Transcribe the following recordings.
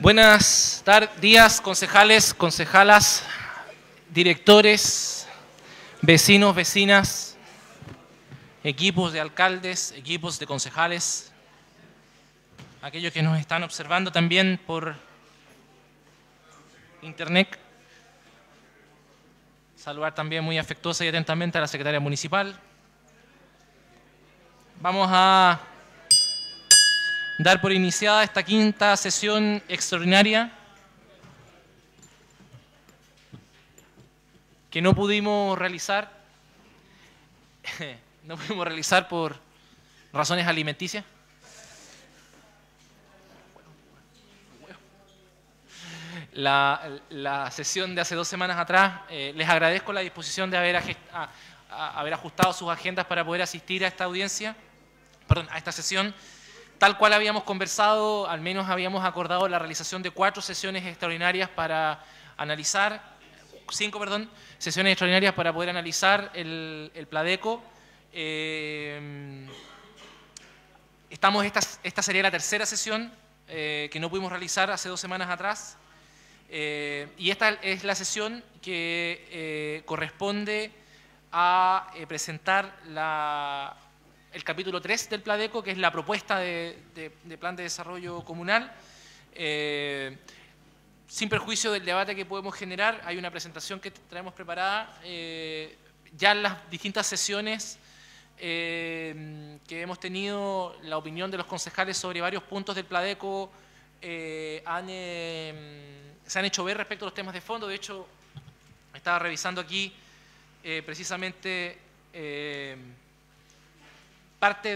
Buenas tardes, días, concejales, concejalas, directores, vecinos, vecinas, equipos de alcaldes, equipos de concejales, aquellos que nos están observando también por internet. Saludar también muy afectuosa y atentamente a la secretaria municipal. Vamos a dar por iniciada esta quinta sesión extraordinaria que no pudimos realizar, no pudimos realizar por razones alimenticias. La, la sesión de hace dos semanas atrás, eh, les agradezco la disposición de haber, haber ajustado sus agendas para poder asistir a esta audiencia, perdón, a esta sesión. Tal cual habíamos conversado, al menos habíamos acordado la realización de cuatro sesiones extraordinarias para analizar, cinco, perdón, sesiones extraordinarias para poder analizar el, Pladeco. Eh, estamos, esta, sería la tercera sesión eh, que no pudimos realizar hace dos semanas atrás. Eh, y esta es la sesión que corresponde a presentar la el capítulo 3 del Pladeco, que es la propuesta de, plan de desarrollo comunal. Eh, sin perjuicio del debate que podemos generar, hay una presentación que traemos preparada. Eh, ya en las distintas sesiones eh, que hemos tenido, la opinión de los concejales sobre varios puntos del Pladeco han, se han hecho ver respecto a los temas de fondo. De hecho, estaba revisando aquí precisamente Parte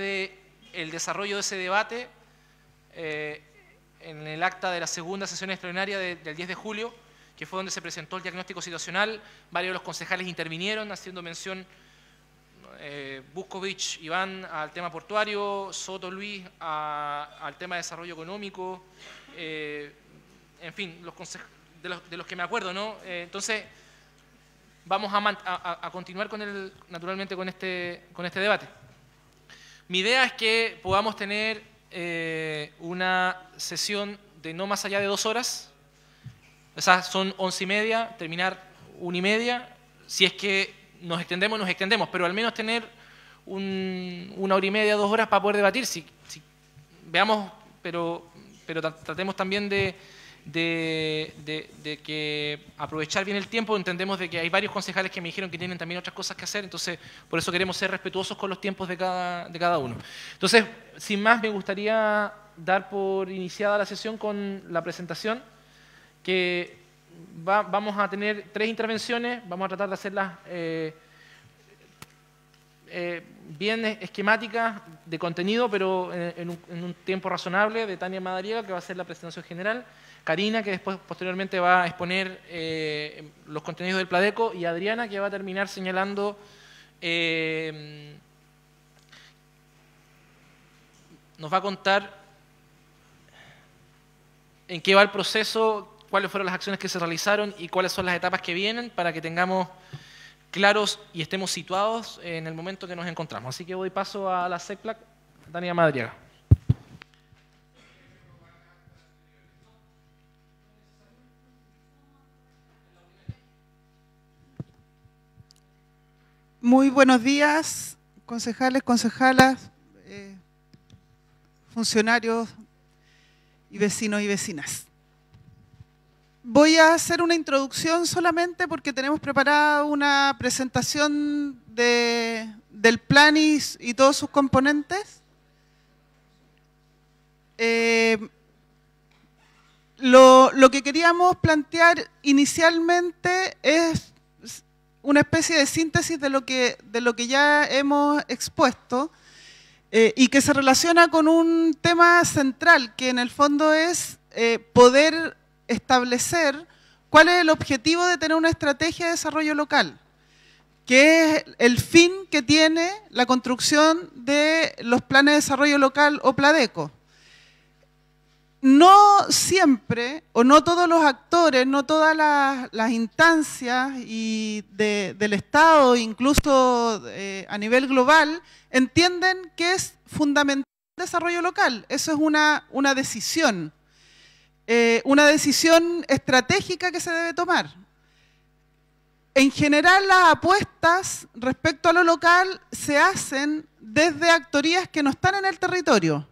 del desarrollo de ese debate, eh, en el acta de la segunda sesión extraordinaria del 10 de julio, que fue donde se presentó el diagnóstico situacional, varios de los concejales intervinieron haciendo mención, eh, Iván, al tema portuario, Soto, Luis, al tema de desarrollo económico, eh, en fin, los de, los, que me acuerdo, ¿no? Eh, entonces, vamos a, continuar con el, naturalmente con este, con este debate. Mi idea es que podamos tener eh, una sesión de no más allá de dos horas. O son once y media, terminar una y media. Si es que nos extendemos, nos extendemos, pero al menos tener una hora y media, dos horas para poder debatir. Si, si, veamos, pero, pero tratemos también de, de, que aprovechar bien el tiempo. Entendemos de que hay varios concejales que me dijeron que tienen también otras cosas que hacer, entonces por eso queremos ser respetuosos con los tiempos de cada, de cada uno. Entonces, sin más, me gustaría dar por iniciada la sesión con la presentación, que vamos a tener tres intervenciones, vamos a tratar de hacerlas... Eh, eh, bien esquemáticas de contenido, pero en, un, tiempo razonable, de Tania Madariaga, que va a hacer la presentación general. Karina, que después posteriormente va a exponer eh, los contenidos del Pladeco, y Adriana, que va a terminar señalando eh, nos va a contar en qué va el proceso, cuáles fueron las acciones que se realizaron y cuáles son las etapas que vienen para que tengamos claros y estemos situados en el momento que nos encontramos. Así que voy paso a la CEPLAC, Tania Madriaga. Muy buenos días, concejales, concejalas, eh, funcionarios y vecinos y vecinas. Voy a hacer una introducción solamente porque tenemos preparada una presentación del Planis y, todos sus componentes. Eh, lo que queríamos plantear inicialmente es una especie de síntesis de lo que, de lo que ya hemos expuesto eh, y que se relaciona con un tema central que en el fondo es eh, poder establecer cuál es el objetivo de tener una estrategia de desarrollo local, que es el fin que tiene la construcción de los planes de desarrollo local o PLADECO no siempre, o no todos los actores, no todas las, instancias y del Estado, incluso eh, a nivel global, entienden que es fundamental el desarrollo local. Eso es una, decisión, eh, una decisión estratégica que se debe tomar. En general, las apuestas respecto a lo local se hacen desde actorías que no están en el territorio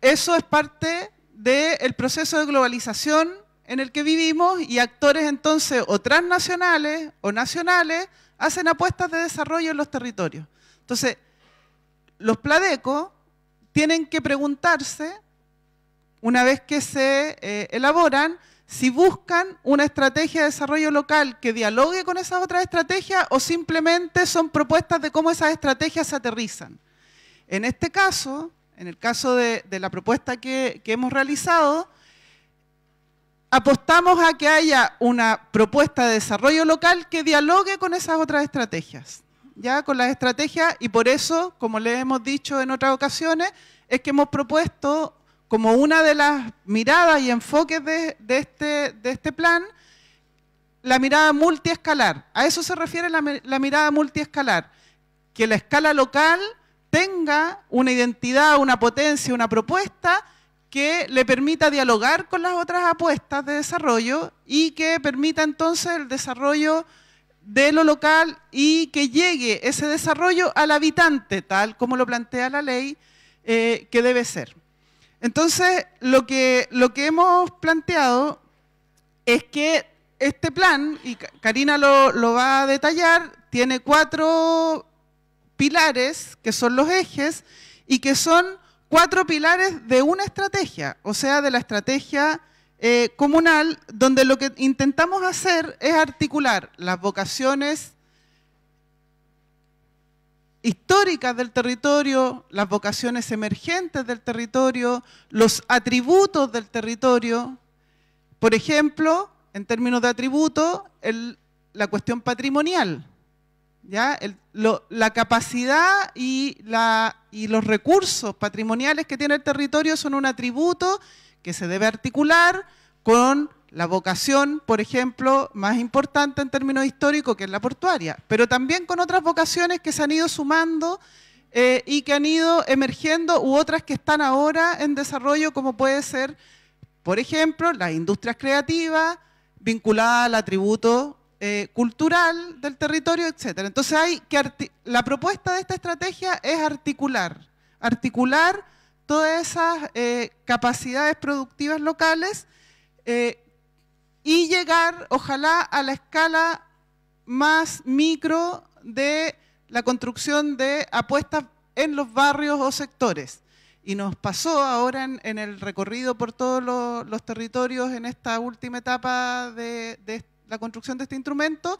eso es parte del proceso de globalización en el que vivimos y actores entonces o transnacionales o nacionales hacen apuestas de desarrollo en los territorios. Entonces, los pladecos tienen que preguntarse, una vez que se eh, elaboran, si buscan una estrategia de desarrollo local que dialogue con esas otras estrategias o simplemente son propuestas de cómo esas estrategias se aterrizan. En este caso, en el caso de, la propuesta que, hemos realizado, apostamos a que haya una propuesta de desarrollo local que dialogue con esas otras estrategias, ya con las estrategias, y por eso, como les hemos dicho en otras ocasiones, es que hemos propuesto como una de las miradas y enfoques de, este, este, plan, la mirada multiescalar. A eso se refiere la, la mirada multiescalar, que la escala local tenga una identidad, una potencia, una propuesta que le permita dialogar con las otras apuestas de desarrollo y que permita entonces el desarrollo de lo local y que llegue ese desarrollo al habitante, tal como lo plantea la ley eh, que debe ser. Entonces, lo que, lo que hemos planteado es que este plan, y Karina lo, lo va a detallar, tiene cuatro pilares, que son los ejes, y que son cuatro pilares de una estrategia, o sea, de la estrategia eh, comunal, donde lo que intentamos hacer es articular las vocaciones históricas del territorio, las vocaciones emergentes del territorio, los atributos del territorio. Por ejemplo, en términos de atributo, la cuestión patrimonial la capacidad y, los recursos patrimoniales que tiene el territorio son un atributo que se debe articular con la vocación, por ejemplo, más importante en términos históricos, que es la portuaria, pero también con otras vocaciones que se han ido sumando eh, y que han ido emergiendo u otras que están ahora en desarrollo, como puede ser, por ejemplo, las industrias creativas vinculadas al atributo eh, cultural del territorio, etcétera. Entonces hay que la propuesta de esta estrategia es articular, articular todas esas eh, capacidades productivas locales eh, y llegar, ojalá, a la escala más micro de la construcción de apuestas en los barrios o sectores. Y nos pasó ahora en, el recorrido por todos los, territorios en esta última etapa de, de, la construcción de este instrumento,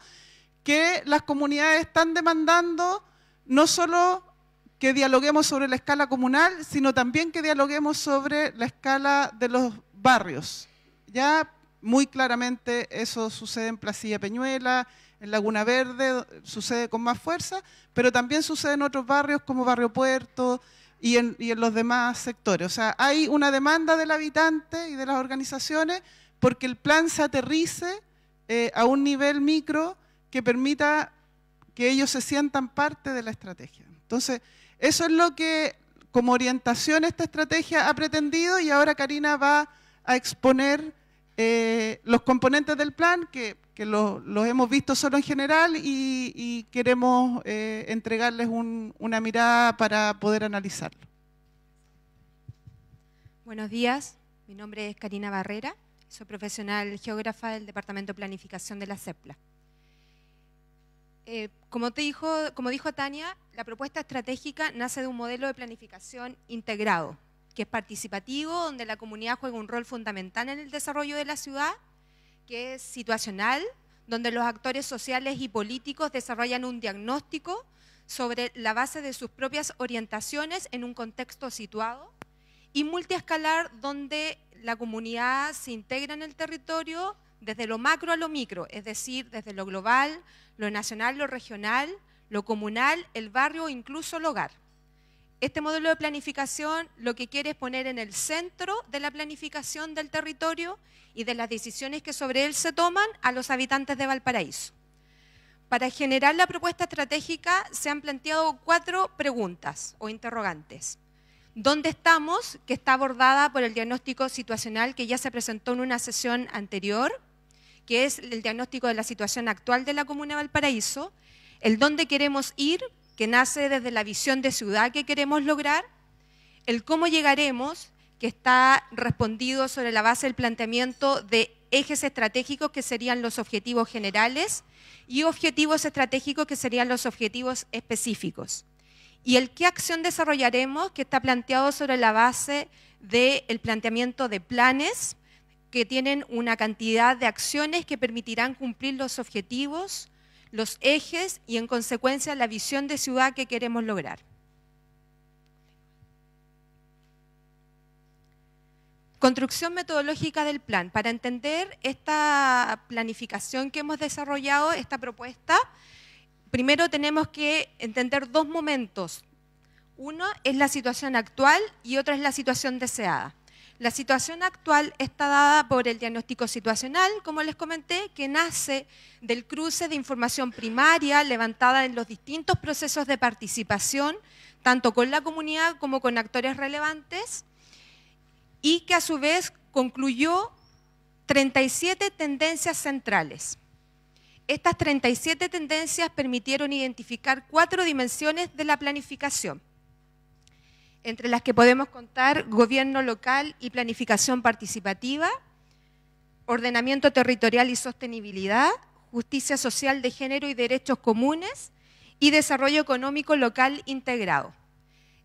que las comunidades están demandando no solo que dialoguemos sobre la escala comunal, sino también que dialoguemos sobre la escala de los barrios. Ya muy claramente eso sucede en Placilla Peñuela, en Laguna Verde, sucede con más fuerza, pero también sucede en otros barrios como Barrio Puerto y en, y en los demás sectores. O sea, hay una demanda del habitante y de las organizaciones porque el plan se aterrice eh, a un nivel micro que permita que ellos se sientan parte de la estrategia. Entonces, eso es lo que como orientación esta estrategia ha pretendido y ahora Karina va a exponer eh, los componentes del plan que, los hemos visto solo en general y, queremos eh, entregarles una mirada para poder analizarlo. Buenos días, mi nombre es Karina Barrera soy profesional geógrafa del Departamento de Planificación de la CEPLA. Eh, como, te dijo, como dijo Tania, la propuesta estratégica nace de un modelo de planificación integrado, que es participativo, donde la comunidad juega un rol fundamental en el desarrollo de la ciudad, que es situacional, donde los actores sociales y políticos desarrollan un diagnóstico sobre la base de sus propias orientaciones en un contexto situado, y multiescalar, donde la comunidad se integra en el territorio desde lo macro a lo micro, es decir, desde lo global, lo nacional, lo regional, lo comunal, el barrio o incluso el hogar. Este modelo de planificación lo que quiere es poner en el centro de la planificación del territorio y de las decisiones que sobre él se toman a los habitantes de Valparaíso. Para generar la propuesta estratégica se han planteado cuatro preguntas o interrogantes. ¿Dónde estamos? que está abordada por el diagnóstico situacional que ya se presentó en una sesión anterior, que es el diagnóstico de la situación actual de la Comuna de Valparaíso, el dónde queremos ir, que nace desde la visión de ciudad que queremos lograr, el cómo llegaremos, que está respondido sobre la base del planteamiento de ejes estratégicos que serían los objetivos generales y objetivos estratégicos que serían los objetivos específicos y el qué acción desarrollaremos, que está planteado sobre la base del planteamiento de planes que tienen una cantidad de acciones que permitirán cumplir los objetivos, los ejes y en consecuencia la visión de ciudad que queremos lograr. Construcción metodológica del plan. Para entender esta planificación que hemos desarrollado, esta propuesta, primero tenemos que entender dos momentos. Uno es la situación actual y otra es la situación deseada. La situación actual está dada por el diagnóstico situacional, como les comenté, que nace del cruce de información primaria levantada en los distintos procesos de participación, tanto con la comunidad como con actores relevantes, y que a su vez concluyó 37 tendencias centrales. Estas 37 tendencias permitieron identificar cuatro dimensiones de la planificación, entre las que podemos contar gobierno local y planificación participativa, ordenamiento territorial y sostenibilidad, justicia social de género y derechos comunes y desarrollo económico local integrado.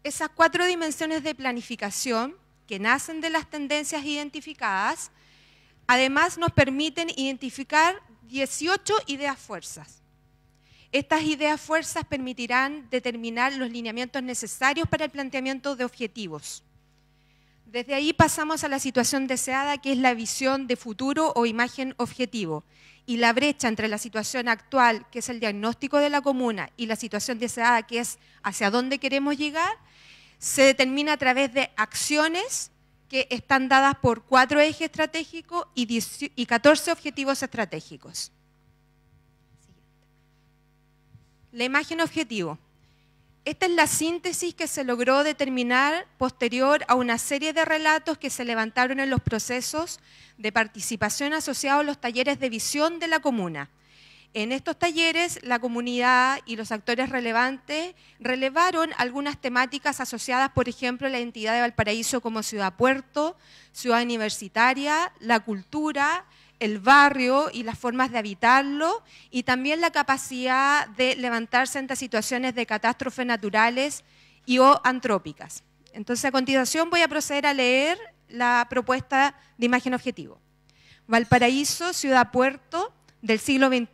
Esas cuatro dimensiones de planificación que nacen de las tendencias identificadas, además nos permiten identificar 18 ideas fuerzas. Estas ideas fuerzas permitirán determinar los lineamientos necesarios para el planteamiento de objetivos. Desde ahí pasamos a la situación deseada, que es la visión de futuro o imagen objetivo. Y la brecha entre la situación actual, que es el diagnóstico de la comuna, y la situación deseada, que es hacia dónde queremos llegar, se determina a través de acciones que están dadas por cuatro ejes estratégicos y, 14 objetivos estratégicos. La imagen objetivo. Esta es la síntesis que se logró determinar posterior a una serie de relatos que se levantaron en los procesos de participación asociados a los talleres de visión de la comuna. En estos talleres, la comunidad y los actores relevantes relevaron algunas temáticas asociadas, por ejemplo, a la identidad de Valparaíso como ciudad-puerto, ciudad universitaria, la cultura, el barrio y las formas de habitarlo y también la capacidad de levantarse ante situaciones de catástrofes naturales y o antrópicas. Entonces, a continuación voy a proceder a leer la propuesta de imagen objetivo. Valparaíso, ciudad puerto, del siglo XXI,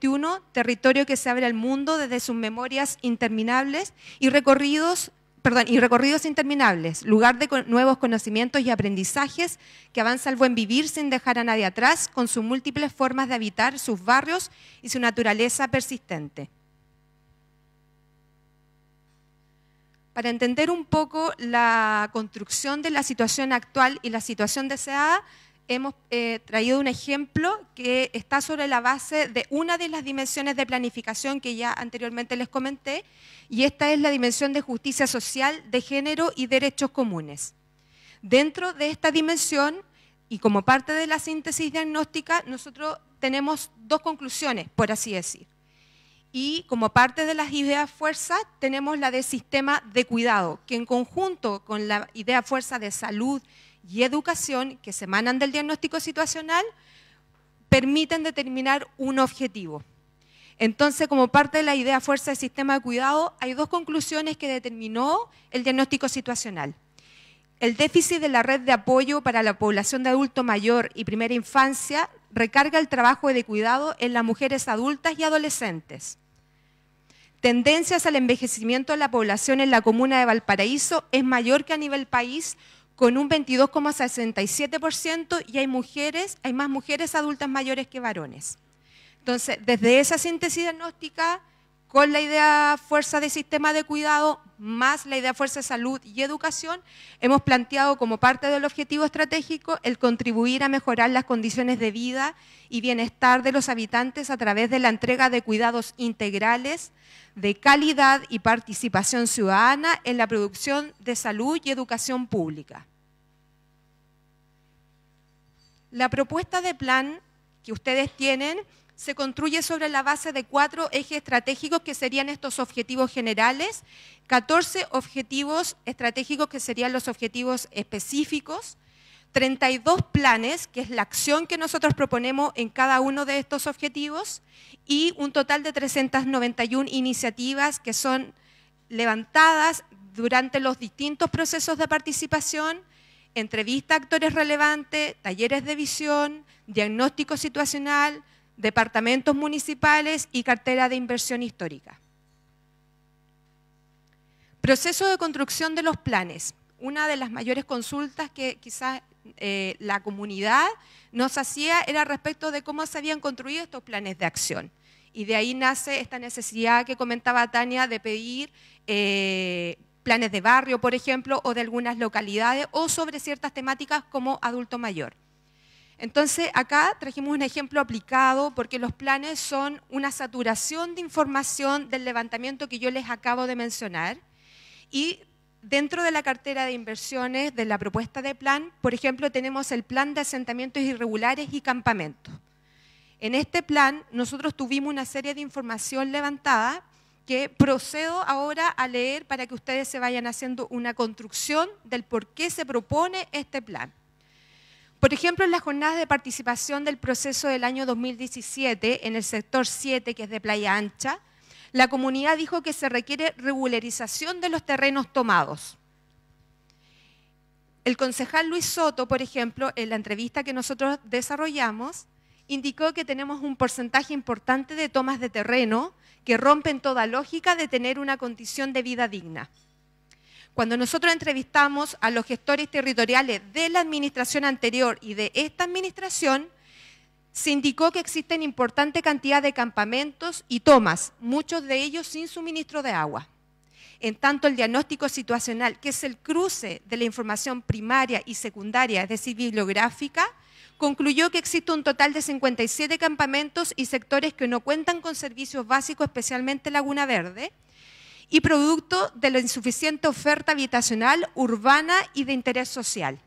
territorio que se abre al mundo desde sus memorias interminables y recorridos, perdón, y recorridos interminables, lugar de nuevos conocimientos y aprendizajes que avanza al buen vivir sin dejar a nadie atrás, con sus múltiples formas de habitar sus barrios y su naturaleza persistente. para entender un poco la construcción de la situación actual y la situación deseada, hemos eh, traído un ejemplo que está sobre la base de una de las dimensiones de planificación que ya anteriormente les comenté, y esta es la dimensión de justicia social, de género y derechos comunes. Dentro de esta dimensión, y como parte de la síntesis diagnóstica, nosotros tenemos dos conclusiones, por así decir. Y como parte de las ideas fuerza, tenemos la de sistema de cuidado, que en conjunto con la idea fuerza de salud, y educación que se emanan del diagnóstico situacional permiten determinar un objetivo. Entonces, como parte de la idea fuerza del sistema de cuidado, hay dos conclusiones que determinó el diagnóstico situacional. El déficit de la red de apoyo para la población de adulto mayor y primera infancia recarga el trabajo de cuidado en las mujeres adultas y adolescentes. Tendencias al envejecimiento de la población en la comuna de Valparaíso es mayor que a nivel país, con un 22,67% y hay mujeres, hay más mujeres adultas mayores que varones. Entonces, desde esa síntesis diagnóstica, con la idea fuerza de sistema de cuidado, más la idea fuerza de salud y educación, hemos planteado como parte del objetivo estratégico el contribuir a mejorar las condiciones de vida y bienestar de los habitantes a través de la entrega de cuidados integrales, de calidad y participación ciudadana en la producción de salud y educación pública. La propuesta de plan que ustedes tienen se construye sobre la base de cuatro ejes estratégicos que serían estos objetivos generales, 14 objetivos estratégicos que serían los objetivos específicos, 32 planes, que es la acción que nosotros proponemos en cada uno de estos objetivos, y un total de 391 iniciativas que son levantadas durante los distintos procesos de participación entrevista a actores relevantes, talleres de visión, diagnóstico situacional, departamentos municipales y cartera de inversión histórica. Proceso de construcción de los planes. Una de las mayores consultas que quizás eh, la comunidad nos hacía era respecto de cómo se habían construido estos planes de acción. Y de ahí nace esta necesidad que comentaba Tania de pedir eh, planes de barrio, por ejemplo, o de algunas localidades, o sobre ciertas temáticas como adulto mayor. Entonces, acá trajimos un ejemplo aplicado porque los planes son una saturación de información del levantamiento que yo les acabo de mencionar y dentro de la cartera de inversiones de la propuesta de plan, por ejemplo, tenemos el plan de asentamientos irregulares y campamentos. En este plan nosotros tuvimos una serie de información levantada, que procedo ahora a leer para que ustedes se vayan haciendo una construcción del por qué se propone este plan. Por ejemplo, en las jornadas de participación del proceso del año 2017 en el sector 7, que es de Playa Ancha, la comunidad dijo que se requiere regularización de los terrenos tomados. El concejal Luis Soto, por ejemplo, en la entrevista que nosotros desarrollamos, indicó que tenemos un porcentaje importante de tomas de terreno que rompen toda lógica de tener una condición de vida digna. Cuando nosotros entrevistamos a los gestores territoriales de la administración anterior y de esta administración, se indicó que existen importante cantidad de campamentos y tomas, muchos de ellos sin suministro de agua. En tanto, el diagnóstico situacional, que es el cruce de la información primaria y secundaria, es decir, bibliográfica, concluyó que existe un total de 57 campamentos y sectores que no cuentan con servicios básicos, especialmente Laguna Verde, y producto de la insuficiente oferta habitacional, urbana y de interés social.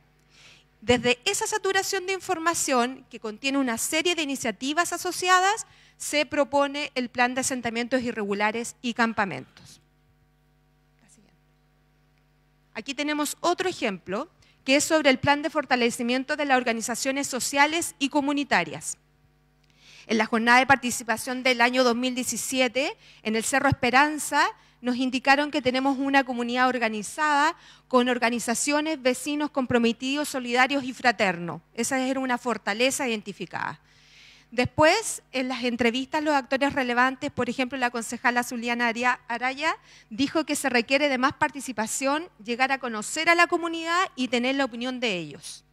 Desde esa saturación de información, que contiene una serie de iniciativas asociadas, se propone el plan de asentamientos irregulares y campamentos. Aquí tenemos otro ejemplo que es sobre el plan de fortalecimiento de las organizaciones sociales y comunitarias. En la jornada de participación del año 2017, en el Cerro Esperanza, nos indicaron que tenemos una comunidad organizada con organizaciones, vecinos comprometidos, solidarios y fraternos. Esa era una fortaleza identificada. Después, en las entrevistas, los actores relevantes, por ejemplo, la concejala Zuliana Araya, dijo que se requiere de más participación, llegar a conocer a la comunidad y tener la opinión de ellos.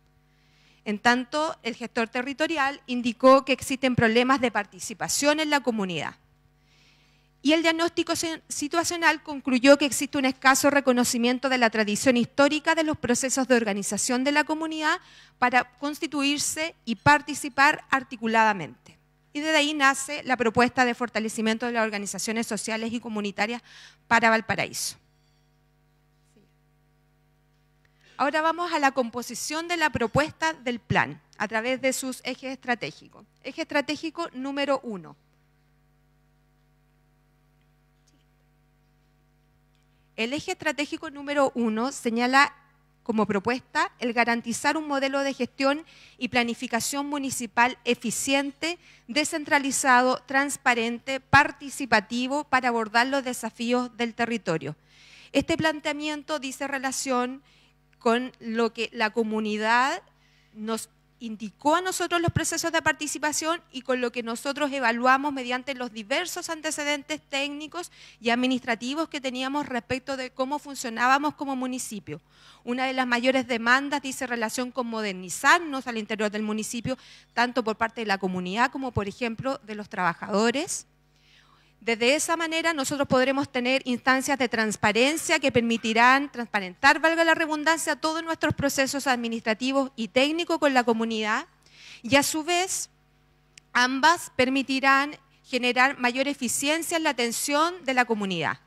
En tanto, el gestor territorial indicó que existen problemas de participación en la comunidad y el diagnóstico situacional concluyó que existe un escaso reconocimiento de la tradición histórica de los procesos de organización de la comunidad para constituirse y participar articuladamente. Y desde ahí nace la propuesta de fortalecimiento de las organizaciones sociales y comunitarias para Valparaíso. Ahora vamos a la composición de la propuesta del plan a través de sus ejes estratégicos. Eje estratégico número uno El eje estratégico número uno señala como propuesta el garantizar un modelo de gestión y planificación municipal eficiente, descentralizado, transparente, participativo para abordar los desafíos del territorio. Este planteamiento dice relación con lo que la comunidad nos indicó a nosotros los procesos de participación y con lo que nosotros evaluamos mediante los diversos antecedentes técnicos y administrativos que teníamos respecto de cómo funcionábamos como municipio. Una de las mayores demandas dice relación con modernizarnos al interior del municipio, tanto por parte de la comunidad como por ejemplo de los trabajadores desde esa manera nosotros podremos tener instancias de transparencia que permitirán transparentar, valga la redundancia, todos nuestros procesos administrativos y técnicos con la comunidad y a su vez ambas permitirán generar mayor eficiencia en la atención de la comunidad.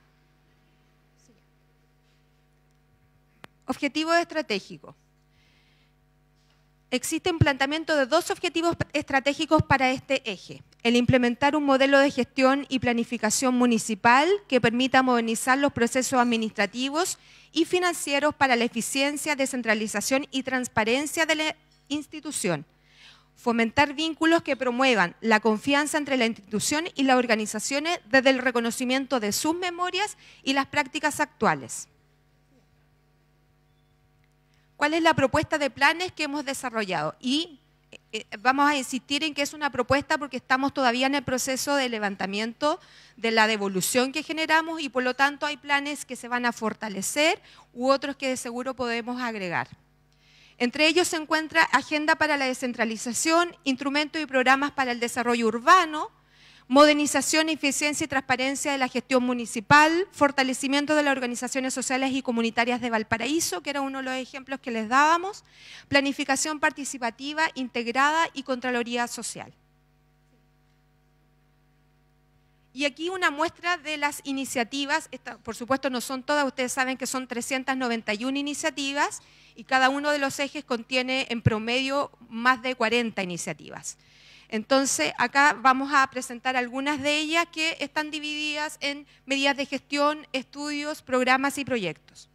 Objetivo estratégico. Existe un planteamiento de dos objetivos estratégicos para este eje el implementar un modelo de gestión y planificación municipal que permita modernizar los procesos administrativos y financieros para la eficiencia, descentralización y transparencia de la institución. Fomentar vínculos que promuevan la confianza entre la institución y las organizaciones desde el reconocimiento de sus memorias y las prácticas actuales. ¿Cuál es la propuesta de planes que hemos desarrollado? Y eh, vamos a insistir en que es una propuesta porque estamos todavía en el proceso de levantamiento de la devolución que generamos y por lo tanto hay planes que se van a fortalecer u otros que de seguro podemos agregar. Entre ellos se encuentra Agenda para la Descentralización, Instrumentos y Programas para el Desarrollo Urbano, modernización, eficiencia y transparencia de la gestión municipal, fortalecimiento de las organizaciones sociales y comunitarias de Valparaíso, que era uno de los ejemplos que les dábamos, planificación participativa, integrada y Contraloría Social. Y aquí una muestra de las iniciativas, por supuesto no son todas, ustedes saben que son 391 iniciativas y cada uno de los ejes contiene en promedio más de 40 iniciativas. Entonces, acá vamos a presentar algunas de ellas que están divididas en medidas de gestión, estudios, programas y proyectos.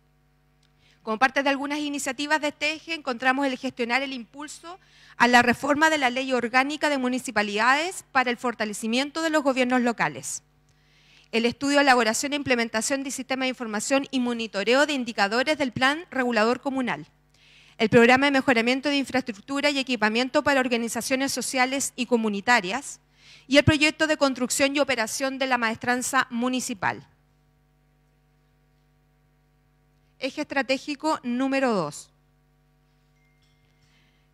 Como parte de algunas iniciativas de este eje, encontramos el gestionar el impulso a la reforma de la ley orgánica de municipalidades para el fortalecimiento de los gobiernos locales. El estudio, elaboración e implementación de sistemas de información y monitoreo de indicadores del plan regulador comunal el Programa de Mejoramiento de Infraestructura y Equipamiento para Organizaciones Sociales y Comunitarias y el proyecto de construcción y operación de la maestranza municipal. Eje estratégico número 2.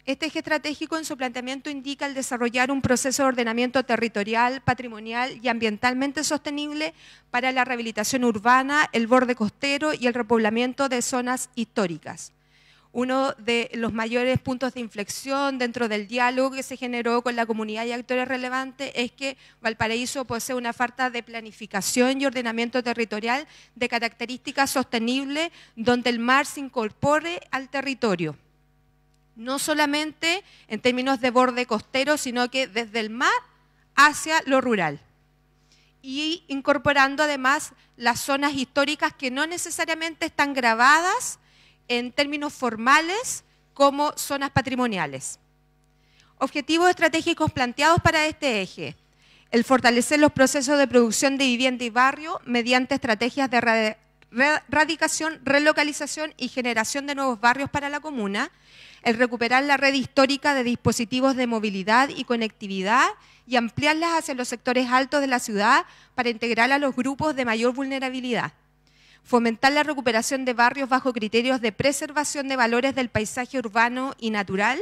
Este eje estratégico en su planteamiento indica el desarrollar un proceso de ordenamiento territorial, patrimonial y ambientalmente sostenible para la rehabilitación urbana, el borde costero y el repoblamiento de zonas históricas uno de los mayores puntos de inflexión dentro del diálogo que se generó con la comunidad y actores relevantes es que Valparaíso posee una falta de planificación y ordenamiento territorial de características sostenibles donde el mar se incorpore al territorio no solamente en términos de borde costero, sino que desde el mar hacia lo rural. Y incorporando además las zonas históricas que no necesariamente están grabadas en términos formales como zonas patrimoniales. Objetivos estratégicos planteados para este eje. El fortalecer los procesos de producción de vivienda y barrio mediante estrategias de radicación, relocalización y generación de nuevos barrios para la comuna, el recuperar la red histórica de dispositivos de movilidad y conectividad y ampliarlas hacia los sectores altos de la ciudad para integrar a los grupos de mayor vulnerabilidad fomentar la recuperación de barrios bajo criterios de preservación de valores del paisaje urbano y natural,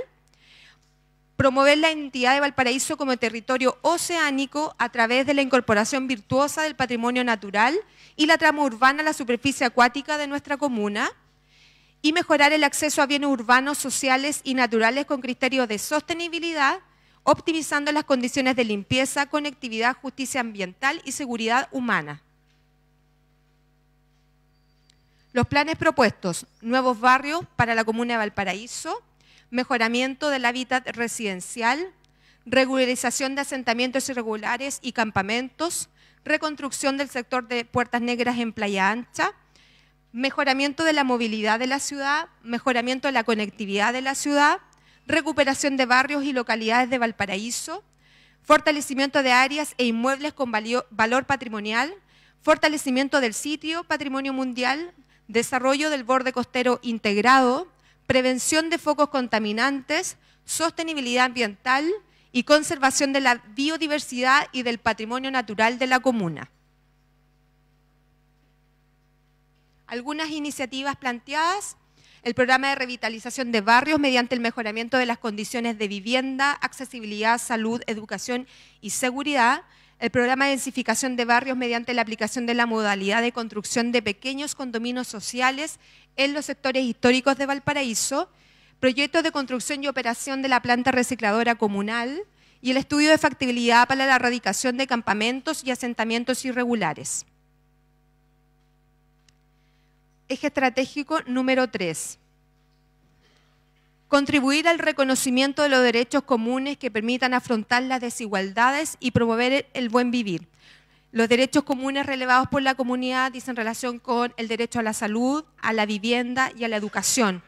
promover la identidad de Valparaíso como territorio oceánico a través de la incorporación virtuosa del patrimonio natural y la trama urbana a la superficie acuática de nuestra comuna, y mejorar el acceso a bienes urbanos, sociales y naturales con criterios de sostenibilidad, optimizando las condiciones de limpieza, conectividad, justicia ambiental y seguridad humana. Los planes propuestos, nuevos barrios para la comuna de Valparaíso, mejoramiento del hábitat residencial, regularización de asentamientos irregulares y campamentos, reconstrucción del sector de Puertas Negras en Playa Ancha, mejoramiento de la movilidad de la ciudad, mejoramiento de la conectividad de la ciudad, recuperación de barrios y localidades de Valparaíso, fortalecimiento de áreas e inmuebles con valor patrimonial, fortalecimiento del sitio, patrimonio mundial, desarrollo del borde costero integrado, prevención de focos contaminantes, sostenibilidad ambiental y conservación de la biodiversidad y del patrimonio natural de la comuna. Algunas iniciativas planteadas, el programa de revitalización de barrios mediante el mejoramiento de las condiciones de vivienda, accesibilidad, salud, educación y seguridad, el programa de densificación de barrios mediante la aplicación de la modalidad de construcción de pequeños condominios sociales en los sectores históricos de Valparaíso, proyectos de construcción y operación de la planta recicladora comunal y el estudio de factibilidad para la erradicación de campamentos y asentamientos irregulares. Eje estratégico número 3 contribuir al reconocimiento de los derechos comunes que permitan afrontar las desigualdades y promover el buen vivir. Los derechos comunes relevados por la comunidad dicen relación con el derecho a la salud, a la vivienda y a la educación.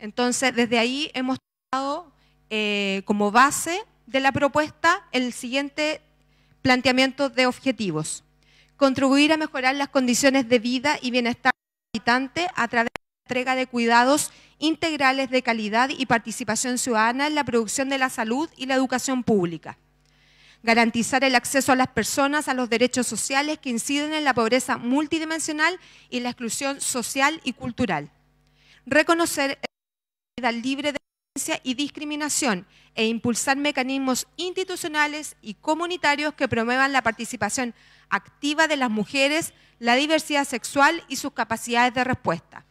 Entonces, desde ahí hemos tomado eh, como base de la propuesta el siguiente planteamiento de objetivos. Contribuir a mejorar las condiciones de vida y bienestar los habitante a través entrega de cuidados integrales de calidad y participación ciudadana en la producción de la salud y la educación pública. Garantizar el acceso a las personas a los derechos sociales que inciden en la pobreza multidimensional y la exclusión social y cultural. Reconocer la vida libre de violencia y discriminación e impulsar mecanismos institucionales y comunitarios que promuevan la participación activa de las mujeres, la diversidad sexual y sus capacidades de respuesta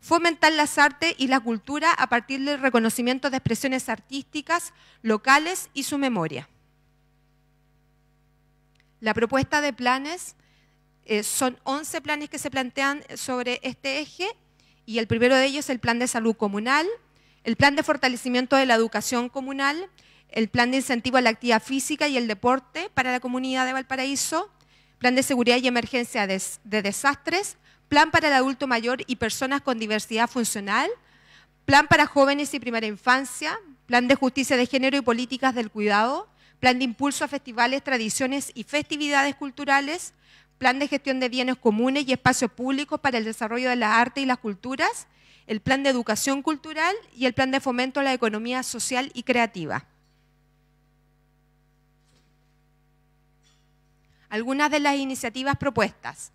fomentar las artes y la cultura a partir del reconocimiento de expresiones artísticas locales y su memoria. La propuesta de planes eh, son 11 planes que se plantean sobre este eje y el primero de ellos es el plan de salud comunal, el plan de fortalecimiento de la educación comunal, el plan de incentivo a la actividad física y el deporte para la comunidad de Valparaíso, plan de seguridad y emergencia de desastres, plan para el adulto mayor y personas con diversidad funcional, plan para jóvenes y primera infancia, plan de justicia de género y políticas del cuidado, plan de impulso a festivales, tradiciones y festividades culturales, plan de gestión de bienes comunes y espacios públicos para el desarrollo de las arte y las culturas, el plan de educación cultural y el plan de fomento a la economía social y creativa. Algunas de las iniciativas propuestas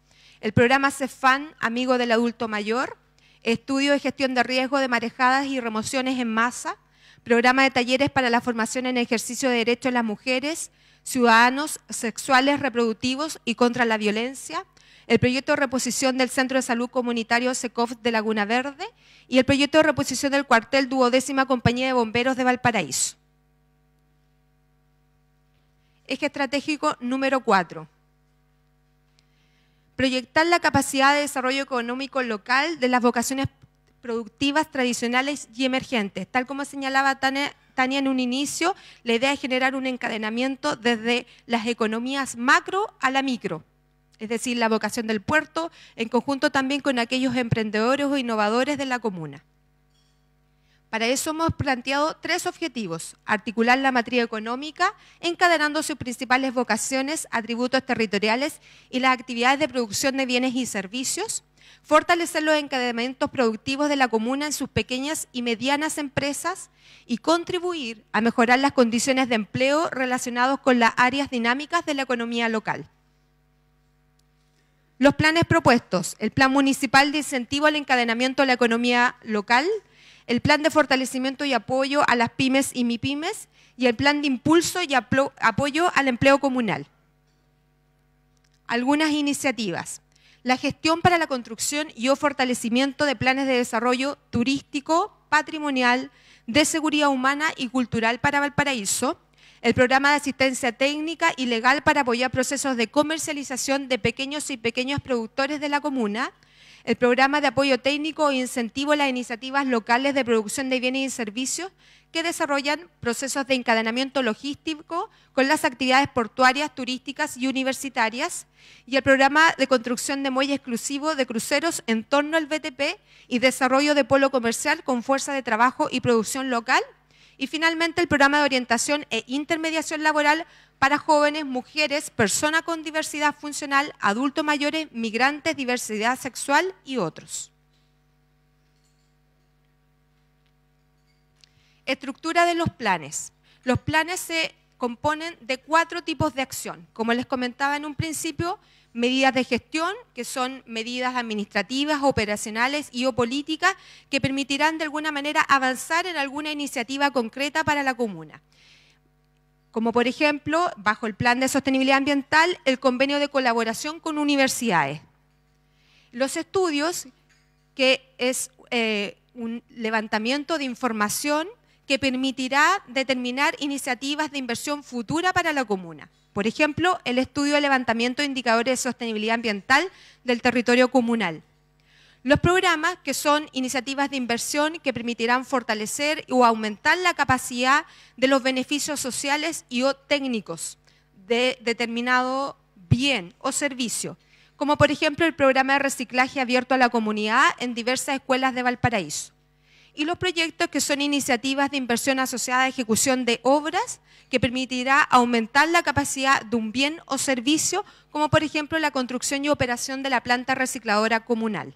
el programa CEFAN, Amigo del Adulto Mayor, Estudio de Gestión de Riesgo de Marejadas y Remociones en Masa, Programa de Talleres para la Formación en Ejercicio de Derechos de las Mujeres, Ciudadanos, Sexuales, Reproductivos y contra la Violencia, el proyecto de reposición del Centro de Salud Comunitario SECOF de Laguna Verde y el proyecto de reposición del cuartel duodécima Compañía de Bomberos de Valparaíso. Eje estratégico número 4 proyectar la capacidad de desarrollo económico local de las vocaciones productivas tradicionales y emergentes. Tal como señalaba Tania, en un inicio, la idea es generar un encadenamiento desde las economías macro a la micro es decir, la vocación del puerto, en conjunto también con aquellos emprendedores o innovadores de la comuna. Para eso hemos planteado tres objetivos. Articular la materia económica, encadenando sus principales vocaciones, atributos territoriales y las actividades de producción de bienes y servicios. Fortalecer los encadenamientos productivos de la comuna en sus pequeñas y medianas empresas y contribuir a mejorar las condiciones de empleo relacionados con las áreas dinámicas de la economía local. Los planes propuestos, el Plan Municipal de Incentivo al Encadenamiento de la Economía Local, el plan de fortalecimiento y apoyo a las pymes y mipymes y el plan de impulso y apoyo al empleo comunal. Algunas iniciativas. La gestión para la construcción y o fortalecimiento de planes de desarrollo turístico, patrimonial, de seguridad humana y cultural para Valparaíso el programa de asistencia técnica y legal para apoyar procesos de comercialización de pequeños y pequeños productores de la comuna, el programa de apoyo técnico e incentivo a las iniciativas locales de producción de bienes y servicios que desarrollan procesos de encadenamiento logístico con las actividades portuarias, turísticas y universitarias, y el programa de construcción de muelle exclusivo de cruceros en torno al BTP y desarrollo de polo comercial con fuerza de trabajo y producción local, y finalmente el programa de orientación e intermediación laboral para jóvenes, mujeres, personas con diversidad funcional, adultos mayores, migrantes, diversidad sexual y otros. Estructura de los planes. Los planes se componen de cuatro tipos de acción. Como les comentaba en un principio, medidas de gestión, que son medidas administrativas, operacionales y o políticas que permitirán de alguna manera avanzar en alguna iniciativa concreta para la comuna como por ejemplo, bajo el Plan de Sostenibilidad Ambiental, el convenio de colaboración con universidades. Los estudios, que es eh, un levantamiento de información que permitirá determinar iniciativas de inversión futura para la comuna. Por ejemplo, el estudio de levantamiento de indicadores de sostenibilidad ambiental del territorio comunal. Los programas, que son iniciativas de inversión que permitirán fortalecer o aumentar la capacidad de los beneficios sociales y técnicos de determinado bien o servicio, como por ejemplo el programa de reciclaje abierto a la comunidad en diversas escuelas de Valparaíso. Y los proyectos que son iniciativas de inversión asociada a ejecución de obras que permitirá aumentar la capacidad de un bien o servicio, como por ejemplo la construcción y operación de la planta recicladora comunal.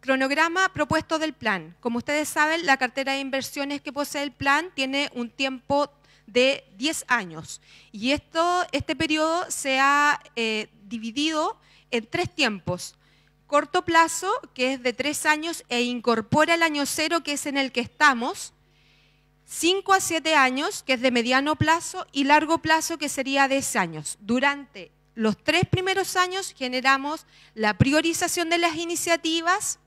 Cronograma propuesto del plan. Como ustedes saben, la cartera de inversiones que posee el plan tiene un tiempo de 10 años. Y esto, este periodo se ha eh, dividido en tres tiempos. Corto plazo, que es de tres años e incorpora el año cero, que es en el que estamos. 5 a 7 años, que es de mediano plazo, y largo plazo, que sería 10 años. Durante los tres primeros años generamos la priorización de las iniciativas,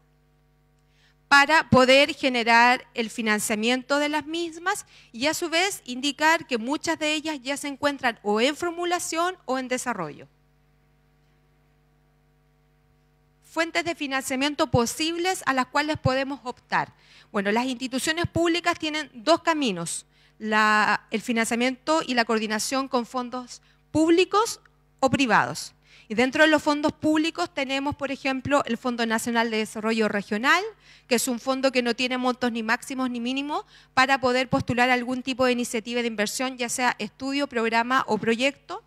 para poder generar el financiamiento de las mismas y a su vez indicar que muchas de ellas ya se encuentran o en formulación o en desarrollo. Fuentes de financiamiento posibles a las cuales podemos optar. Bueno, las instituciones públicas tienen dos caminos, el financiamiento y la coordinación con fondos públicos o privados. Y dentro de los fondos públicos tenemos, por ejemplo, el Fondo Nacional de Desarrollo Regional, que es un fondo que no tiene montos ni máximos ni mínimos para poder postular algún tipo de iniciativa de inversión, ya sea estudio, programa o proyecto.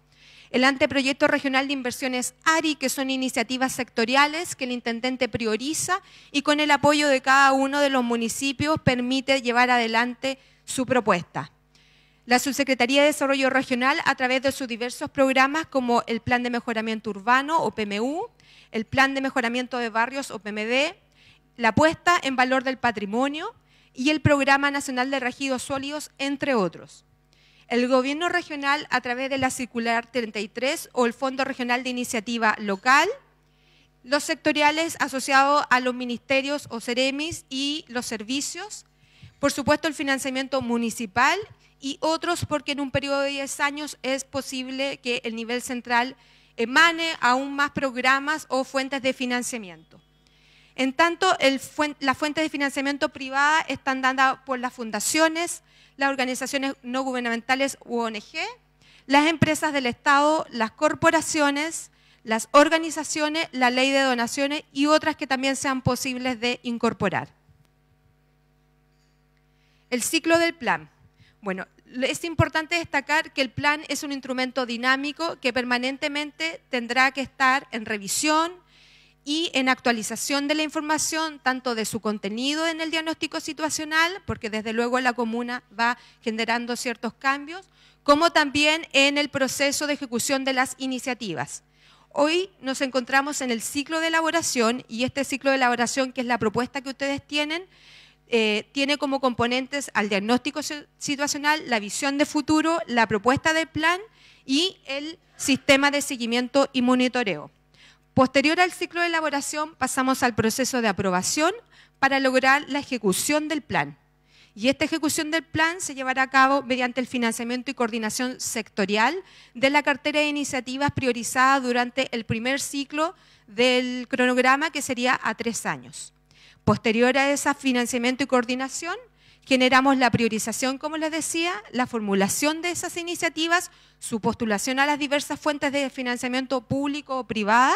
El anteproyecto regional de inversiones ARI, que son iniciativas sectoriales que el intendente prioriza y con el apoyo de cada uno de los municipios permite llevar adelante su propuesta. La Subsecretaría de Desarrollo Regional, a través de sus diversos programas como el Plan de Mejoramiento Urbano o PMU, el Plan de Mejoramiento de Barrios o PMD, la puesta en valor del patrimonio y el Programa Nacional de Regidos Sólidos, entre otros. El Gobierno Regional, a través de la Circular 33 o el Fondo Regional de Iniciativa Local, los sectoriales asociados a los ministerios o CEREMIS y los servicios, por supuesto el financiamiento municipal y otros porque en un periodo de 10 años es posible que el nivel central emane aún más programas o fuentes de financiamiento. En tanto, las fuentes de financiamiento privada están dadas por las fundaciones, las organizaciones no gubernamentales u ONG, las empresas del Estado, las corporaciones, las organizaciones, la ley de donaciones y otras que también sean posibles de incorporar. El ciclo del plan. Bueno, es importante destacar que el plan es un instrumento dinámico que permanentemente tendrá que estar en revisión y en actualización de la información, tanto de su contenido en el diagnóstico situacional, porque desde luego la comuna va generando ciertos cambios, como también en el proceso de ejecución de las iniciativas. Hoy nos encontramos en el ciclo de elaboración y este ciclo de elaboración, que es la propuesta que ustedes tienen, eh, tiene como componentes al diagnóstico situacional, la visión de futuro, la propuesta de plan y el sistema de seguimiento y monitoreo. Posterior al ciclo de elaboración pasamos al proceso de aprobación para lograr la ejecución del plan. Y esta ejecución del plan se llevará a cabo mediante el financiamiento y coordinación sectorial de la cartera de iniciativas priorizadas durante el primer ciclo del cronograma, que sería a tres años. Posterior a ese financiamiento y coordinación, generamos la priorización, como les decía, la formulación de esas iniciativas, su postulación a las diversas fuentes de financiamiento público o privada,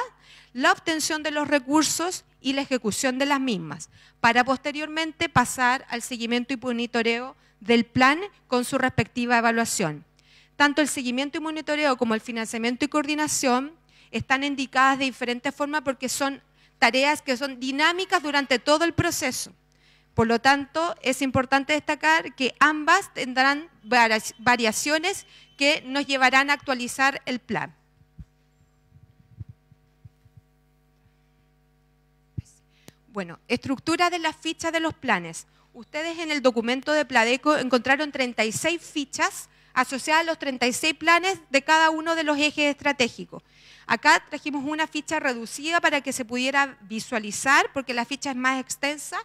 la obtención de los recursos y la ejecución de las mismas, para posteriormente pasar al seguimiento y monitoreo del plan con su respectiva evaluación. Tanto el seguimiento y monitoreo como el financiamiento y coordinación están indicadas de diferentes formas porque son tareas que son dinámicas durante todo el proceso. Por lo tanto, es importante destacar que ambas tendrán variaciones que nos llevarán a actualizar el plan. Bueno, estructura de las fichas de los planes. Ustedes en el documento de Pladeco encontraron 36 fichas asociadas a los 36 planes de cada uno de los ejes estratégicos. Acá trajimos una ficha reducida para que se pudiera visualizar, porque la ficha es más extensa.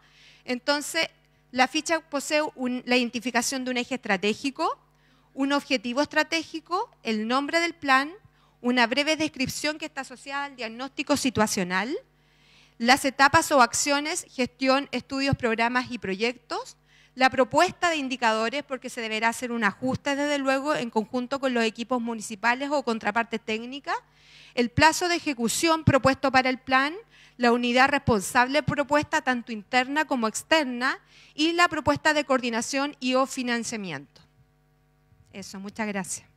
Entonces, la ficha posee la identificación de un eje estratégico, un objetivo estratégico, el nombre del plan, una breve descripción que está asociada al diagnóstico situacional, las etapas o acciones, gestión, estudios, programas y proyectos, la propuesta de indicadores, porque se deberá hacer un ajuste, desde luego, en conjunto con los equipos municipales o contraparte técnica el plazo de ejecución propuesto para el plan, la unidad responsable propuesta tanto interna como externa y la propuesta de coordinación y o financiamiento. Eso, muchas gracias.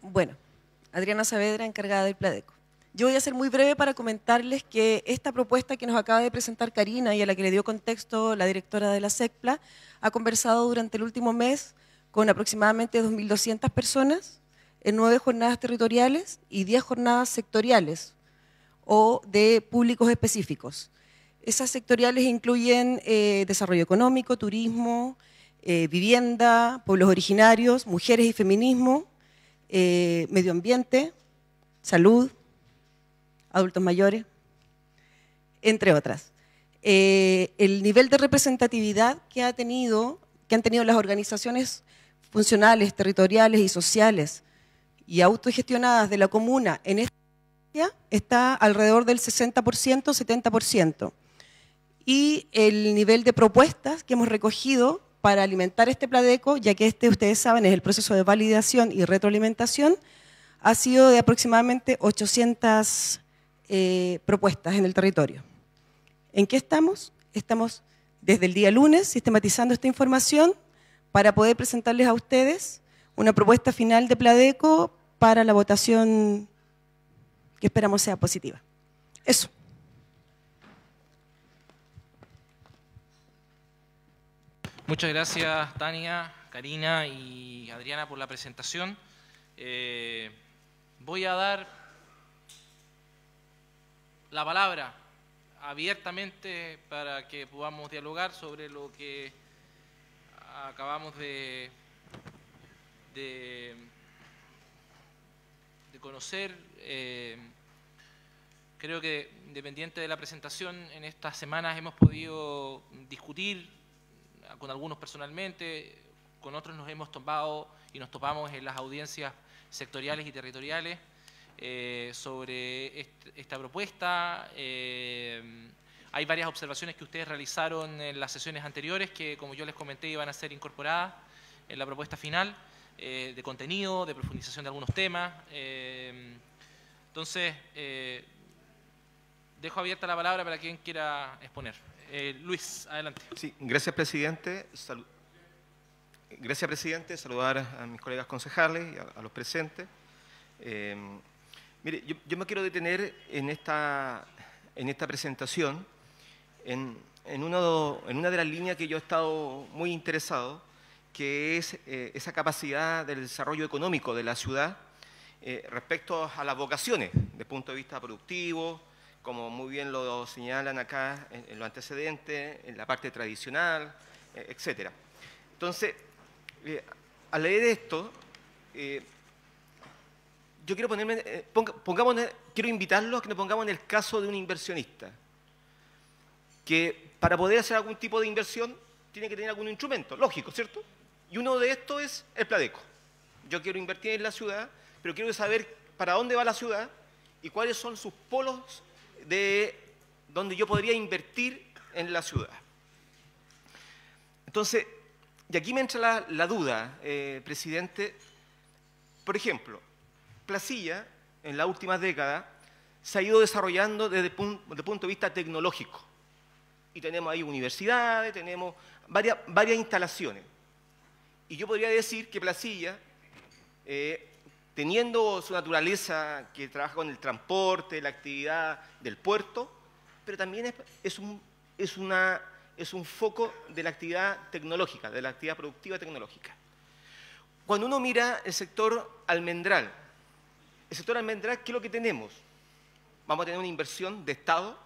Bueno, Adriana Saavedra, encargada del Pladeco. Yo voy a ser muy breve para comentarles que esta propuesta que nos acaba de presentar Karina y a la que le dio contexto la directora de la SECPLA, ha conversado durante el último mes con aproximadamente 2.200 personas en nueve jornadas territoriales y diez jornadas sectoriales o de públicos específicos. Esas sectoriales incluyen eh, desarrollo económico, turismo, eh, vivienda, pueblos originarios, mujeres y feminismo, eh, medio ambiente, salud, adultos mayores, entre otras. Eh, el nivel de representatividad que, ha tenido, que han tenido las organizaciones funcionales, territoriales y sociales y autogestionadas de la comuna en esta está alrededor del 60%, 70%. Y el nivel de propuestas que hemos recogido para alimentar este Pladeco, ya que este, ustedes saben, es el proceso de validación y retroalimentación, ha sido de aproximadamente 800 eh, propuestas en el territorio. ¿En qué estamos? Estamos desde el día lunes sistematizando esta información para poder presentarles a ustedes una propuesta final de Pladeco para la votación que esperamos sea positiva. Eso. Muchas gracias, Tania, Karina y Adriana por la presentación. Eh, voy a dar la palabra abiertamente para que podamos dialogar sobre lo que acabamos de, de, conocer. Eh, creo que independiente de la presentación, en estas semanas hemos podido discutir con algunos personalmente, con otros nos hemos tomado y nos topamos en las audiencias sectoriales y territoriales. Eh, sobre esta propuesta. Eh, hay varias observaciones que ustedes realizaron en las sesiones anteriores que, como yo les comenté, iban a ser incorporadas en la propuesta final eh, de contenido, de profundización de algunos temas. entonces, dejo abierta la palabra para quien quiera exponer. Luis, adelante. Sí, gracias, presidente. Gracias, presidente. Saludar a mis colegas concejales y a, los presentes. Mire, yo, me quiero detener en esta, en esta presentación, en, una de las líneas que yo he estado muy interesado, que es eh, esa capacidad del desarrollo económico de la ciudad eh, respecto a las vocaciones, de punto de vista productivo, como muy bien lo señalan acá en, lo los antecedentes, en la parte tradicional, eh, etc. Entonces, al leer esto, yo quiero ponerme, eh, quiero invitarlos a que nos pongamos en el caso de un inversionista, que para poder hacer algún tipo de inversión tiene que tener algún instrumento, lógico, ¿cierto? Y uno de estos es el Pladeco. Yo quiero invertir en la ciudad, pero quiero saber para dónde va la ciudad y cuáles son sus polos de donde yo podría invertir en la ciudad. Entonces, y aquí me entra la, duda, eh, presidente. Por ejemplo, Placilla, en la última década, se ha ido desarrollando desde el punto, de vista tecnológico. Y tenemos ahí universidades, tenemos varias, instalaciones. Y yo podría decir que Placilla, eh, teniendo su naturaleza que trabaja con el transporte, la actividad del puerto, pero también es, es un foco de la actividad tecnológica, de la actividad productiva tecnológica. Cuando uno mira el sector almendral, el sector almendral, ¿qué es lo que tenemos? Vamos a tener una inversión de Estado,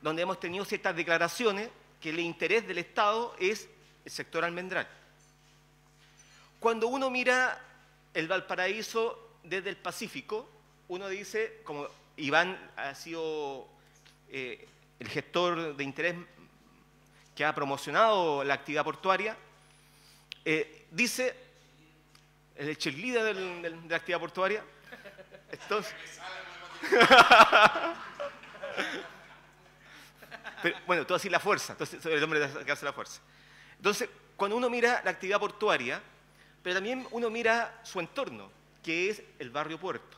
donde hemos tenido ciertas declaraciones que el interés del Estado es el sector almendral. Cuando uno mira el Valparaíso desde el Pacífico, uno dice, como Iván ha sido eh, el gestor de interés que ha promocionado la actividad portuaria, eh, dice, el cheerleader de la actividad portuaria, entonces. bueno, todo así la fuerza. Entonces, el hombre que hace la fuerza. Entonces, cuando uno mira la actividad portuaria, pero también uno mira su entorno, que es el barrio puerto,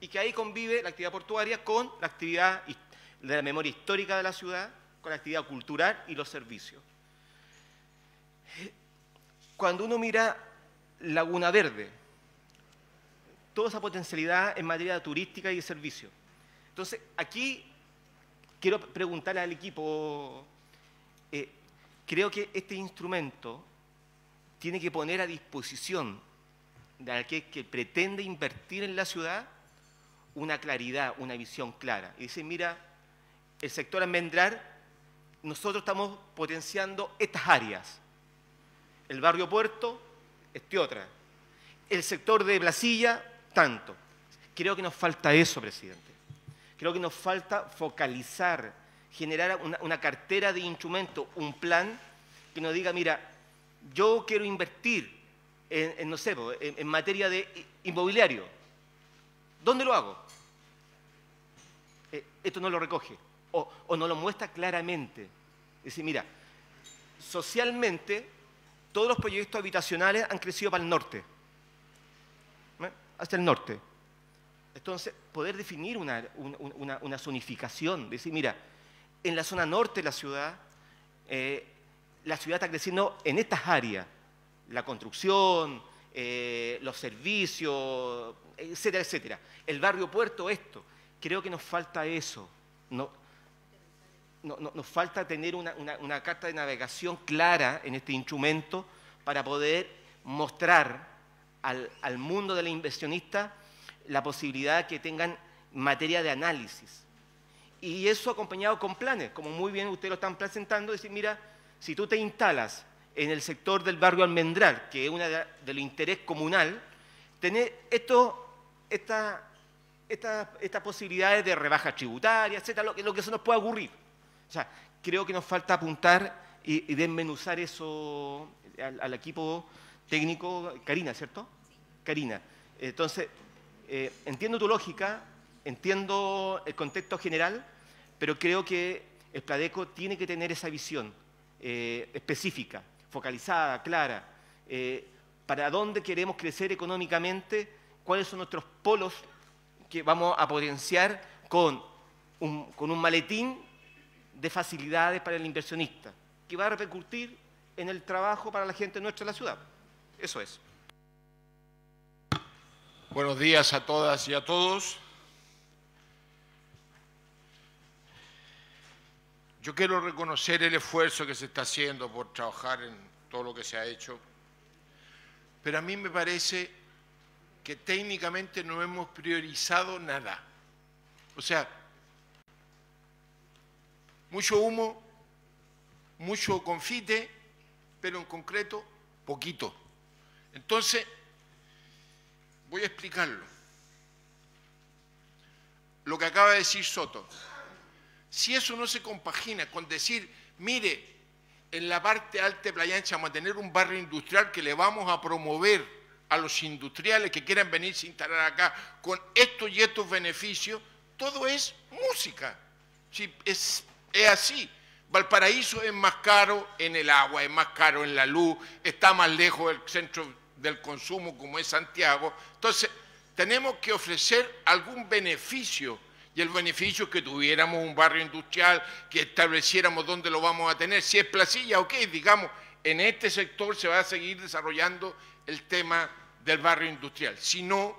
y que ahí convive la actividad portuaria con la actividad de la memoria histórica de la ciudad, con la actividad cultural y los servicios. Cuando uno mira Laguna Verde, toda esa potencialidad en materia turística y de servicio. Entonces, aquí quiero preguntarle al equipo, eh, creo que este instrumento tiene que poner a disposición de aquel que pretende invertir en la ciudad una claridad, una visión clara. Y dice, mira, el sector almendrar, nosotros estamos potenciando estas áreas. El barrio puerto, este otra. El sector de Blasilla tanto. Creo que nos falta eso, presidente. Creo que nos falta focalizar, generar una, cartera de instrumentos, un plan que nos diga, mira, yo quiero invertir en, no sé, en, materia de inmobiliario. ¿Dónde lo hago? Eh, esto no lo recoge o, o no lo muestra claramente. Es decir, mira, socialmente todos los proyectos habitacionales han crecido para el norte hacia el norte. Entonces, poder definir una, una, una zonificación, decir, mira, en la zona norte de la ciudad, eh, la ciudad está creciendo en estas áreas, la construcción, eh, los servicios, etcétera, etcétera. El barrio puerto, esto. Creo que nos falta eso. No, no, nos falta tener una carta de navegación clara en este instrumento para poder mostrar al, mundo del inversionista la posibilidad de que tengan materia de análisis. Y eso acompañado con planes, como muy bien ustedes lo están presentando, decir, mira, si tú te instalas en el sector del barrio Almendral, que es una de, del interés comunal, tener esto, estas posibilidades de rebaja tributaria, etcétera, lo que, eso nos puede ocurrir. O sea, creo que nos falta apuntar y, desmenuzar eso al, equipo técnico, Karina, ¿cierto? Karina. Entonces, eh, entiendo tu lógica, entiendo el contexto general, pero creo que el Pladeco tiene que tener esa visión eh, específica, focalizada, clara, eh, para dónde queremos crecer económicamente, cuáles son nuestros polos que vamos a potenciar con un, maletín de facilidades para el inversionista, que va a repercutir en el trabajo para la gente nuestra de la ciudad. Eso es. Buenos días a todas y a todos. Yo quiero reconocer el esfuerzo que se está haciendo por trabajar en todo lo que se ha hecho, pero a mí me parece que técnicamente no hemos priorizado nada. O sea, mucho humo, mucho confite, pero en concreto poquito. Entonces, Voy a explicarlo. Lo que acaba de decir Soto. Si eso no se compagina con decir, mire, en la parte alta de Playa Ancha mantener un barrio industrial que le vamos a promover a los industriales que quieran venirse a instalar acá con estos y estos beneficios, todo es música. Si es, es así. Valparaíso es más caro en el agua, es más caro en la luz, está más lejos del centro del consumo como es Santiago. Entonces, tenemos que ofrecer algún beneficio y el beneficio que tuviéramos un barrio industrial, que estableciéramos dónde lo vamos a tener. Si es Placilla, ok, digamos, en este sector se va a seguir desarrollando el tema del barrio industrial. Si no,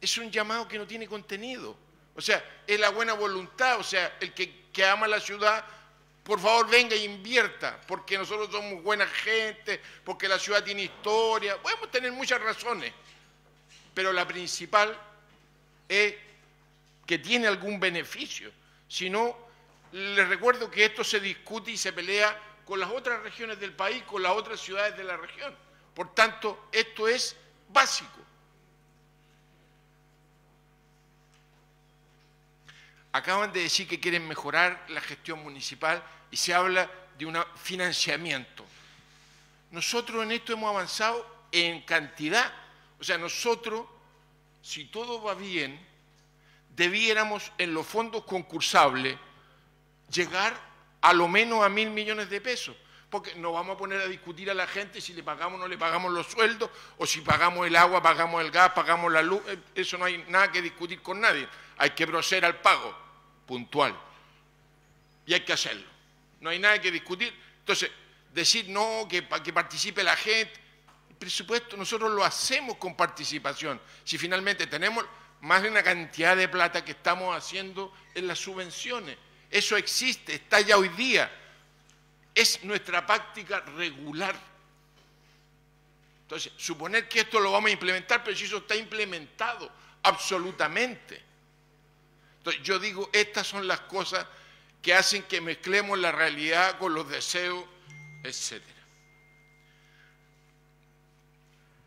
es un llamado que no tiene contenido. O sea, es la buena voluntad, o sea, el que, que ama la ciudad por favor venga e invierta, porque nosotros somos buena gente, porque la ciudad tiene historia, podemos tener muchas razones, pero la principal es que tiene algún beneficio. Si no, les recuerdo que esto se discute y se pelea con las otras regiones del país, con las otras ciudades de la región. Por tanto, esto es básico. Acaban de decir que quieren mejorar la gestión municipal y se habla de un financiamiento. Nosotros en esto hemos avanzado en cantidad. O sea, nosotros, si todo va bien, debiéramos en los fondos concursables llegar a lo menos a mil millones de pesos. Porque nos vamos a poner a discutir a la gente si le pagamos o no le pagamos los sueldos, o si pagamos el agua, pagamos el gas, pagamos la luz. Eh, eso no hay nada que discutir con nadie. Hay que proceder al pago puntual. Y hay que hacerlo. No hay nada que discutir. Entonces, decir no, que, que participe la gente, el presupuesto nosotros lo hacemos con participación. Si finalmente tenemos más de una cantidad de plata que estamos haciendo en las subvenciones. Eso existe, está ya hoy día. Es nuestra práctica regular. Entonces, suponer que esto lo vamos a implementar, pero si eso está implementado absolutamente. Entonces, yo digo, estas son las cosas que hacen que mezclemos la realidad con los deseos, etc.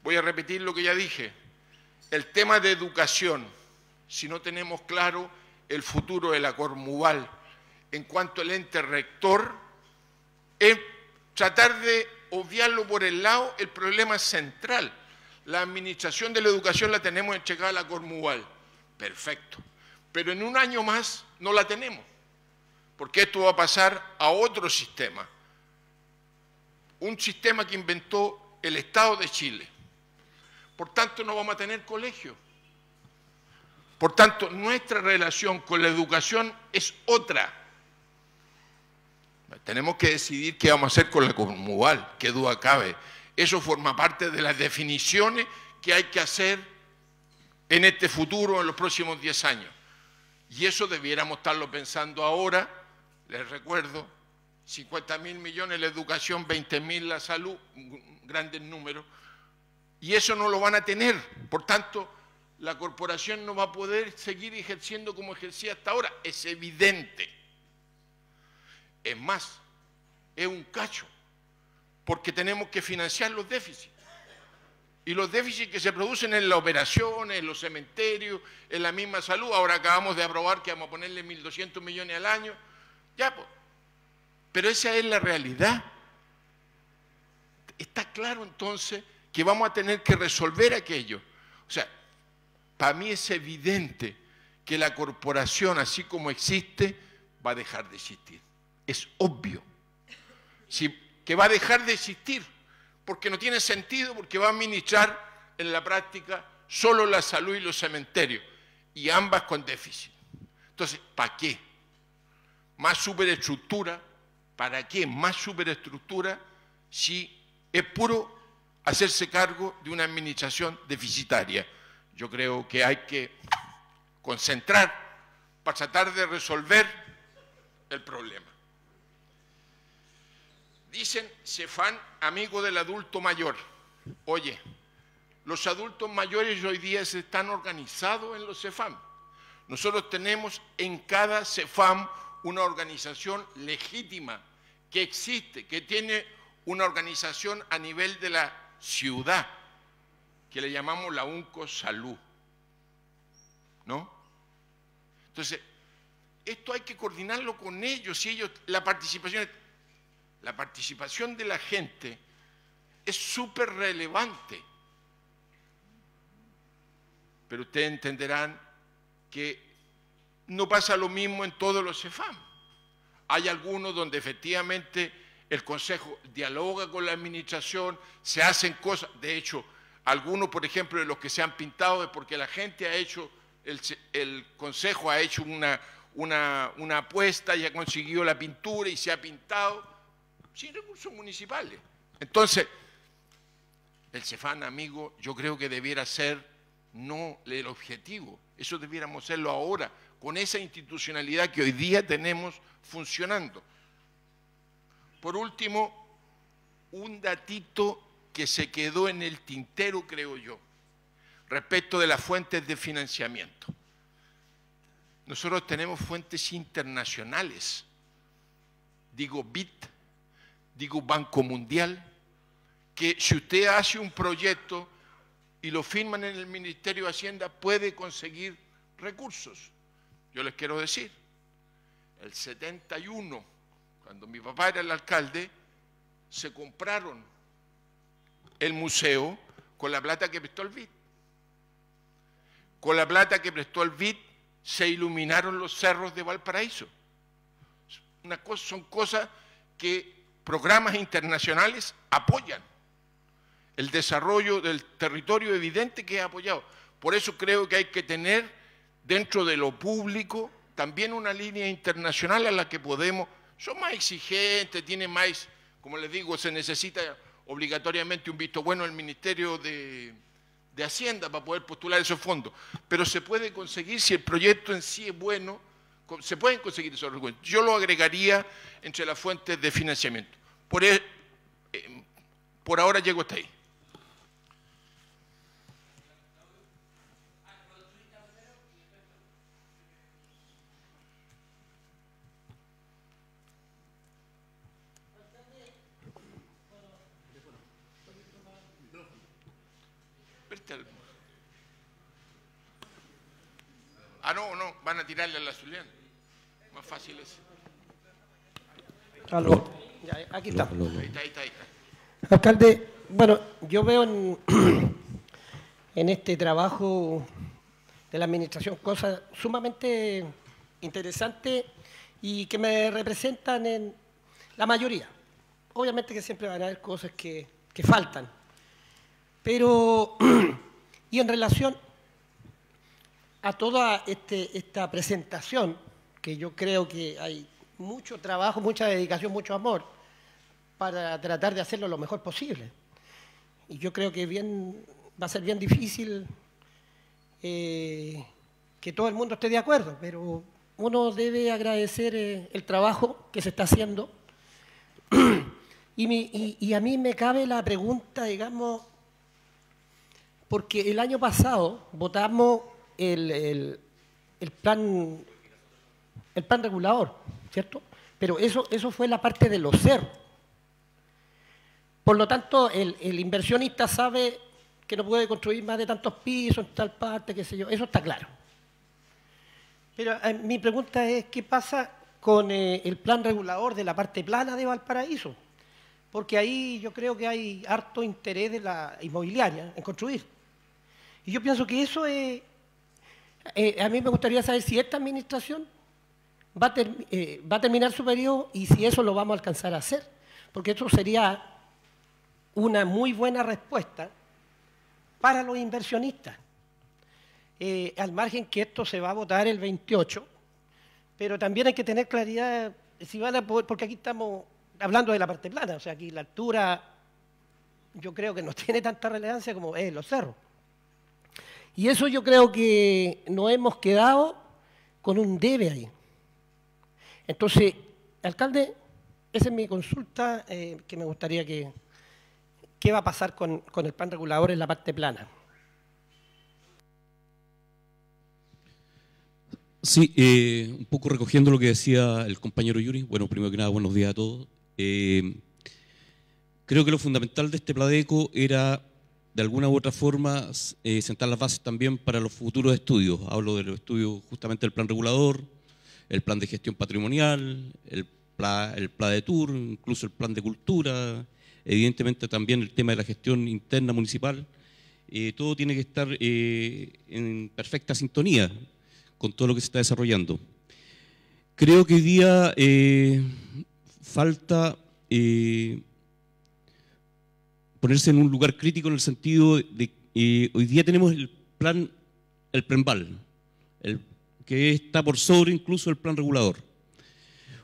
Voy a repetir lo que ya dije. El tema de educación, si no tenemos claro el futuro de la Cormuval en cuanto al ente rector, es tratar de obviarlo por el lado, el problema es central. La administración de la educación la tenemos en a la Cormuval, perfecto, pero en un año más no la tenemos porque esto va a pasar a otro sistema, un sistema que inventó el Estado de Chile. Por tanto, no vamos a tener colegio. Por tanto, nuestra relación con la educación es otra. Tenemos que decidir qué vamos a hacer con la Comunal, qué duda cabe. Eso forma parte de las definiciones que hay que hacer en este futuro, en los próximos 10 años. Y eso debiéramos estarlo pensando ahora les recuerdo, 50 mil millones la educación, 20.000 mil la salud, grandes números, y eso no lo van a tener. Por tanto, la corporación no va a poder seguir ejerciendo como ejercía hasta ahora, es evidente. Es más, es un cacho, porque tenemos que financiar los déficits. Y los déficits que se producen en las operaciones, en los cementerios, en la misma salud. Ahora acabamos de aprobar que vamos a ponerle 1.200 millones al año ya, Pero esa es la realidad. Está claro entonces que vamos a tener que resolver aquello. O sea, para mí es evidente que la corporación, así como existe, va a dejar de existir. Es obvio. que va a dejar de existir, porque no tiene sentido, porque va a administrar en la práctica solo la salud y los cementerios, y ambas con déficit. Entonces, ¿para qué? más superestructura. ¿Para qué más superestructura si es puro hacerse cargo de una administración deficitaria? Yo creo que hay que concentrar para tratar de resolver el problema. Dicen, Cefam amigo del adulto mayor. Oye, los adultos mayores hoy día se están organizados en los CEFAM. Nosotros tenemos en cada CEFAM una organización legítima que existe, que tiene una organización a nivel de la ciudad, que le llamamos la UNCO Salud. ¿No? Entonces, esto hay que coordinarlo con ellos, si ellos, la participación, la participación de la gente es súper relevante. Pero ustedes entenderán que no pasa lo mismo en todos los CEFAM. Hay algunos donde efectivamente el Consejo dialoga con la Administración, se hacen cosas. De hecho, algunos, por ejemplo, de los que se han pintado es porque la gente ha hecho, el, Consejo ha hecho una, apuesta y ha conseguido la pintura y se ha pintado sin recursos municipales. Entonces, el CEFAM, amigo, yo creo que debiera ser no el objetivo, eso debiéramos hacerlo ahora, con esa institucionalidad que hoy día tenemos funcionando. Por último, un datito que se quedó en el tintero, creo yo, respecto de las fuentes de financiamiento. Nosotros tenemos fuentes internacionales. Digo BIT, digo Banco Mundial, que si usted hace un proyecto y lo firman en el Ministerio de Hacienda puede conseguir recursos. Yo les quiero decir, el 71, cuando mi papá era el alcalde, se compraron el museo con la plata que prestó el BID. Con la plata que prestó el BID se iluminaron los cerros de Valparaíso. son cosas que programas internacionales apoyan el desarrollo del territorio evidente que es apoyado. Por eso creo que hay que tener dentro de lo público también una línea internacional a la que podemos, son más exigentes, tienen más, como les digo, se necesita obligatoriamente un visto bueno del Ministerio de, Hacienda para poder postular esos fondos, pero se puede conseguir si el proyecto en sí es bueno, se pueden conseguir esos recursos. Yo lo agregaría entre las fuentes de financiamiento. por e, eh, ahora llego hasta ahí. Ah, no, no, van a tirarle a la Más fácil es. Aló. aquí está. Alcalde, bueno, yo veo en, este trabajo de la administración cosas sumamente interesantes y que me representan en la mayoría. Obviamente que siempre van a haber cosas que faltan, pero y en relación a toda este, esta presentación, que yo creo que hay mucho trabajo, mucha dedicación, mucho amor, para tratar de hacerlo lo mejor posible. Y yo creo que bien, va a ser bien difícil eh, que todo el mundo esté de acuerdo, pero uno debe agradecer eh, el trabajo que se está haciendo. y a mí me cabe la pregunta, digamos, porque el año pasado votamos el, plan, el plan regulador, ¿cierto? Pero eso, eso fue la parte de los cerros. Por lo tanto, el, inversionista sabe que no puede construir más de tantos pisos en tal parte, qué sé yo, eso está claro. Pero eh, mi pregunta es, ¿qué pasa con eh, el plan regulador de la parte plana de Valparaíso? Porque ahí yo creo que hay harto interés de la inmobiliaria en construir. Y yo pienso que eso es, eh, a mí me gustaría saber si esta administración eh, va a, terminar su periodo y si eso lo vamos a alcanzar a hacer, porque eso sería una muy buena respuesta para los inversionistas. Eh, al margen que esto se va a votar el 28, pero también hay que tener claridad si van a porque aquí estamos hablando de la parte plana, o sea, aquí la altura yo creo que no tiene tanta relevancia como es los cerros. Y eso yo creo que nos hemos quedado con un debe ahí. Entonces, alcalde, esa es mi consulta eh, que me gustaría que... ¿Qué va a pasar con, el plan regulador en la parte plana? Sí, eh, un poco recogiendo lo que decía el compañero Yuri. Bueno, primero que nada, buenos días a todos. Eh, creo que lo fundamental de este Pladeco era de alguna u otra forma eh, sentar las bases también para los futuros estudios. Hablo de los estudios justamente del plan regulador, el plan de gestión patrimonial, el, plan de tour, incluso el plan de cultura, evidentemente también el tema de la gestión interna municipal. Eh, todo tiene que estar eh, en perfecta sintonía con todo lo que se está desarrollando. Creo que hoy día falta ponerse en un lugar crítico en el sentido de que eh, hoy día tenemos el plan, el PREMBAL, que está por sobre incluso el plan regulador.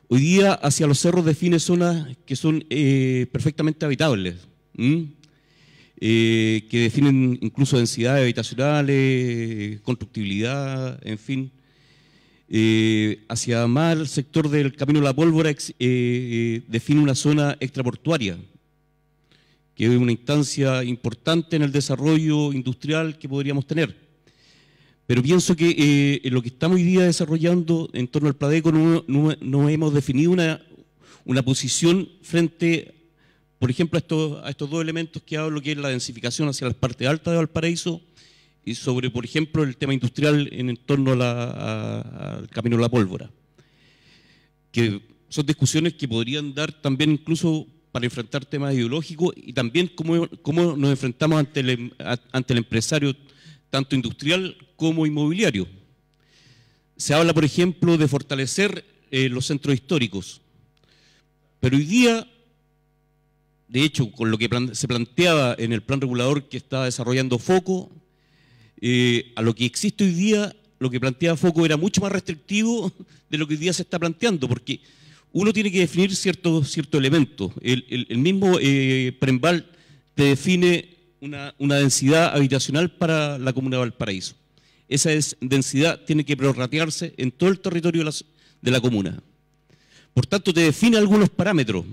Hoy día hacia los cerros define zonas que son eh, perfectamente habitables, eh, que definen incluso densidades habitacionales, constructibilidad, en fin. hacia mar el sector del Camino de la Pólvora define una zona extraportuaria, que es una instancia importante en el desarrollo industrial que podríamos tener. Pero pienso que eh, en lo que estamos hoy día desarrollando en torno al Pladeco no, hemos definido una, posición frente, por ejemplo, a estos, dos elementos que hablo, que es la densificación hacia las partes altas de Valparaíso y sobre, por ejemplo, el tema industrial en torno al camino de la pólvora. Que son discusiones que podrían dar también incluso para enfrentar temas ideológicos y también cómo, cómo nos enfrentamos ante el, em, ante el empresario tanto industrial como inmobiliario. Se habla, por ejemplo, de fortalecer eh, los centros históricos, pero hoy día, de hecho, con lo que se planteaba en el plan regulador que estaba desarrollando FOCO, eh, a lo que existe hoy día, lo que planteaba FOCO era mucho más restrictivo de lo que hoy día se está planteando, porque uno tiene que definir cierto, cierto elemento. El, mismo eh, te define una, densidad habitacional para la comuna de Valparaíso. Esa es, densidad tiene que prorratearse en todo el territorio de la, de la comuna. Por tanto, te define algunos parámetros.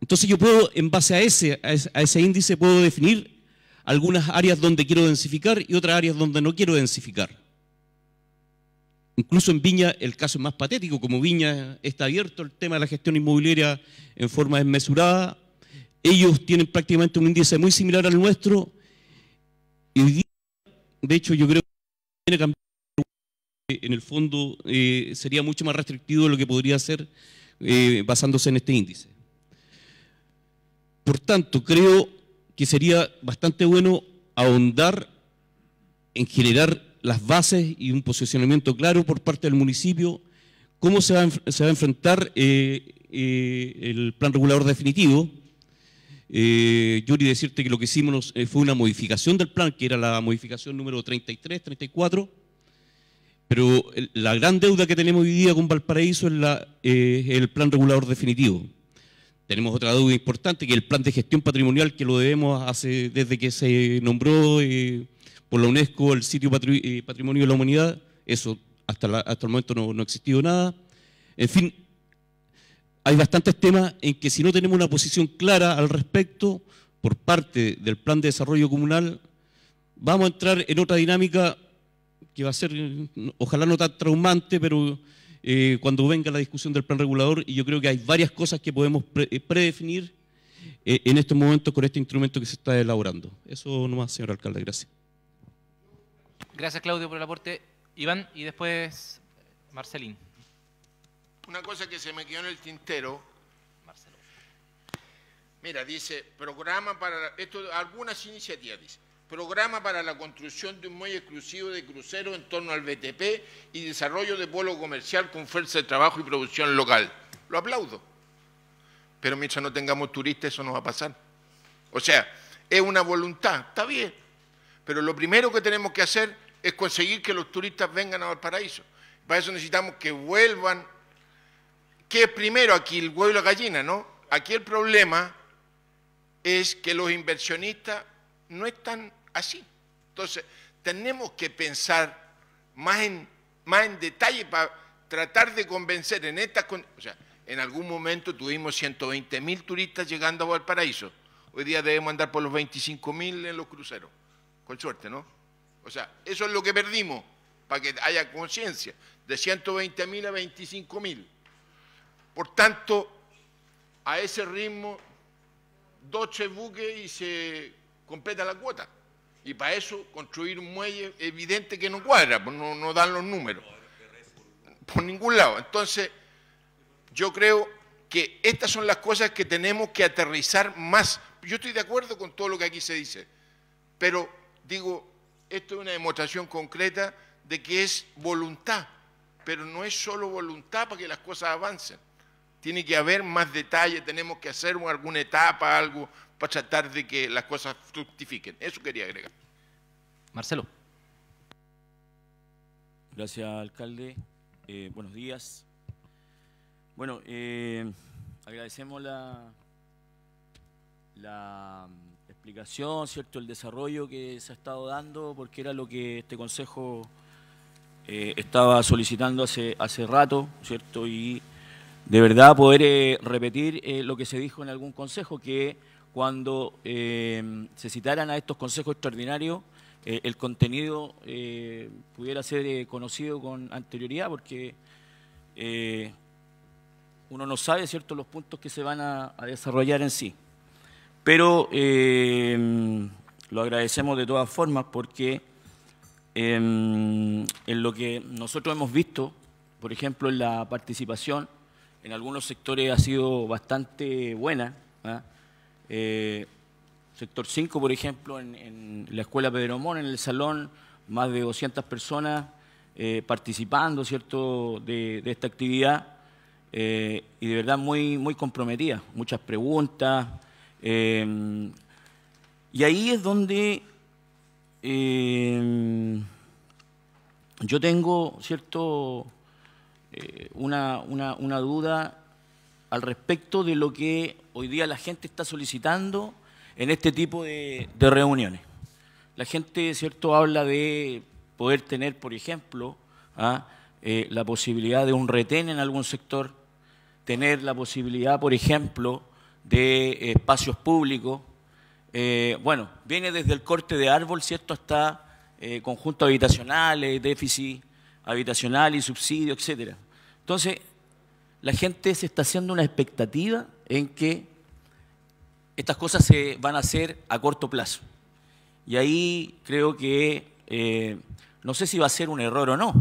Entonces yo puedo, en base a ese, a ese índice, puedo definir algunas áreas donde quiero densificar y otras áreas donde no quiero densificar. Incluso en Viña el caso es más patético, como Viña está abierto el tema de la gestión inmobiliaria en forma desmesurada, ellos tienen prácticamente un índice muy similar al nuestro, y de hecho yo creo que en el fondo eh, sería mucho más restrictivo de lo que podría ser eh, basándose en este índice. Por tanto, creo que sería bastante bueno ahondar en generar las bases y un posicionamiento claro por parte del municipio, cómo se va a, enfrentar eh, eh, el plan regulador definitivo. Eh, Yuri, decirte que lo que hicimos eh, fue una modificación del plan, que era la modificación número 33, 34, pero la gran deuda que tenemos hoy día con Valparaíso es el plan regulador definitivo. Tenemos otra deuda importante, que es el plan de gestión patrimonial, que lo debemos hace, desde que se nombró por la UNESCO el sitio eh, Patrimonio de la Humanidad, eso hasta, hasta el momento no, ha existido nada. En fin, hay bastantes temas en que si no tenemos una posición clara al respecto por parte del plan de desarrollo comunal, vamos a entrar en otra dinámica que va a ser, ojalá no tan traumante, pero eh, cuando venga la discusión del plan regulador, y yo creo que hay varias cosas que podemos eh, predefinir en estos momentos con este instrumento que se está elaborando. Eso nomás, señor alcalde, gracias. Gracias, Claudio, por el aporte. Iván y después Marcelín. Una cosa que se me quedó en el tintero. Marcelo. Mira, dice, programa para, esto, algunas iniciativas, dice, programa para la construcción de un muelle exclusivo de crucero en torno al BTP y desarrollo de vuelo comercial con fuerza de trabajo y producción local. Lo aplaudo. Pero mientras no tengamos turistas, eso no va a pasar. O sea, es una voluntad, está bien. Pero lo primero que tenemos que hacer es conseguir que los turistas vengan a Valparaíso. Para eso necesitamos que vuelvan. ¿Qué es primero aquí, el huevo y la gallina, no? Aquí el problema es que los inversionistas no están así. Entonces, tenemos que pensar más en, más en detalle para tratar de convencer en estas O sea, en algún momento tuvimos 120 mil turistas llegando a Valparaíso. Hoy día debemos andar por los 25 mil en los cruceros. Con suerte, ¿no? O sea, eso es lo que perdimos, para que haya conciencia, de 120.000 a 25.000 Por tanto, a ese ritmo, dos, tres buques y se completa la cuota. Y para eso construir un muelle evidente que no cuadra, pues no dan los números. Por ningún lado. Entonces, yo creo que estas son las cosas que tenemos que aterrizar más. Yo estoy de acuerdo con todo lo que aquí se dice, pero digo, esto es una demostración concreta de que es voluntad, pero no es solo voluntad para que las cosas avancen. Tiene que haber más detalle, tenemos que hacer alguna etapa, algo, para tratar de que las cosas fructifiquen. Eso quería agregar. Marcelo. Gracias, alcalde. Eh, buenos días. Bueno, eh, agradecemos la, la explicación, ¿cierto? El desarrollo que se ha estado dando, porque era lo que este Consejo eh, estaba solicitando hace, hace rato, ¿cierto? Y de verdad poder eh, repetir eh, lo que se dijo en algún consejo, que cuando se citaran a estos consejos extraordinarios, el contenido pudiera ser conocido con anterioridad, porque uno no sabe, ¿cierto?, los puntos que se van a desarrollar en sí. Pero em, lo agradecemos de todas formas porque em, en lo que nosotros hemos visto, por ejemplo, en la participación, en algunos sectores ha sido bastante buena. ¿ah? Eh, sector 5, por ejemplo, en, la Escuela Pedro Món, en el salón, más de 200 personas eh, participando ¿cierto? De, esta actividad eh, y de verdad muy, muy comprometidas. Muchas preguntas, Em, y ahí es donde em, yo tengo, ¿cierto?, eh, una, duda al respecto de lo que hoy día la gente está solicitando en este tipo de, reuniones. La gente, ¿cierto?, habla de poder tener, por ejemplo, ¿ah? eh, la posibilidad de un retén en algún sector, tener la posibilidad, por ejemplo, de espacios públicos. Eh, bueno, viene desde el corte de árbol, ¿cierto?, hasta eh, conjuntos habitacionales, déficit habitacional y subsidio, etcétera. Entonces, la gente se está haciendo una expectativa en que estas cosas se van a hacer a corto plazo. Y ahí creo que, eh, no sé si va a ser un error o no,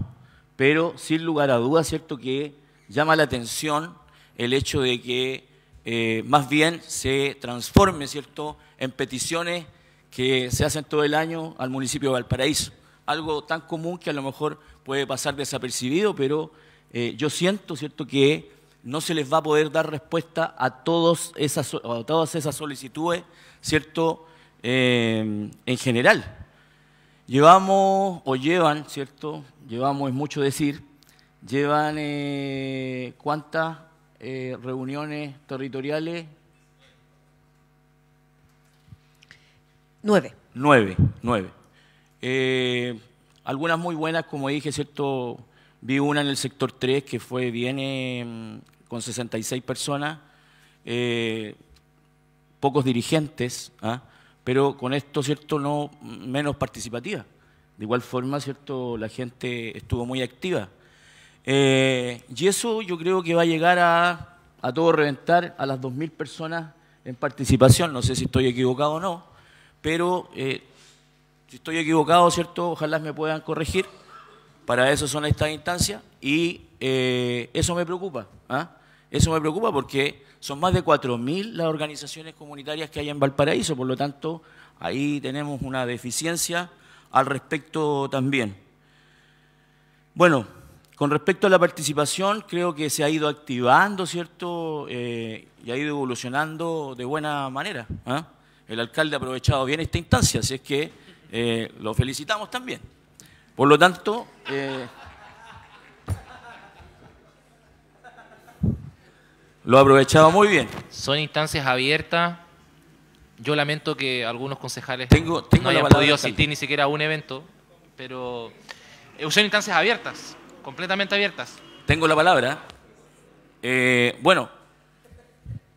pero sin lugar a dudas, ¿cierto?, que llama la atención el hecho de que eh, más bien se transforme, ¿cierto?, en peticiones que se hacen todo el año al municipio de Valparaíso. Algo tan común que a lo mejor puede pasar desapercibido, pero eh, yo siento, ¿cierto?, que no se les va a poder dar respuesta a, todas esas solicitudes, ¿cierto?, eh, en general. Llevamos, o llevan, ¿cierto?, llevamos, es mucho decir, llevan, ¿cuántas? Eh, reuniones territoriales? Nueve. Nueve, nueve. Eh, algunas muy buenas, como dije, ¿cierto? Vi una en el sector 3 que fue bien mm, con 66 personas, eh, pocos dirigentes, ¿ah? pero con esto, ¿cierto? No menos participativa. De igual forma, ¿cierto? La gente estuvo muy activa. Eh, y eso yo creo que va a llegar a, todo reventar a las 2.000 personas en participación. No sé si estoy equivocado o no, pero eh, si estoy equivocado, ¿cierto? Ojalá me puedan corregir. Para eso son estas instancias y eh, eso me preocupa. ¿ah? Eso me preocupa porque son más de 4.000 las organizaciones comunitarias que hay en Valparaíso, por lo tanto, ahí tenemos una deficiencia al respecto también. Bueno, con respecto a la participación, creo que se ha ido activando, ¿cierto? Eh, y ha ido evolucionando de buena manera. ¿ah? El alcalde ha aprovechado bien esta instancia, así es que eh, lo felicitamos también. Por lo tanto, eh, lo ha aprovechado muy bien. Son instancias abiertas. Yo lamento que algunos concejales no hayan podido asistir ni siquiera a un evento, pero son instancias abiertas completamente abiertas. Tengo la palabra. Eh, bueno,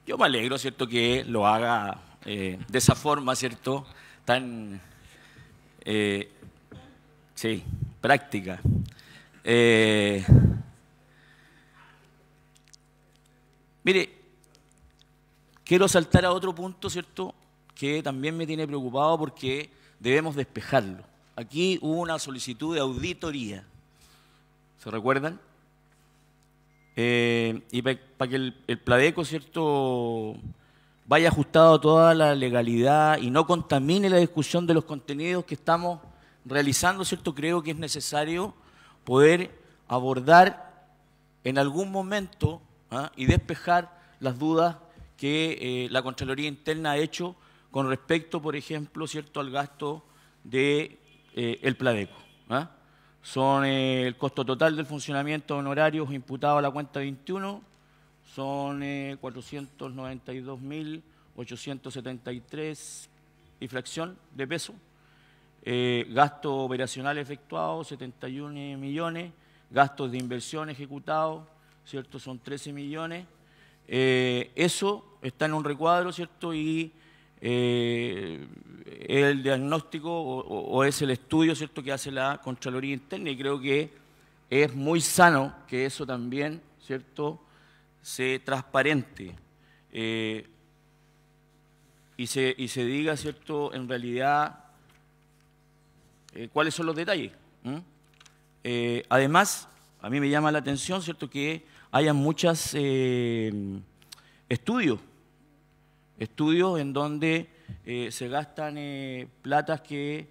yo me alegro, ¿cierto?, que lo haga eh, de esa forma, ¿cierto?, tan, eh, sí, práctica. mire, quiero saltar a otro punto, ¿cierto?, que también me tiene preocupado porque debemos despejarlo. Aquí hubo una solicitud de auditoría. ¿Se recuerdan? Eh, y para que el, Pladeco, ¿cierto?, vaya ajustado a toda la legalidad y no contamine la discusión de los contenidos que estamos realizando, ¿cierto? Creo que es necesario poder abordar en algún momento ¿ah? y despejar las dudas que eh, la Contraloría Interna ha hecho con respecto, por ejemplo, ¿cierto?, al gasto de eh, el Pladeco. ¿ah? son eh, el costo total del funcionamiento de honorarios imputado a la cuenta 21, son 492.873 eh, y fracción de peso. Eh, gasto operacional efectuado, 71 millones. Gastos de inversión ejecutados, ¿cierto? Son 13 millones. Eh, eso está en un recuadro, ¿cierto? Y el diagnóstico o, es el estudio ¿cierto? que hace la Contraloría Interna y creo que es muy sano que eso también ¿cierto? se transparente eh, y, se, se diga ¿cierto? en realidad eh, cuáles son los detalles. Eh, además, a mí me llama la atención ¿cierto? que hayan muchos estudios, estudios en donde eh, se gastan eh, platas que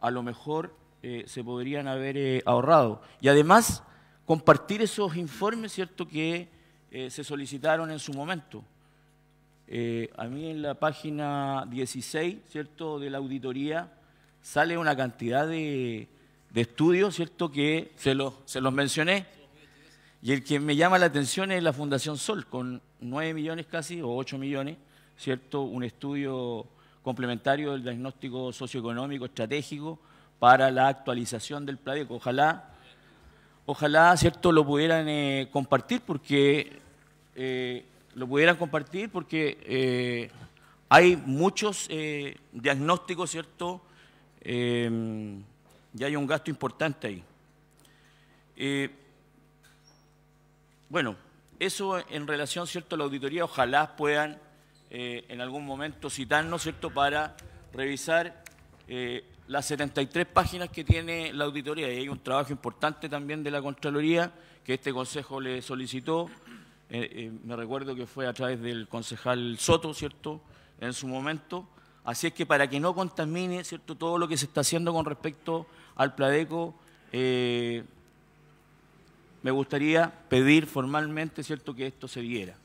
a lo mejor eh, se podrían haber ahorrado. Y además, compartir esos informes, ¿cierto?, que se solicitaron en su momento. a mí en la página 16, ¿cierto?, de la auditoría, sale una cantidad de, estudios, ¿cierto?, que se se los mencioné. Y el que me llama la atención es la Fundación Sol, con 9 millones casi, o 8 millones, ¿cierto? un estudio complementario del diagnóstico socioeconómico estratégico para la actualización del PLADECO. Ojalá, ojalá ¿cierto? lo pudieran eh, compartir porque eh, lo pudieran compartir porque eh, hay muchos diagnósticos, ¿cierto? y hay un gasto importante ahí. bueno, eso en relación ¿cierto? a la auditoría, ojalá puedan eh, en algún momento citarnos, ¿cierto?, para revisar eh, las 73 páginas que tiene la auditoría. Y hay un trabajo importante también de la Contraloría que este Consejo le solicitó. Eh, me recuerdo que fue a través del concejal Soto, ¿cierto?, en su momento. Así es que para que no contamine, ¿cierto?, todo lo que se está haciendo con respecto al Pladeco, me gustaría pedir formalmente, ¿cierto?, que esto se diera.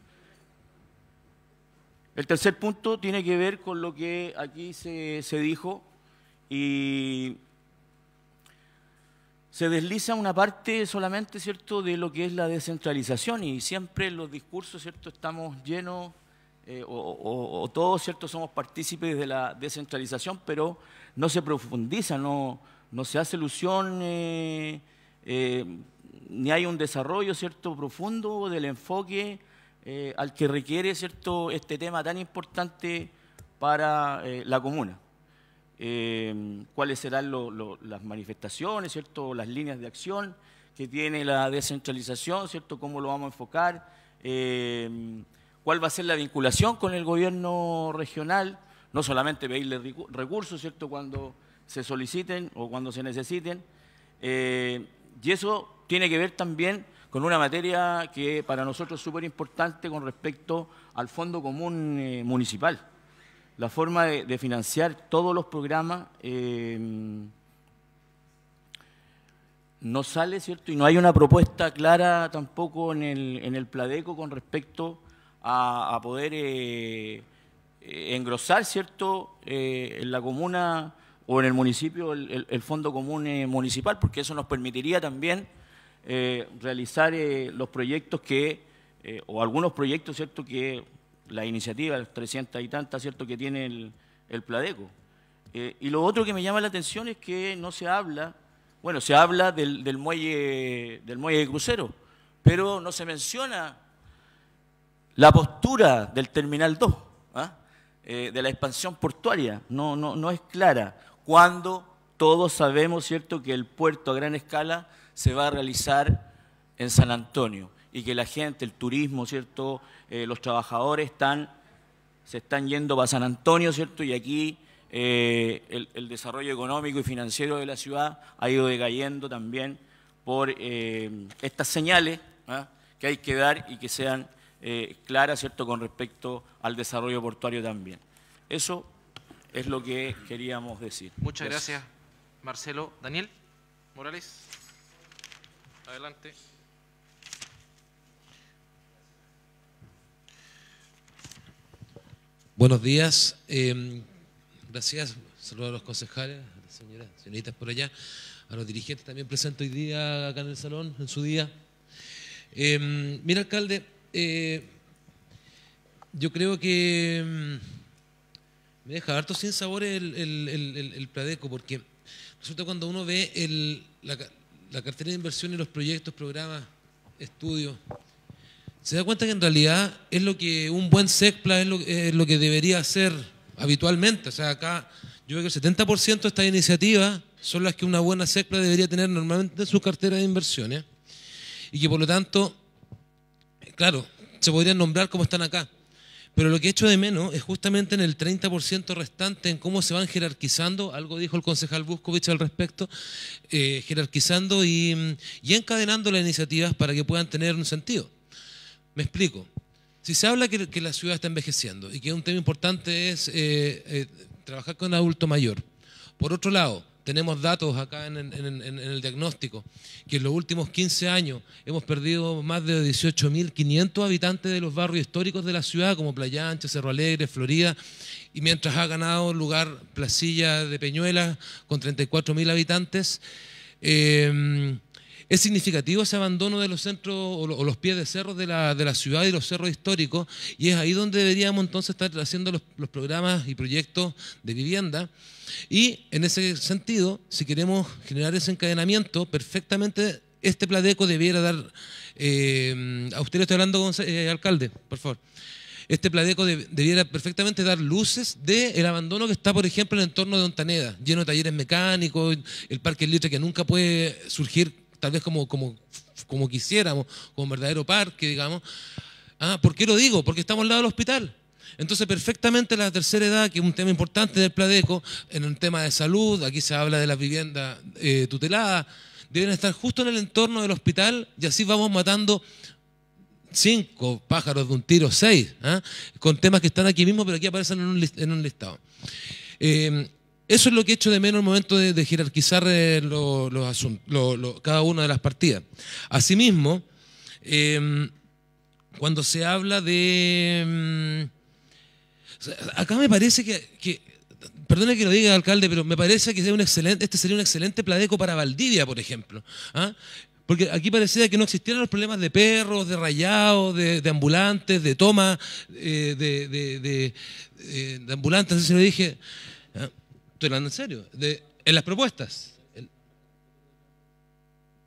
El tercer punto tiene que ver con lo que aquí se, dijo y se desliza una parte solamente, ¿cierto?, de lo que es la descentralización y siempre los discursos, ¿cierto?, estamos llenos eh, o, todos, ¿cierto?, somos partícipes de la descentralización, pero no se profundiza, no, se hace ilusión, eh, eh, ni hay un desarrollo, ¿cierto?, profundo del enfoque eh, al que requiere ¿cierto? este tema tan importante para eh, la comuna. Eh, cuáles serán las manifestaciones, ¿cierto? las líneas de acción que tiene la descentralización, ¿cierto? cómo lo vamos a enfocar, cuál va a ser la vinculación con el gobierno regional, no solamente pedirle recursos ¿cierto? cuando se soliciten o cuando se necesiten, y eso tiene que ver también con una materia que para nosotros es súper importante con respecto al Fondo Común eh, Municipal. La forma de, financiar todos los programas eh, no sale, ¿cierto? Y no hay una propuesta clara tampoco en el, en el Pladeco con respecto a, poder eh, engrosar, ¿cierto?, en la comuna o en el municipio el, el Fondo Común Municipal, porque eso nos permitiría también eh, realizar eh, los proyectos que, eh, o algunos proyectos, ¿cierto?, que la iniciativa, los 300 y tantas, ¿cierto?, que tiene el, Pladeco. y lo otro que me llama la atención es que no se habla, bueno, se habla del, muelle, del muelle de crucero, pero no se menciona la postura del Terminal 2, ¿ah? de la expansión portuaria, no, no, no es clara. ¿Cuándo? Todos sabemos, ¿cierto?, que el puerto a gran escala se va a realizar en San Antonio y que la gente, el turismo, ¿cierto?, eh, los trabajadores están, se están yendo para San Antonio, ¿cierto?, y aquí eh, el, desarrollo económico y financiero de la ciudad ha ido decayendo también por eh, estas señales ¿ah? que hay que dar y que sean claras, ¿cierto?, con respecto al desarrollo portuario también. Eso es lo que queríamos decir. Muchas gracias. Marcelo Daniel Morales. Adelante. Buenos días. Em, gracias. Saludos a los concejales, a las señoritas por allá, a los dirigentes también presentes hoy día acá en el salón, en su día. Em, mira, alcalde, eh, yo creo que em, me deja harto sin sabor el, el, el Pladeco, porque Resulta cuando uno ve la, cartera de inversión y los proyectos, programas, estudios, se da cuenta que en realidad es lo que un buen SECPLA es lo, lo que debería hacer habitualmente. O sea, acá yo veo que el 70% de estas iniciativas son las que una buena SECPLA debería tener normalmente en su cartera de inversiones. Y que por lo tanto, claro, se podrían nombrar como están acá. Pero lo que he hecho de menos es justamente en el 30% restante, en cómo se van jerarquizando, algo dijo el concejal Buscovich al respecto, eh, jerarquizando y, encadenando las iniciativas para que puedan tener un sentido. Me explico. Si se habla que, la ciudad está envejeciendo y que un tema importante es eh, eh, trabajar con adulto mayor, por otro lado, tenemos datos acá en, el diagnóstico que en los últimos 15 años hemos perdido más de 18.500 habitantes de los barrios históricos de la ciudad, como Playa Ancha, Cerro Alegre, Florida, y mientras ha ganado lugar Placilla de Peñuela con 34.000 habitantes. Eh, es significativo ese abandono de los centros o los pies de cerros de la, de la ciudad y los cerros históricos, y es ahí donde deberíamos entonces estar haciendo los, programas y proyectos de vivienda. Y en ese sentido, si queremos generar ese encadenamiento, perfectamente este Pladeco debiera dar. Eh, a usted le estoy hablando, con, eh, alcalde, por favor este Pladeco debiera perfectamente dar luces del abandono que está, por ejemplo, en el entorno de Ontaneda, lleno de talleres mecánicos, el parque litre que nunca puede surgir tal vez como, como, como quisiéramos, como un verdadero parque, digamos. Ah, ¿Por qué lo digo? Porque estamos al lado del hospital. Entonces, perfectamente la tercera edad, que es un tema importante del Pladeco, en el tema de salud, aquí se habla de las viviendas eh, tuteladas, deben estar justo en el entorno del hospital y así vamos matando cinco pájaros de un tiro, seis, ¿ah? con temas que están aquí mismo, pero aquí aparecen en un, listado. Eh, eso es lo que he hecho de menos el momento de, jerarquizar eh, los cada una de las partidas. Asimismo, em, cuando se habla de... Em, acá me parece que, que perdone que lo diga, alcalde, pero me parece que un excelente, este sería un excelente pladeco para Valdivia, por ejemplo. ¿ah? Porque aquí parecía que no existieran los problemas de perros, de rayados, de, ambulantes, de toma, eh, de, de, eh, ambulantes, así se lo dije. Estoy hablando en serio. De, en las propuestas.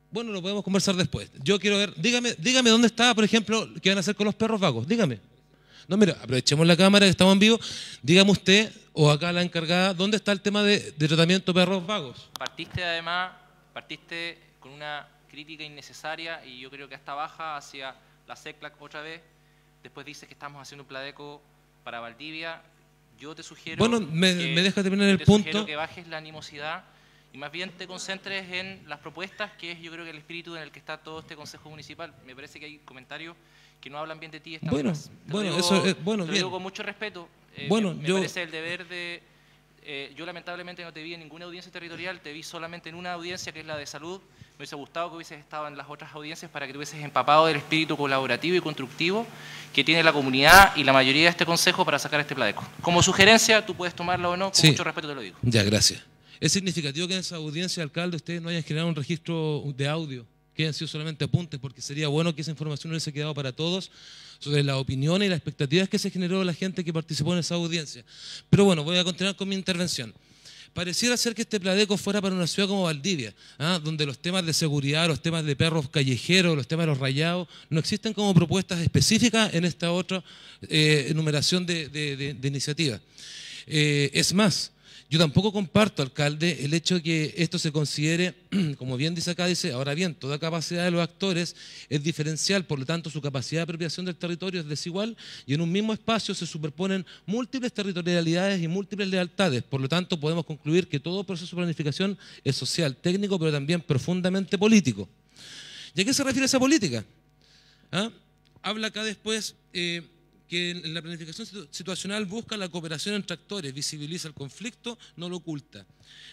bueno, lo podemos conversar después. Yo quiero ver, dígame, dígame dónde está, por ejemplo, qué van a hacer con los perros vagos. Dígame. No, mira, aprovechemos la cámara que estamos en vivo. Dígame usted, o acá la encargada, ¿dónde está el tema de, de tratamiento de perros vagos? Partiste además, partiste con una crítica innecesaria y yo creo que hasta baja hacia la CECLAC otra vez. Después dices que estamos haciendo un pladeco para Valdivia yo te sugiero. Bueno, me, que, deja terminar el punto. que bajes la animosidad y más bien te concentres en las propuestas, que es yo creo que el espíritu en el que está todo este Consejo Municipal. Me parece que hay comentarios que no hablan bien de ti. Esta bueno, bueno, eso es, bueno, te digo con mucho respeto. Eh, bueno, me, parece el deber de... Eh, yo lamentablemente no te vi en ninguna audiencia territorial, te vi solamente en una audiencia que es la de salud me hubiese gustado que hubieses estado en las otras audiencias para que te hubieses empapado del espíritu colaborativo y constructivo que tiene la comunidad y la mayoría de este consejo para sacar este pladeco. Como sugerencia, tú puedes tomarla o no, con mucho respeto te lo digo. Ya, gracias. Es significativo que en esa audiencia, alcalde, ustedes no hayan generado un registro de audio, que hayan sido solamente apuntes, porque sería bueno que esa información hubiese quedado para todos sobre la opinión y las expectativas que se generó la gente que participó en esa audiencia. Pero bueno, voy a continuar con mi intervención. Pareciera ser que este Pladeco fuera para una ciudad como Valdivia, ¿ah? donde los temas de seguridad, los temas de perros callejeros, los temas de los rayados, no existen como propuestas específicas en esta otra eh, enumeración de, iniciativas. Eh, es más, yo tampoco comparto, alcalde, el hecho de que esto se considere, como bien dice acá, dice, ahora bien, toda capacidad de los actores es diferencial, por lo tanto su capacidad de apropiación del territorio es desigual y en un mismo espacio se superponen múltiples territorialidades y múltiples lealtades. Por lo tanto, podemos concluir que todo proceso de planificación es social, técnico, pero también profundamente político. ¿Y a qué se refiere esa política? ¿Ah? Habla acá después... Eh, que en la planificación situacional busca la cooperación entre actores, visibiliza el conflicto, no lo oculta,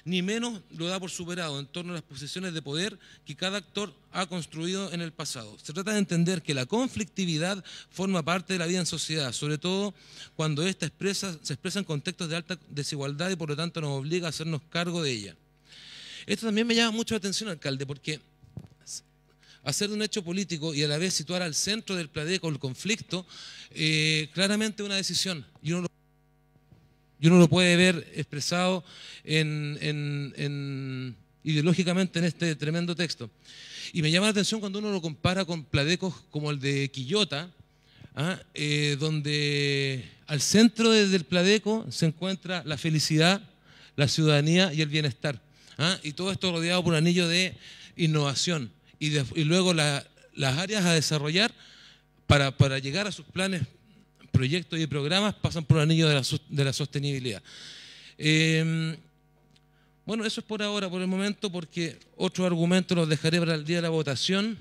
ni menos lo da por superado en torno a las posiciones de poder que cada actor ha construido en el pasado. Se trata de entender que la conflictividad forma parte de la vida en sociedad, sobre todo cuando esta expresa, se expresa en contextos de alta desigualdad y por lo tanto nos obliga a hacernos cargo de ella. Esto también me llama mucho la atención, alcalde, porque hacer un hecho político y a la vez situar al centro del pladeco el conflicto, eh, claramente una decisión. Y uno, lo, lo, puede ver expresado en, ideológicamente en este tremendo texto. Y me llama la atención cuando uno lo compara con pladecos como el de Quillota, ¿ah? eh, donde al centro del pladeco se encuentra la felicidad, la ciudadanía y el bienestar. ¿ah? Y todo esto rodeado por un anillo de innovación y, luego las áreas a desarrollar para, llegar a sus planes, proyectos y programas pasan por el anillo de la, sostenibilidad. Em, bueno, eso es por ahora, por el momento, porque otro argumento los dejaré para el día de la votación.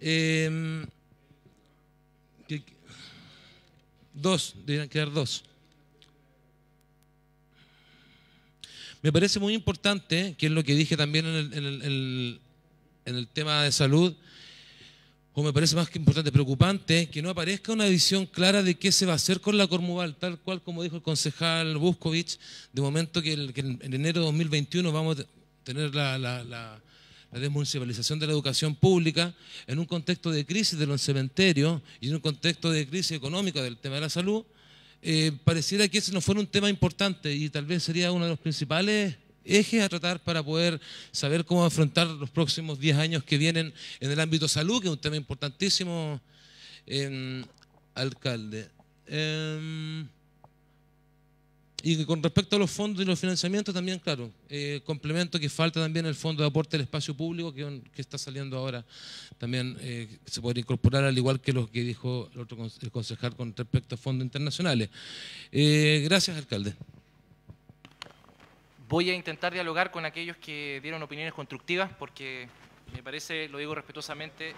Em, dos, deberían quedar dos. Me parece muy importante, que es lo que dije también en el, en el tema de salud, o me parece más que importante, preocupante, que no aparezca una visión clara de qué se va a hacer con la Cormoval, tal cual como dijo el concejal Buscovich, de momento que, en enero de 2021 vamos a tener la, desmunicipalización de la educación pública, en un contexto de crisis de los cementerios y en un contexto de crisis económica del tema de la salud, eh, pareciera que ese no fuera un tema importante y tal vez sería uno de los principales ejes a tratar para poder saber cómo afrontar los próximos 10 años que vienen en el ámbito salud, que es un tema importantísimo, em, alcalde. Em, y con respecto a los fondos y los financiamientos también, claro, eh, complemento que falta también el fondo de aporte del espacio público que, está saliendo ahora, también eh, se podría incorporar al igual que lo que dijo el otro concejal con respecto a fondos internacionales. Eh, gracias, alcalde. Voy a intentar dialogar con aquellos que dieron opiniones constructivas porque me parece, lo digo respetuosamente,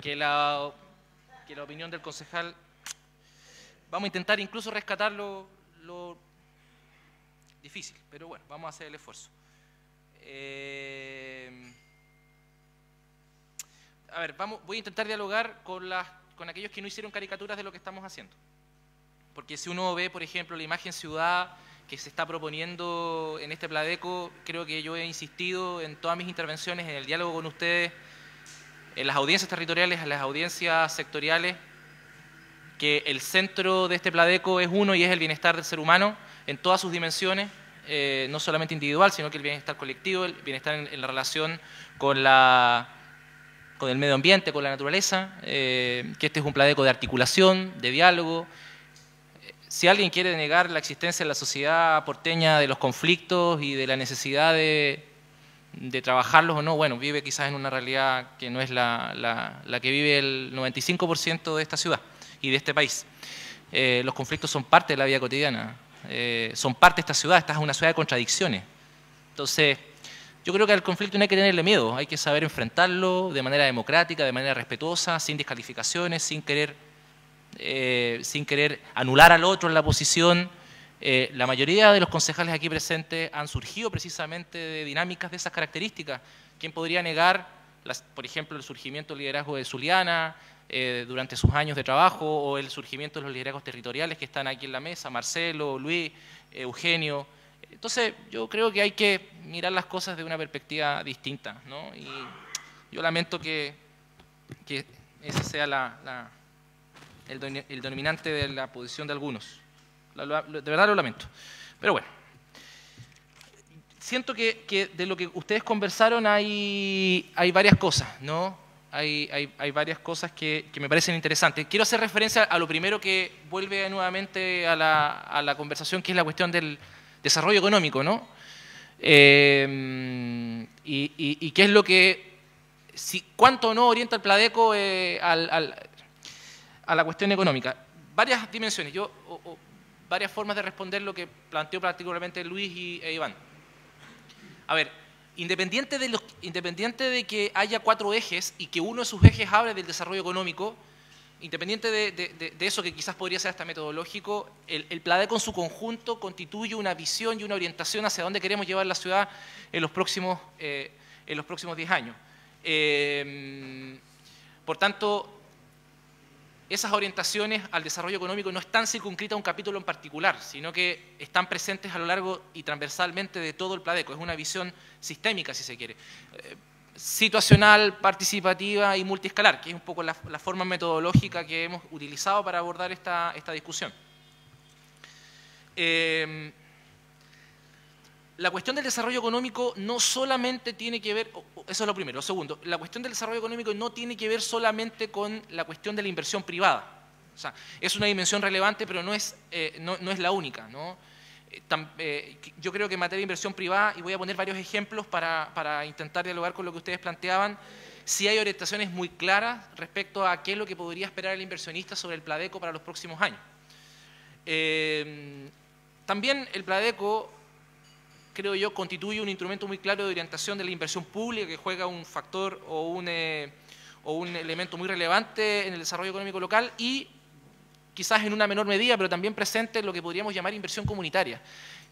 que la, que la opinión del concejal, vamos a intentar incluso rescatar lo, difícil, pero bueno, vamos a hacer el esfuerzo. Eh, a ver, vamos, voy a intentar dialogar con, las, con aquellos que no hicieron caricaturas de lo que estamos haciendo. Porque si uno ve, por ejemplo, la imagen ciudad que se está proponiendo en este Pladeco, creo que yo he insistido en todas mis intervenciones, en el diálogo con ustedes, en las audiencias territoriales, en las audiencias sectoriales, que el centro de este Pladeco es uno y es el bienestar del ser humano en todas sus dimensiones, eh, no solamente individual, sino que el bienestar colectivo, el bienestar en, la relación con la con el medio ambiente, con la naturaleza, eh, que este es un pladeco de articulación, de diálogo, si alguien quiere negar la existencia de la sociedad porteña, de los conflictos y de la necesidad de, trabajarlos o no, bueno, vive quizás en una realidad que no es la, que vive el 95% de esta ciudad y de este país. Eh, los conflictos son parte de la vida cotidiana, eh, son parte de esta ciudad, esta es una ciudad de contradicciones. Entonces, yo creo que al conflicto no hay que tenerle miedo, hay que saber enfrentarlo de manera democrática, de manera respetuosa, sin descalificaciones, sin querer eh, sin querer anular al otro en la posición. Eh, la mayoría de los concejales aquí presentes han surgido precisamente de dinámicas de esas características. ¿Quién podría negar, por ejemplo, el surgimiento del liderazgo de Zuliana eh, durante sus años de trabajo o el surgimiento de los liderazgos territoriales que están aquí en la mesa, Marcelo, Luis, Eugenio? Entonces, yo creo que hay que mirar las cosas de una perspectiva distinta, ¿no? Y yo lamento que, esa sea la el, dominante de la posición de algunos. de verdad lo lamento. Pero bueno, siento que, de lo que ustedes conversaron hay, hay varias cosas, ¿no? Hay, varias cosas que, me parecen interesantes. Quiero hacer referencia a lo primero que vuelve nuevamente a la, conversación, que es la cuestión del desarrollo económico, ¿no? Eh, y, qué es lo que, si, cuánto no orienta el Pladeco eh, al, a la cuestión económica. Varias dimensiones, yo, o, varias formas de responder lo que planteó particularmente Luis y, e Iván. A ver, independiente de, los, independiente de que haya cuatro ejes y que uno de sus ejes hable del desarrollo económico, independiente de, eso que quizás podría ser hasta metodológico, el, el en su conjunto constituye una visión y una orientación hacia dónde queremos llevar la ciudad en los próximos, eh, en los próximos 10 años. Eh, por tanto, esas orientaciones al desarrollo económico no están circunscritas a un capítulo en particular, sino que están presentes a lo largo y transversalmente de todo el Pladeco. Es una visión sistémica, si se quiere, eh, situacional, participativa y multiescalar, que es un poco la, forma metodológica que hemos utilizado para abordar esta, esta discusión. Eh, la cuestión del desarrollo económico no solamente tiene que ver, eso es lo primero, lo segundo, la cuestión del desarrollo económico no tiene que ver solamente con la cuestión de la inversión privada. O sea, es una dimensión relevante, pero no es, eh, no, es la única. ¿no? Eh, eh, yo creo que en materia de inversión privada, y voy a poner varios ejemplos para, intentar dialogar con lo que ustedes planteaban, sí hay orientaciones muy claras respecto a qué es lo que podría esperar el inversionista sobre el Pladeco para los próximos años. también el Pladeco creo yo, constituye un instrumento muy claro de orientación de la inversión pública que juega un factor o un, eh, o un elemento muy relevante en el desarrollo económico local y quizás en una menor medida, pero también presente lo que podríamos llamar inversión comunitaria,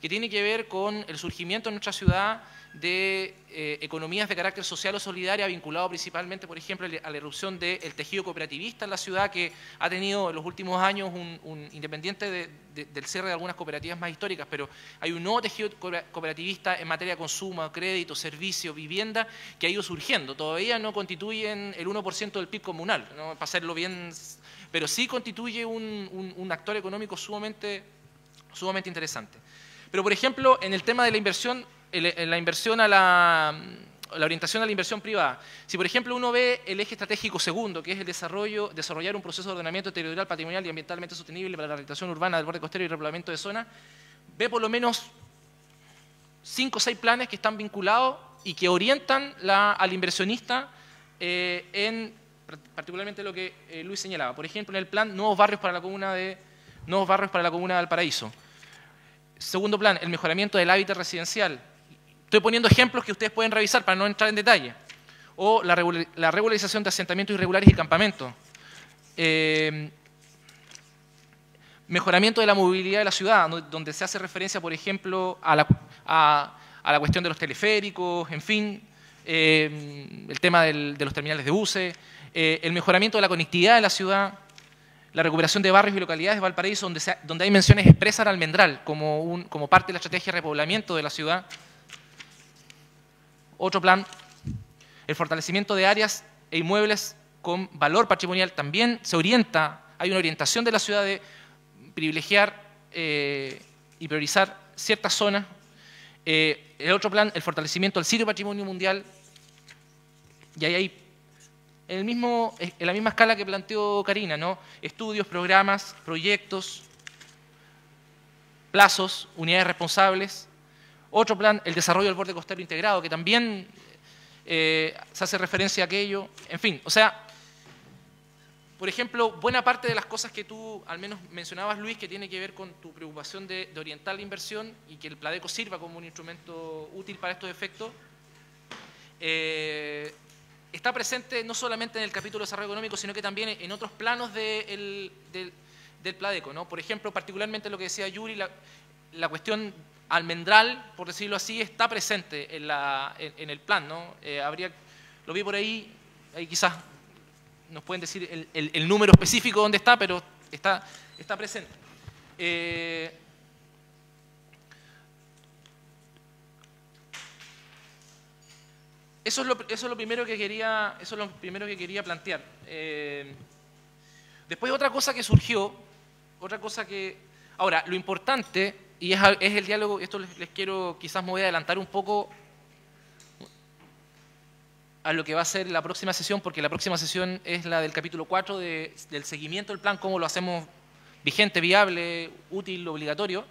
que tiene que ver con el surgimiento en nuestra ciudad de eh, economías de carácter social o solidaria, vinculado principalmente, por ejemplo, e, a la erupción del tejido cooperativista en la ciudad, que ha tenido en los últimos años, un, independiente del cierre de algunas cooperativas más históricas, pero hay un nuevo tejido cooperativista en materia de consumo, crédito, servicio, vivienda, que ha ido surgiendo. Todavía no constituyen el 1% del PIB comunal, para hacerlo bien pero sí constituye un, actor económico sumamente, sumamente interesante. Pero, por ejemplo, en el tema de la inversión, en la inversión a la, orientación a la inversión privada. Si, por ejemplo, uno ve el eje estratégico segundo, que es el desarrollo, desarrollar un proceso de ordenamiento territorial, patrimonial y ambientalmente sostenible para la rehabilitación urbana del borde costero y repoblamiento de zonas, ve por lo menos cinco o seis planes que están vinculados y que orientan al inversionista eh, en particularmente lo que eh, Luis señalaba. Por ejemplo, en el plan Nuevos Barrios para la Comuna de, nuevos barrios para la Comuna de Segundo plan, el mejoramiento del hábitat residencial. Estoy poniendo ejemplos que ustedes pueden revisar para no entrar en detalle. O la, regularización de asentamientos irregulares y campamentos. Eh, mejoramiento de la movilidad de la ciudad, donde se hace referencia, por ejemplo, a la, la cuestión de los teleféricos, en fin, eh, el tema de los terminales de buses, eh, el mejoramiento de la conectividad de la ciudad, la recuperación de barrios y localidades de Valparaíso, donde, hay menciones expresas al almendral como, un, como parte de la estrategia de repoblamiento de la ciudad. Otro plan, el fortalecimiento de áreas e inmuebles con valor patrimonial también se orienta, hay una orientación de la ciudad de privilegiar eh, y priorizar ciertas zonas. Eh, el otro plan, el fortalecimiento del sitio patrimonio mundial, y ahí hay en, la misma escala que planteó Karina, ¿no? Estudios, programas, proyectos, plazos, unidades responsables. Otro plan, el desarrollo del borde costero integrado, que también eh, se hace referencia a aquello. En fin, o sea, por ejemplo, buena parte de las cosas que tú al menos mencionabas, Luis, que tiene que ver con tu preocupación de, orientar la inversión y que el Pladeco sirva como un instrumento útil para estos efectos, eh, está presente no solamente en el capítulo de desarrollo económico, sino que también en otros planos del, del Pladeco. Por ejemplo, particularmente lo que decía Yuri, la, cuestión almendral, por decirlo así, está presente en, la, en, el plan. ¿no? Eh, habría, lo vi por ahí, ahí quizás nos pueden decir el, número específico donde está, pero está, está presente. Eh, Eso es lo, primero, que quería, eso lo primero que quería plantear. Eh, después otra cosa que surgió, otra cosa que... Ahora, lo importante, y es, el diálogo, esto les, quiero, quizás me voy a adelantar un poco a lo que va a ser la próxima sesión, porque la próxima sesión es la del capítulo 4 del seguimiento del plan, cómo lo hacemos vigente, viable, útil, obligatorio.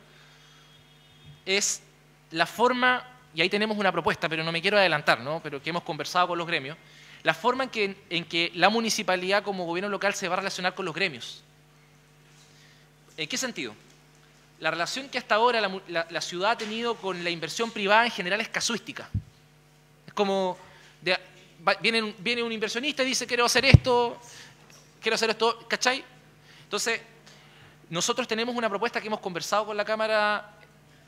Es la forma y ahí tenemos una propuesta, pero no me quiero adelantar, ¿no? pero que hemos conversado con los gremios, la forma en que, en que la municipalidad como gobierno local se va a relacionar con los gremios. ¿En qué sentido? La relación que hasta ahora la, ciudad ha tenido con la inversión privada en general es casuística. Es como, viene, viene un inversionista y dice, quiero hacer esto, quiero hacer esto, ¿cachai? Entonces, nosotros tenemos una propuesta que hemos conversado con la Cámara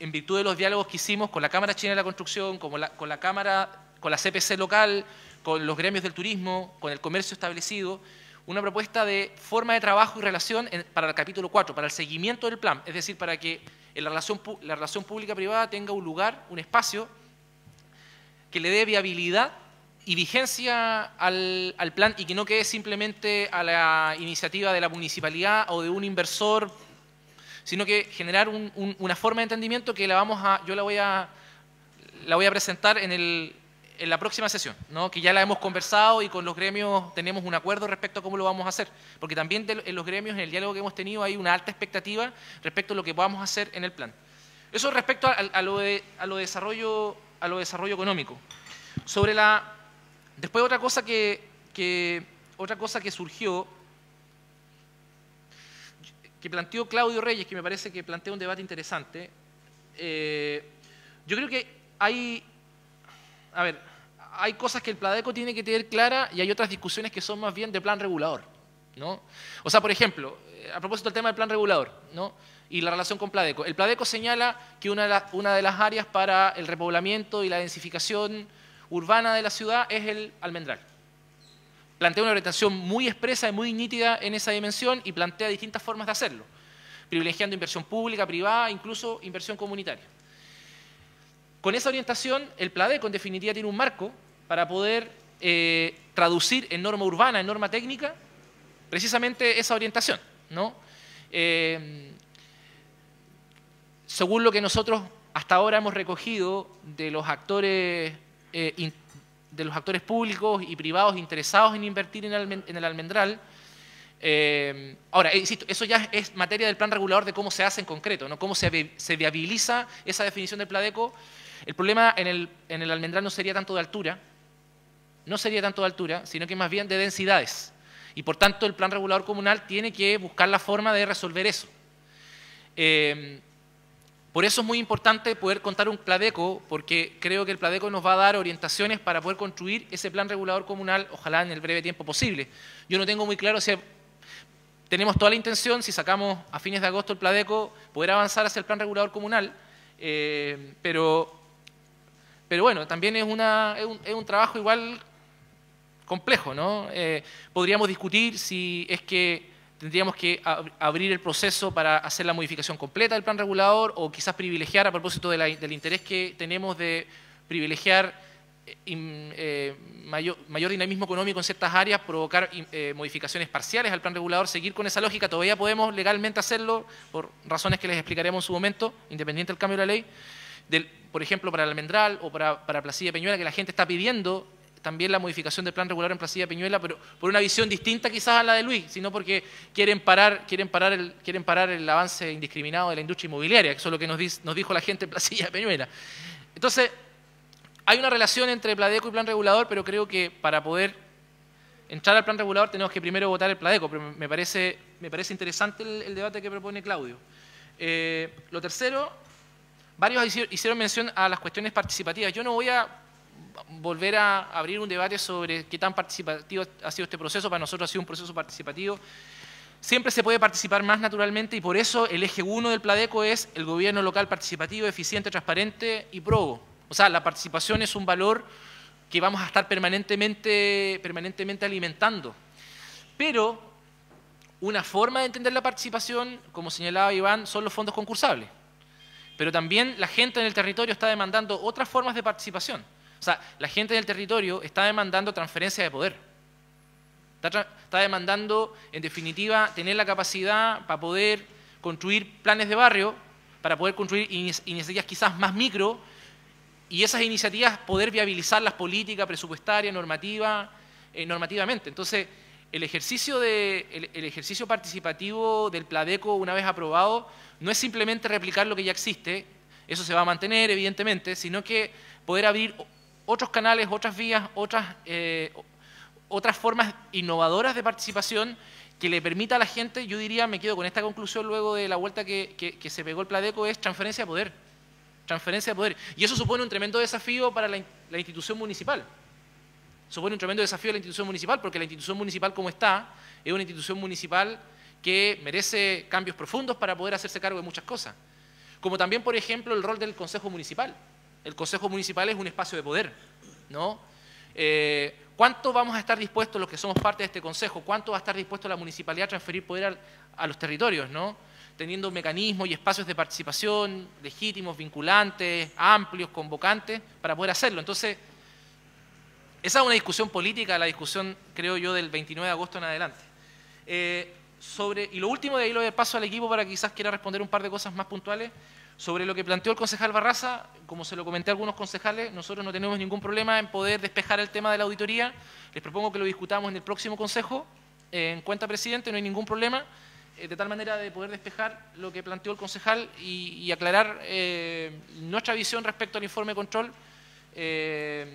en virtud de los diálogos que hicimos con la Cámara China de la Construcción, con la, con la Cámara, con la CPC local, con los gremios del turismo, con el comercio establecido, una propuesta de forma de trabajo y relación para el capítulo 4, para el seguimiento del plan, es decir, para que la relación, pública-privada tenga un lugar, un espacio que le dé viabilidad y vigencia al, al, plan y que no quede simplemente a la iniciativa de la municipalidad o de un inversor sino que generar una forma de entendimiento que la vamos a, yo la voy a, la voy a presentar en, el, en la próxima sesión, que ya la hemos conversado y con los gremios tenemos un acuerdo respecto a cómo lo vamos a hacer, porque también en los gremios, en el diálogo que hemos tenido, hay una alta expectativa respecto a lo que podamos hacer en el plan. Eso respecto a, lo, de, a lo, desarrollo, a lo desarrollo económico. Sobre la, después otra cosa que, otra cosa que surgió que planteó Claudio Reyes, que me parece que plantea un debate interesante, eh, yo creo que hay, a ver, hay cosas que el Pladeco tiene que tener clara y hay otras discusiones que son más bien de plan regulador, ¿no? O sea, por ejemplo, eh, a propósito del tema del plan regulador, ¿no? Y la relación con Pladeco. El Pladeco señala que una de, una de las áreas para el repoblamiento y la densificación urbana de la ciudad es el almendral plantea una orientación muy expresa y muy nítida en esa dimensión y plantea distintas formas de hacerlo, privilegiando inversión pública, privada, incluso inversión comunitaria. Con esa orientación, el PLADECO en definitiva tiene un marco para poder eh, traducir en norma urbana, en norma técnica, precisamente esa orientación. ¿no? Eh, según lo que nosotros hasta ahora hemos recogido de los actores eh, de los actores públicos y privados interesados en invertir en el, almendral. Eh, ahora, eh, insisto, eso ya es materia del plan regulador de cómo se hace en concreto, ¿no? cómo se, viabiliza esa definición del Pladeco. El problema en el, almendral no sería tanto de altura, no sería tanto de altura, sino que más bien de densidades. Y por tanto, el plan regulador comunal tiene que buscar la forma de resolver eso. Eh, por eso es muy importante poder contar un Pladeco, porque creo que el Pladeco nos va a dar orientaciones para poder construir ese plan regulador comunal, ojalá en el breve tiempo posible. Yo no tengo muy claro si tenemos toda la intención, si sacamos a fines de agosto el Pladeco, poder avanzar hacia el plan regulador comunal, eh, pero, pero bueno, también es, un, trabajo igual complejo, ¿no? Eh, podríamos discutir si es que tendríamos que abrir el proceso para hacer la modificación completa del plan regulador o quizás privilegiar a propósito del interés que tenemos de privilegiar eh, eh, mayor, dinamismo económico en ciertas áreas, provocar eh, modificaciones parciales al plan regulador, seguir con esa lógica, todavía podemos legalmente hacerlo por razones que les explicaremos en su momento, independiente del cambio de la ley, por ejemplo, para el almendral o para, para Placilla Peñuela, que la gente está pidiendo también la modificación del plan regular en Placilla Peñuela, pero por una visión distinta quizás a la de Luis, sino porque quieren parar, quieren parar, el, quieren parar el avance indiscriminado de la industria inmobiliaria, que eso es lo que nos, dijo la gente en Placilla Peñuela. Entonces, hay una relación entre Pladeco y plan regulador, pero creo que para poder entrar al plan regulador tenemos que primero votar el Pladeco, pero me parece, me parece interesante el, debate que propone Claudio. Eh, lo tercero, varios hicieron mención a las cuestiones participativas. Yo no voy a volver a abrir un debate sobre qué tan participativo ha sido este proceso. Para nosotros ha sido un proceso participativo. Siempre se puede participar más naturalmente y por eso el eje 1 del Pladeco es el gobierno local participativo, eficiente, transparente y probo. O sea, la participación es un valor que vamos a estar permanentemente, permanentemente alimentando. Pero una forma de entender la participación, como señalaba Iván, son los fondos concursables. Pero también la gente en el territorio está demandando otras formas de participación. O sea, la gente del territorio está demandando transferencia de poder. Está, demandando, en definitiva, tener la capacidad para poder construir planes de barrio, para poder construir iniciativas quizás más micro, y esas iniciativas poder viabilizar las políticas presupuestarias, normativa, eh, normativamente. Entonces, el ejercicio, de, el ejercicio participativo del Pladeco, una vez aprobado, no es simplemente replicar lo que ya existe, eso se va a mantener, evidentemente, sino que poder abrir otros canales, otras vías, otras, eh, otras formas innovadoras de participación que le permita a la gente, yo diría, me quedo con esta conclusión luego de la vuelta que, se pegó el Pladeco, es transferencia de poder. Transferencia de poder. Y eso supone un tremendo desafío para la, la institución municipal. Supone un tremendo desafío a la institución municipal, porque la institución municipal como está, es una institución municipal que merece cambios profundos para poder hacerse cargo de muchas cosas. Como también, por ejemplo, el rol del Consejo Municipal. El Consejo Municipal es un espacio de poder, ¿no? Eh, ¿Cuánto vamos a estar dispuestos los que somos parte de este Consejo? ¿Cuánto va a estar dispuesto la municipalidad a transferir poder a los territorios, ¿no? Teniendo mecanismos y espacios de participación legítimos, vinculantes, amplios, convocantes, para poder hacerlo. Entonces, esa es una discusión política, la discusión, creo yo, del 29 de agosto en adelante. Eh, sobre, y lo último, de ahí lo de paso al equipo para quizás quiera responder un par de cosas más puntuales. Sobre lo que planteó el concejal Barraza, como se lo comenté a algunos concejales, nosotros no tenemos ningún problema en poder despejar el tema de la auditoría. Les propongo que lo discutamos en el próximo consejo. Eh, en cuenta, presidente, no hay ningún problema eh, de tal manera de poder despejar lo que planteó el concejal y, aclarar eh, nuestra visión respecto al informe de control, de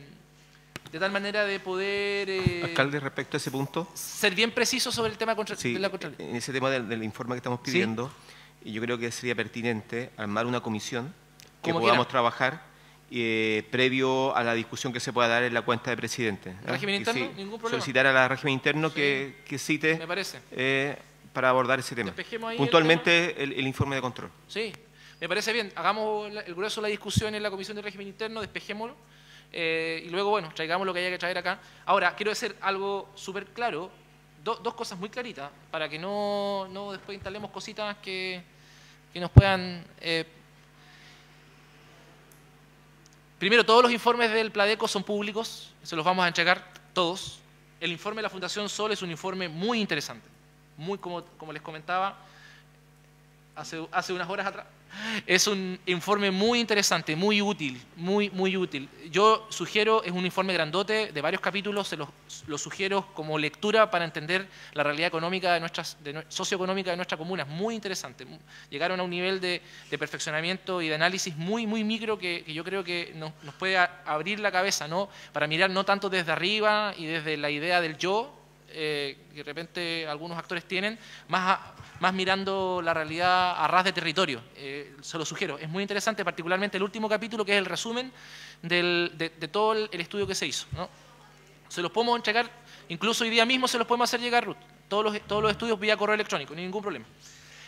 tal manera de poder... Alcalde, respecto a ese punto. Ser bien preciso sobre el tema de la control. En ese tema del, informe que estamos pidiendo y yo creo que sería pertinente armar una comisión que podamos trabajar eh, previo a la discusión que se pueda dar en la cuenta de presidente. ¿El ¿Régimen interno? Ningún problema. Solicitar a la régimen interno que, cite Me parece. Eh, para abordar ese tema. Puntualmente el, informe de control. Sí, me parece bien. Hagamos el grueso de la discusión en la Comisión de Régimen Interno, despejémoslo eh, y luego, bueno, traigamos lo que haya que traer acá. Ahora, quiero hacer algo súper claro, dos cosas muy claritas, para que no, no después instalemos cositas que que nos puedan... Eh, primero, todos los informes del Pladeco son públicos, se los vamos a entregar todos. El informe de la Fundación Sol es un informe muy interesante, muy como, como les comentaba hace, hace unas horas atrás. Es un informe muy interesante, muy útil, muy, muy útil. Yo sugiero, es un informe grandote de varios capítulos, se los, sugiero como lectura para entender la realidad económica de nuestras, socioeconómica de nuestra comuna. Es muy interesante. Llegaron a un nivel de, perfeccionamiento y de análisis muy, muy micro que, yo creo que nos, puede abrir la cabeza, ¿no? Para mirar no tanto desde arriba y desde la idea del yo, eh, que de repente algunos actores tienen, más, más mirando la realidad a ras de territorio. Eh, se lo sugiero. Es muy interesante, particularmente el último capítulo, que es el resumen de, todo el estudio que se hizo. Se los podemos entregar, incluso hoy día mismo se los podemos hacer llegar, Ruth. Todos los, todos los estudios vía correo electrónico, ningún problema.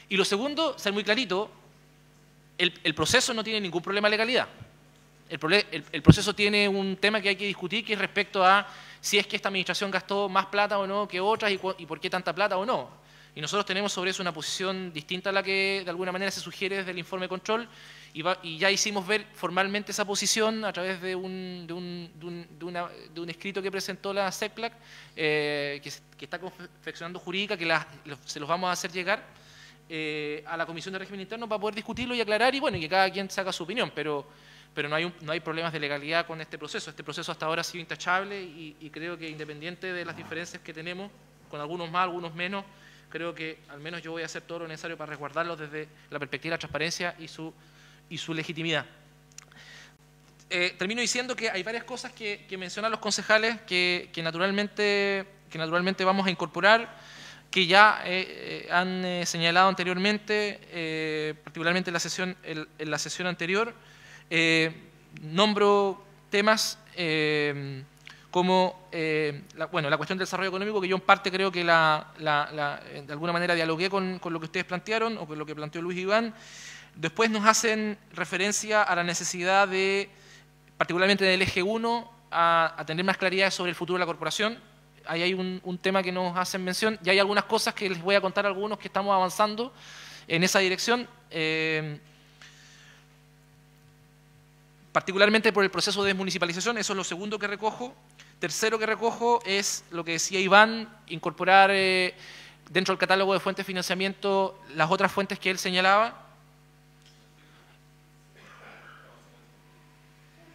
Y lo segundo, ser muy clarito, el, proceso no tiene ningún problema de legalidad. El, el, proceso tiene un tema que hay que discutir, que es respecto a si es que esta administración gastó más plata o no que otras y, por qué tanta plata o no. Y nosotros tenemos sobre eso una posición distinta a la que de alguna manera se sugiere desde el informe de control y, y ya hicimos ver formalmente esa posición a través de un, de un, escrito que presentó la CEPLAC, e eh, que, está confeccionando jurídica, que se los vamos a hacer llegar. Eh, a la Comisión de Régimen Interno para poder discutirlo y aclarar y bueno, y que cada quien saca su opinión, pero pero no hay, problemas de legalidad con este proceso. Este proceso hasta ahora ha sido intachable y, creo que independiente de las diferencias que tenemos, con algunos más, algunos menos, creo que al menos yo voy a hacer todo lo necesario para resguardarlo desde la perspectiva de la transparencia y su, legitimidad. Eh, termino diciendo que hay varias cosas que, mencionan los concejales que, naturalmente, vamos a incorporar, que ya eh, eh, han señalado anteriormente, particularmente la sesión, en la sesión anterior. Eh, nombro temas eh, como eh, la, bueno, la cuestión del desarrollo económico, que yo en parte creo que de alguna manera dialogué con, lo que ustedes plantearon o con lo que planteó Luis Iván. Después nos hacen referencia a la necesidad de, particularmente del eje 1, a, tener más claridad sobre el futuro de la corporación. Ahí hay un, tema que nos hacen mención y hay algunas cosas que les voy a contar algunos que estamos avanzando en esa dirección particularmente por el proceso de desmunicipalización, eso es lo segundo que recojo. Tercero que recojo es lo que decía Iván, incorporar eh, dentro del catálogo de fuentes de financiamiento las otras fuentes que él señalaba.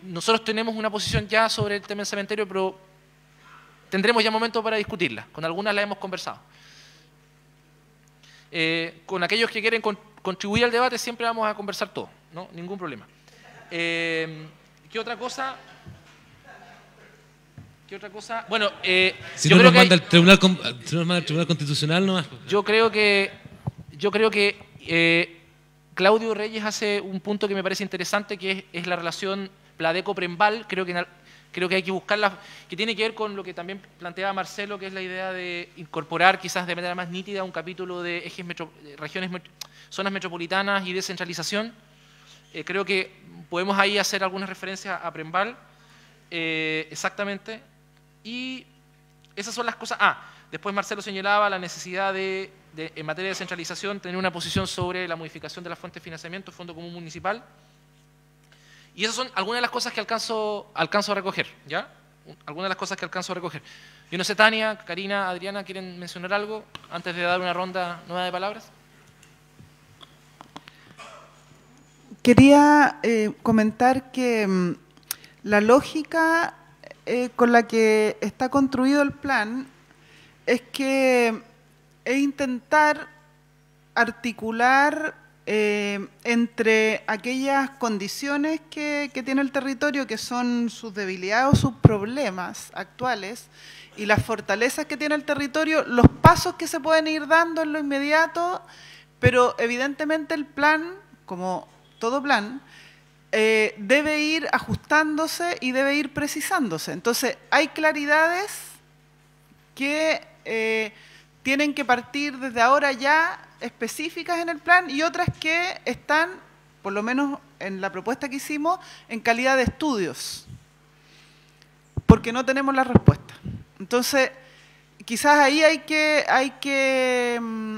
Nosotros tenemos una posición ya sobre el tema del cementerio, pero tendremos ya momento para discutirla. Con algunas la hemos conversado. Eh, con aquellos que quieren contribuir al debate siempre vamos a conversar todo, ¿no? ningún problema. Eh, ¿Qué otra cosa? ¿Qué otra cosa? Bueno, yo creo que el constitucional Yo creo que yo creo que eh, Claudio Reyes hace un punto que me parece interesante, que es, la relación Pladeco-Prembal. Creo que creo que hay que buscarla, que tiene que ver con lo que también planteaba Marcelo, que es la idea de incorporar quizás de manera más nítida un capítulo de ejes regiones, zonas metropolitanas y descentralización eh, creo que podemos ahí hacer algunas referencias a Prembal, eh, exactamente. Y esas son las cosas. Ah, después Marcelo señalaba la necesidad de, en materia de centralización, tener una posición sobre la modificación de la fuente de financiamiento, Fondo Común Municipal. Y esas son algunas de las cosas que alcanzo, alcanzo a recoger, ¿ya? Algunas de las cosas que alcanzo a recoger. Yo no sé, Tania, Karina, Adriana, ¿quieren mencionar algo antes de dar una ronda nueva de palabras? Quería eh, comentar que mm, la lógica eh, con la que está construido el plan es que mm, es intentar articular eh, entre aquellas condiciones que, que, tiene el territorio, que son sus debilidades o sus problemas actuales, y las fortalezas que tiene el territorio, los pasos que se pueden ir dando en lo inmediato, pero evidentemente el plan, como todo plan, eh, debe ir ajustándose y debe ir precisándose. Entonces, hay claridades que eh, tienen que partir desde ahora ya específicas en el plan y otras que están, por lo menos en la propuesta que hicimos, en calidad de estudios, porque no tenemos la respuesta. Entonces, quizás ahí hay que, hay que mm,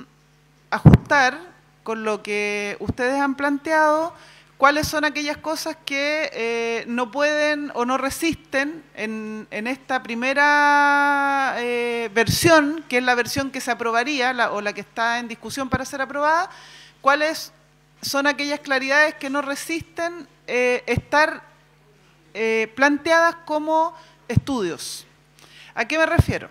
ajustar con lo que ustedes han planteado, cuáles son aquellas cosas que eh, no pueden o no resisten en, esta primera eh, versión, que es la versión que se aprobaría o la que está en discusión para ser aprobada, cuáles son aquellas claridades que no resisten eh, estar planteadas como estudios. ¿A qué me refiero?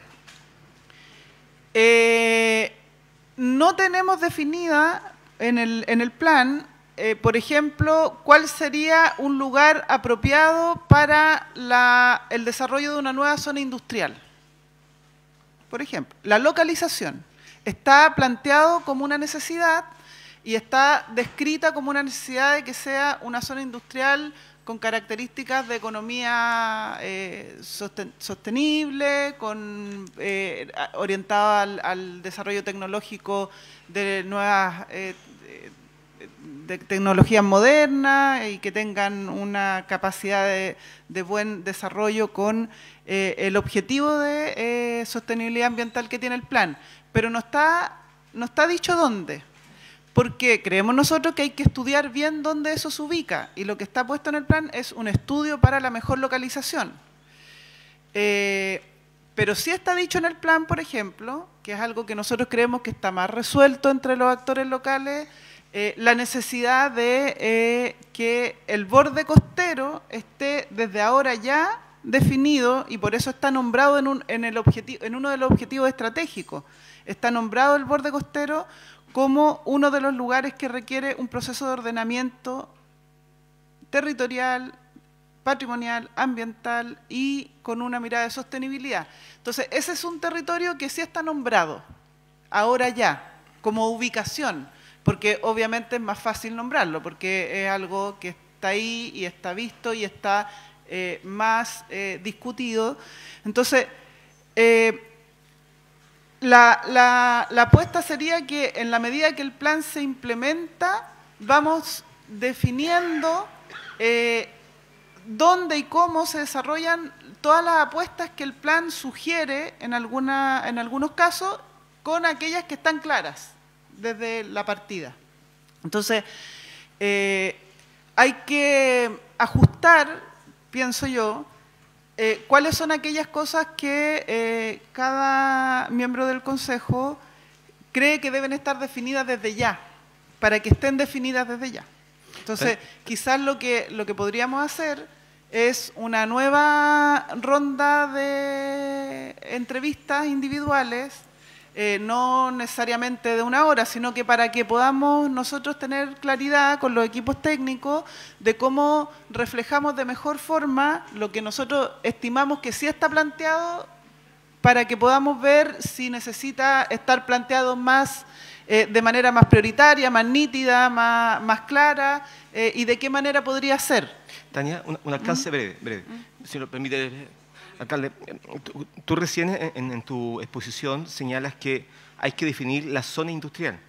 no tenemos definida en el, plan, eh, por ejemplo, cuál sería un lugar apropiado para la, el desarrollo de una nueva zona industrial. Por ejemplo, la localización está planteado como una necesidad y está descrita como una necesidad de que sea una zona industrial con características de economía eh, sostenible, con, eh, orientada al, desarrollo tecnológico de nuevas eh, de tecnología moderna y que tengan una capacidad de, buen desarrollo con eh, el objetivo de eh, sostenibilidad ambiental que tiene el plan. Pero no está, no está dicho dónde, porque creemos nosotros que hay que estudiar bien dónde eso se ubica y lo que está puesto en el plan es un estudio para la mejor localización. Eh, pero sí está dicho en el plan, por ejemplo, que es algo que nosotros creemos que está más resuelto entre los actores locales eh, la necesidad de eh, que el borde costero esté desde ahora ya definido y por eso está nombrado en, un, en, el objetivo, en uno de los objetivos estratégicos. Está nombrado el borde costero como uno de los lugares que requiere un proceso de ordenamiento territorial, patrimonial, ambiental y con una mirada de sostenibilidad. Entonces, ese es un territorio que sí está nombrado, ahora ya, como ubicación porque obviamente es más fácil nombrarlo, porque es algo que está ahí y está visto y está eh, más eh, discutido. Entonces, eh, la, apuesta sería que en la medida que el plan se implementa, vamos definiendo dónde y cómo se desarrollan todas las apuestas que el plan sugiere en, alguna, en algunos casos con aquellas que están claras desde la partida. Entonces, eh, hay que ajustar, pienso yo, eh, cuáles son aquellas cosas que eh, cada miembro del Consejo cree que deben estar definidas desde ya, para que estén definidas desde ya. Entonces, quizás lo que, lo que podríamos hacer es una nueva ronda de entrevistas individuales eh, no necesariamente de una hora, sino que para que podamos nosotros tener claridad con los equipos técnicos de cómo reflejamos de mejor forma lo que nosotros estimamos que sí está planteado para que podamos ver si necesita estar planteado más eh, de manera más prioritaria, más nítida, más, más clara eh, y de qué manera podría ser. Tania, un, alcance breve, breve, si lo permite Alcalde, tú, recién en, tu exposición señalas que hay que definir la zona industrial.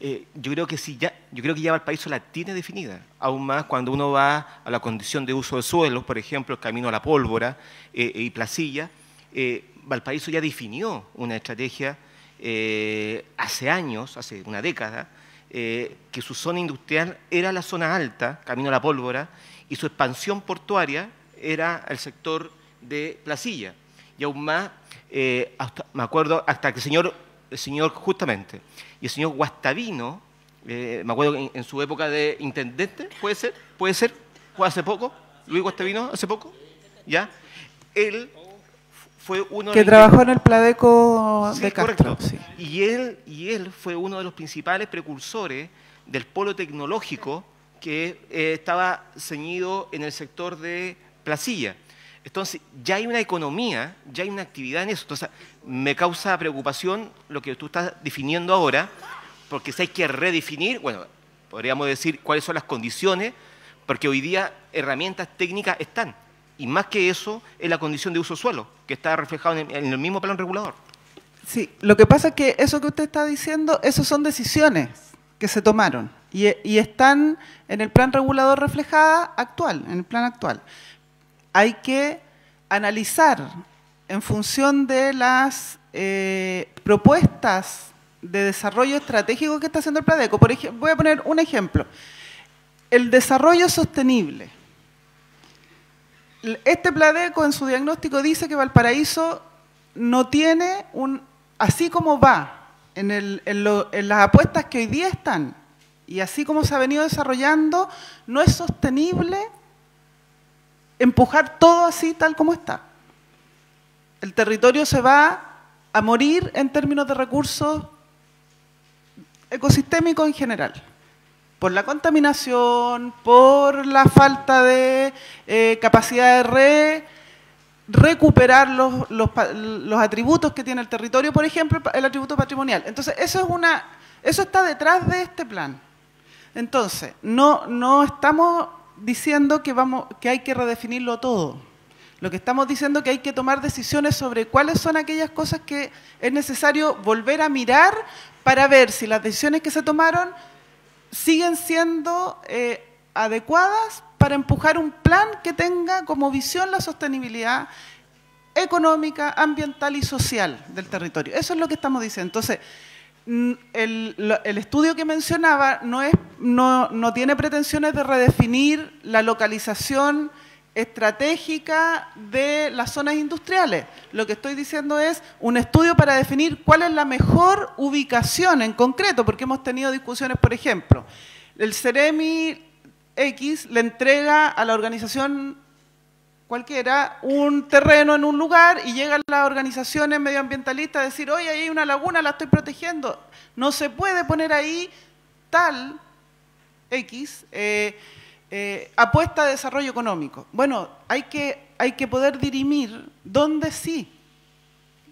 Eh, yo creo que si ya, yo creo que ya Valparaíso la tiene definida, aún más cuando uno va a la condición de uso de suelos, por ejemplo, el camino a la pólvora eh, y Placilla, eh, Valparaíso ya definió una estrategia eh, hace años, hace una década, que su zona industrial era la zona alta, camino a la pólvora, y su expansión portuaria era el sector de Placilla. Y aún más, eh, me acuerdo, hasta que el señor, el señor justamente, y el señor Guastavino, eh, me acuerdo en, en, su época de intendente, puede ser, puede ser, fue hace poco, Luis Guastavino, hace poco, ¿ya? Él fue uno... Que de trabajó en el Pladeco de Castro. Y, él, y él fue uno de los principales precursores del polo tecnológico que eh, estaba ceñido en el sector de Placilla. Entonces, ya hay una economía, ya hay una actividad en eso. Entonces, me causa preocupación lo que tú estás definiendo ahora, porque si hay que redefinir, bueno, podríamos decir cuáles son las condiciones, porque hoy día herramientas técnicas están. Y más que eso, es la condición de uso suelo, que está reflejado en el mismo plan regulador. Sí, lo que pasa es que eso que usted está diciendo, eso son decisiones que se tomaron y, y están en el plan regulador reflejada actual, en el plan actual hay que analizar en función de las eh, propuestas de desarrollo estratégico que está haciendo el Pladeco. Por ejemplo, voy a poner un ejemplo. El desarrollo sostenible. Este Pladeco en su diagnóstico dice que Valparaíso no tiene un, así como va, en, en las apuestas que hoy día están, y así como se ha venido desarrollando, no es sostenible empujar todo así tal como está. El territorio se va a morir en términos de recursos ecosistémicos en general, por la contaminación, por la falta de eh, capacidad de recuperar los, atributos que tiene el territorio, por ejemplo, el atributo patrimonial. Entonces, eso, es una, eso está detrás de este plan. Entonces, no, no estamos diciendo que, vamos, que hay que redefinirlo todo. Lo que estamos diciendo es que hay que tomar decisiones sobre cuáles son aquellas cosas que es necesario volver a mirar para ver si las decisiones que se tomaron siguen siendo eh, adecuadas para empujar un plan que tenga como visión la sostenibilidad económica, ambiental y social del territorio. Eso es lo que estamos diciendo. Entonces, Mm, el, estudio que mencionaba no, es, no, no, tiene pretensiones de redefinir la localización estratégica de las zonas industriales. Lo que estoy diciendo es un estudio para definir cuál es la mejor ubicación en concreto, porque hemos tenido discusiones, por ejemplo, el CEREMI X le entrega a la Organización cualquiera, un terreno en un lugar y llegan las organizaciones medioambientalistas a decir, oye, ahí hay una laguna, la estoy protegiendo. No se puede poner ahí tal X eh, eh, apuesta de desarrollo económico. Bueno, hay que, hay que poder dirimir dónde sí,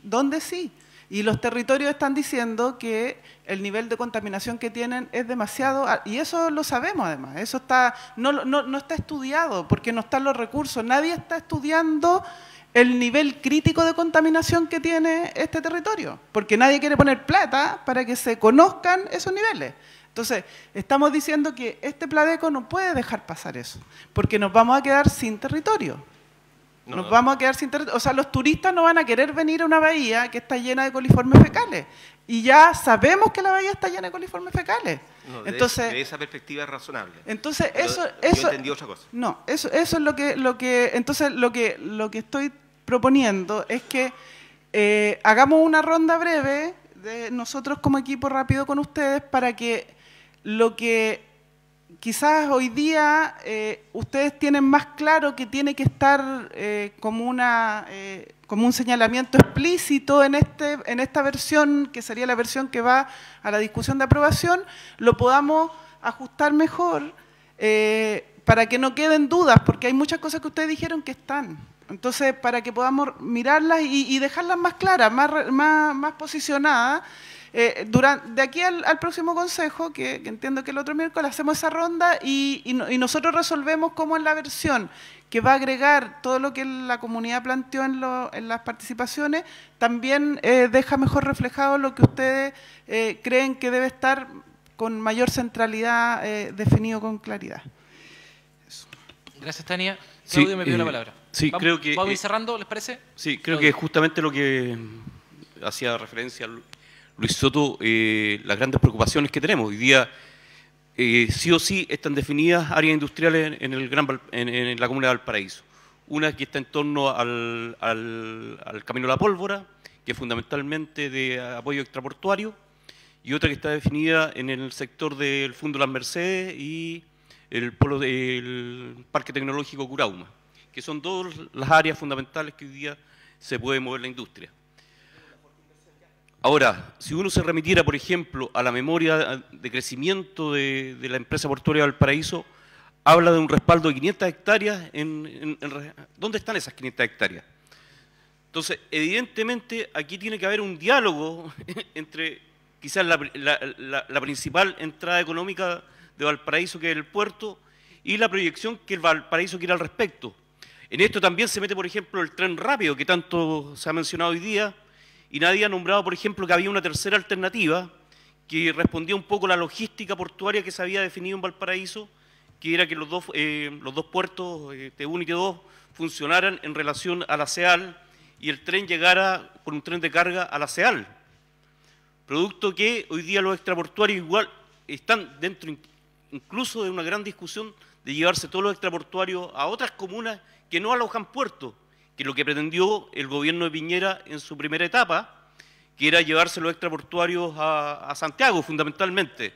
dónde sí. Y los territorios están diciendo que el nivel de contaminación que tienen es demasiado, ah, y eso lo sabemos además, eso está, no, no, está estudiado porque no están los recursos, nadie está estudiando el nivel crítico de contaminación que tiene este territorio, porque nadie quiere poner plata para que se conozcan esos niveles. Entonces, estamos diciendo que este Pladeco no puede dejar pasar eso, porque nos vamos a quedar sin territorio. nos vamos a quedar sin territorio. O sea, los turistas no van a querer venir a una bahía que está llena de coliformes fecales y ya sabemos que la bahía está llena de coliformes fecales. entonces, esa perspectiva es razonable. Entonces, eso, eso No, eso, eso es lo que, lo que, entonces lo que, lo que estoy proponiendo es que eh, hagamos una ronda breve de nosotros como equipo rápido con ustedes para que lo que quizás hoy día eh, ustedes tienen más claro que tiene que estar eh, como, una, eh, como un señalamiento explícito en, este, en esta versión, que sería la versión que va a la discusión de aprobación, lo podamos ajustar mejor para que no queden dudas, porque hay muchas cosas que ustedes dijeron que están. Entonces, para que podamos mirarlas y, dejarlas más claras, más, más, más posicionadas, eh, durante, de aquí al, próximo consejo, que, entiendo que el otro miércoles hacemos esa ronda y, nosotros resolvemos cómo es la versión que va a agregar todo lo que la comunidad planteó en, las participaciones, también eh, deja mejor reflejado lo que ustedes eh, creen que debe estar con mayor centralidad definido con claridad. Gracias, Tania. Claudio sí, me pidió la palabra. Sí, creo que, ¿Vamos a ir cerrando, les parece? Sí, creo que que justamente lo que hacía referencia al Luis Soto, eh, las grandes preocupaciones que tenemos. Hoy día, eh, sí o sí, están definidas áreas industriales en, el gran, en, la comuna de Valparaíso. Una que está en torno al, Camino de la Pólvora, que es fundamentalmente de apoyo extraportuario, y otra que está definida en el sector del Fundo Las Mercedes y el, polo del Parque Tecnológico Curauma, que son dos las áreas fundamentales que hoy día se puede mover la industria. Ahora, si uno se remitiera, por ejemplo, a la memoria de crecimiento de, la empresa portuaria Valparaíso, habla de un respaldo de 500 hectáreas. En, ¿Dónde están esas 500 hectáreas? Entonces, evidentemente, aquí tiene que haber un diálogo entre quizás la, principal entrada económica de Valparaíso, que es el puerto, y la proyección que el Valparaíso quiere al respecto. En esto también se mete, por ejemplo, el tren rápido, que tanto se ha mencionado hoy día, y nadie ha nombrado, por ejemplo, que había una tercera alternativa que respondía un poco a la logística portuaria que se había definido en Valparaíso, que era que los dos, eh, los dos puertos, eh, T1 y T2, funcionaran en relación a la CEAL y el tren llegara por un tren de carga a la CEAL. Producto que hoy día los extraportuarios igual están dentro incluso de una gran discusión de llevarse todos los extraportuarios a otras comunas que no alojan puertos que lo que pretendió el gobierno de Piñera en su primera etapa, que era llevarse los extraportuarios a, Santiago, fundamentalmente.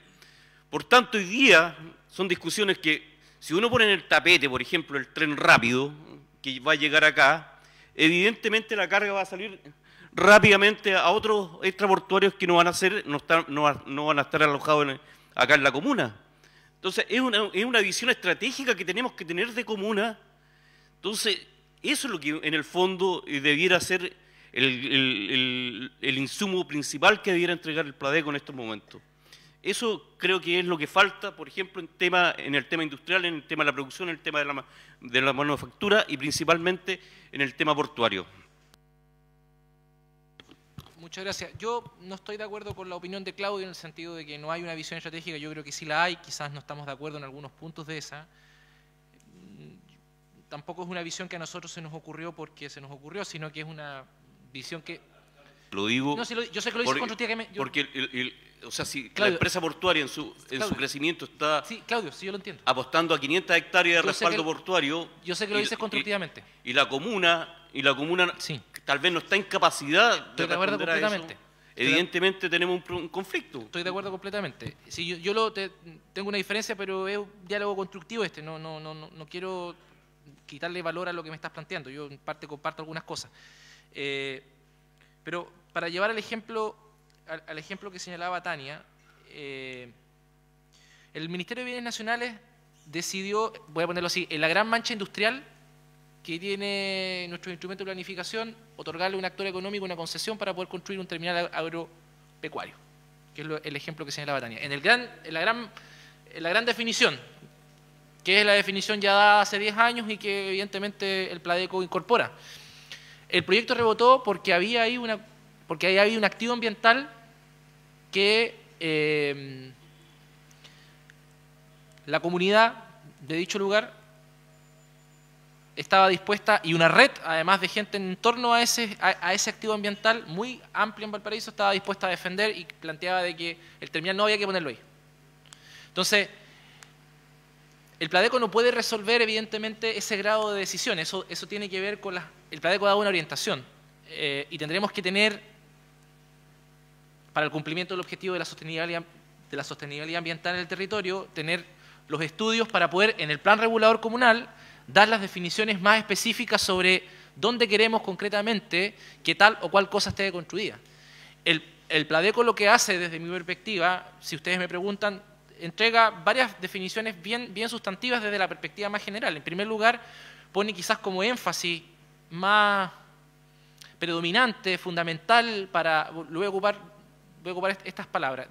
Por tanto, hoy día son discusiones que, si uno pone en el tapete, por ejemplo, el tren rápido que va a llegar acá, evidentemente la carga va a salir rápidamente a otros extraportuarios que no van a ser, no, no, van a estar alojados acá en la comuna. Entonces, es una, es una, visión estratégica que tenemos que tener de comuna. Entonces, eso es lo que en el fondo eh, debiera ser el, insumo principal que debiera entregar el Pladeco en estos momentos. Eso creo que es lo que falta, por ejemplo, en, tema, en el tema industrial, en el tema de la producción, en el tema de la, de la manufactura y principalmente en el tema portuario. Muchas gracias. Yo no estoy de acuerdo con la opinión de Claudio en el sentido de que no hay una visión estratégica. Yo creo que sí la hay, quizás no estamos de acuerdo en algunos puntos de esa tampoco es una visión que a nosotros se nos ocurrió porque se nos ocurrió, sino que es una visión que... Lo digo... No, yo sé que lo dice constructivamente... porque o sea, si la empresa portuaria en su, crecimiento está... Sí, Claudio, sí, yo lo entiendo. Apostando a 500 hectáreas de respaldo portuario... Yo sé que lo dices constructivamente. Y, la comuna, y la comuna tal vez no está en capacidad de responder de acuerdo completamente. Evidentemente tenemos un, conflicto. Estoy de acuerdo completamente. yo, lo tengo una diferencia, pero es un diálogo constructivo este. no, no, no, no quiero quitarle valor a lo que me estás planteando. Yo en parte comparto algunas cosas. Eh, pero para llevar al ejemplo, al, ejemplo que señalaba Tania, eh, el Ministerio de Bienes Nacionales decidió, voy a ponerlo así, en la gran mancha industrial que tiene nuestro instrumento de planificación, otorgarle a un actor económico una concesión para poder construir un terminal agropecuario, que es el ejemplo que señalaba Tania. En, el gran, la gran, en la gran definición que es la definición ya dada hace 10 años y que evidentemente el Pladeco incorpora. El proyecto rebotó porque había ahí una porque ahí había un activo ambiental que eh, la comunidad de dicho lugar estaba dispuesta y una red, además de gente en torno a ese, a, ese activo ambiental muy amplio en Valparaíso, estaba dispuesta a defender y planteaba de que el terminal no había que ponerlo ahí. Entonces, el Pladeco no puede resolver, evidentemente, ese grado de decisión. Eso, tiene que ver con la... El Pladeco da una orientación eh, y tendremos que tener, para el cumplimiento del objetivo de la sostenibilidad, de la sostenibilidad ambiental en el territorio, tener los estudios para poder, en el plan regulador comunal, dar las definiciones más específicas sobre dónde queremos concretamente que tal o cual cosa esté construida. el Pladeco lo que hace, desde mi perspectiva, si ustedes me preguntan, entrega varias definiciones bien, bien sustantivas desde la perspectiva más general. En primer lugar, pone quizás como énfasis más predominante, fundamental para, luego voy ocupar, estas palabras,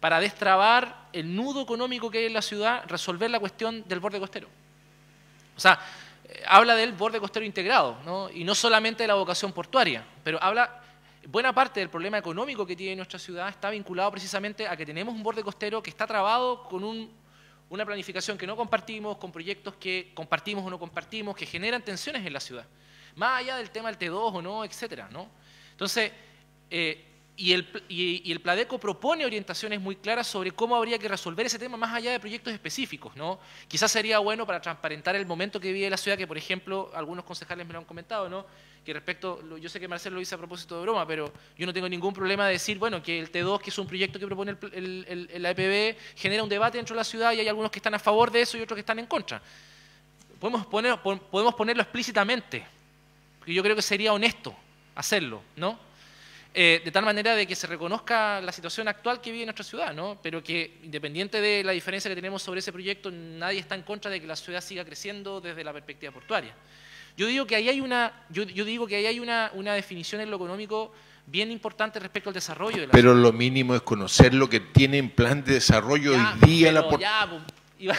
para destrabar el nudo económico que hay en la ciudad, resolver la cuestión del borde costero. O sea, eh, habla del borde costero integrado, ¿no? y no solamente de la vocación portuaria, pero habla buena parte del problema económico que tiene nuestra ciudad está vinculado precisamente a que tenemos un borde costero que está trabado con una planificación que no compartimos, con proyectos que compartimos o no compartimos, que generan tensiones en la ciudad, más allá del tema del T2 o no, etcétera, ¿no? Entonces, eh, y, el, y, y el Pladeco propone orientaciones muy claras sobre cómo habría que resolver ese tema más allá de proyectos específicos, ¿no? Quizás sería bueno para transparentar el momento que vive la ciudad, que por ejemplo algunos concejales me lo han comentado, ¿no? que respecto, yo sé que Marcelo lo dice a propósito de broma, pero yo no tengo ningún problema de decir, bueno, que el T2, que es un proyecto que propone la EPB, genera un debate dentro de la ciudad y hay algunos que están a favor de eso y otros que están en contra. Podemos, ponerlo explícitamente, porque yo creo que sería honesto hacerlo, ¿no? Eh, de tal manera de que se reconozca la situación actual que vive nuestra ciudad, ¿no? pero que independiente de la diferencia que tenemos sobre ese proyecto, nadie está en contra de que la ciudad siga creciendo desde la perspectiva portuaria. Yo digo que ahí hay una, yo, digo que ahí hay una, definición en lo económico bien importante respecto al desarrollo. De la pero lo mínimo es conocer lo que tiene en plan de desarrollo y hoy día la ya, pues,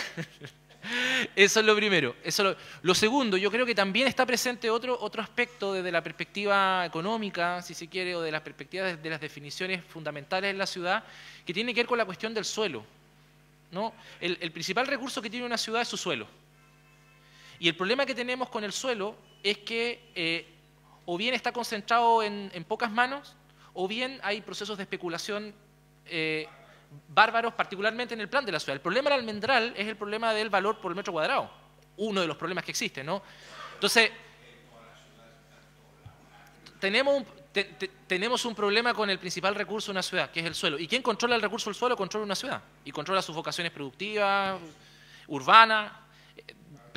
Eso es lo primero. Eso lo, segundo, yo creo que también está presente otro, otro aspecto desde la perspectiva económica, si se quiere, o de las perspectivas de las definiciones fundamentales de la ciudad, que tiene que ver con la cuestión del suelo. ¿no? el principal recurso que tiene una ciudad es su suelo. Y el problema que tenemos con el suelo es que eh, o bien está concentrado en, pocas manos, o bien hay procesos de especulación eh, bárbaros, particularmente en el plan de la ciudad. El problema del almendral es el problema del valor por el metro cuadrado, uno de los problemas que existen, ¿no? Entonces, tenemos un, tenemos un problema con el principal recurso de una ciudad, que es el suelo. ¿Y quién controla el recurso del suelo? Controla una ciudad. Y controla sus vocaciones productivas, urbanas,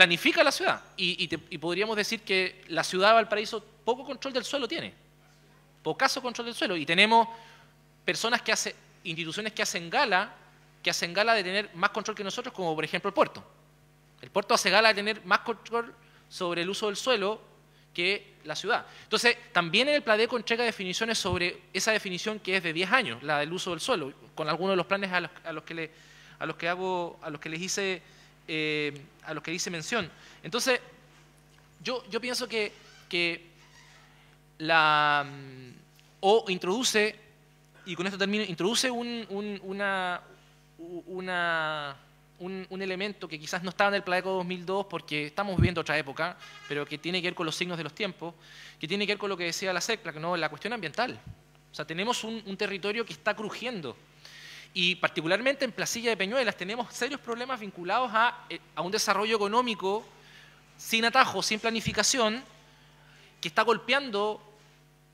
planifica la ciudad. Y, podríamos decir que la ciudad de Valparaíso poco control del suelo tiene, pocaso control del suelo. Y tenemos personas que hacen, instituciones que hacen gala, que hacen gala de tener más control que nosotros, como por ejemplo el puerto. El puerto hace gala de tener más control sobre el uso del suelo que la ciudad. Entonces, también en el Pladeco entrega definiciones sobre esa definición que es de 10 años, la del uso del suelo, con algunos de los planes a los que, le, a los que hago, a los que les hice eh, a los que dice mención. Entonces, yo, pienso que, la, mm, o introduce, y con esto termino, introduce un, una, un, elemento que quizás no estaba en el pliego 2002 porque estamos viviendo otra época, pero que tiene que ver con los signos de los tiempos, que tiene que ver con lo que decía la que ¿no? la cuestión ambiental. O sea, tenemos un, un territorio que está crujiendo y particularmente en Placilla de Peñuelas tenemos serios problemas vinculados eh, a, un desarrollo económico sin atajo, sin planificación, que está golpeando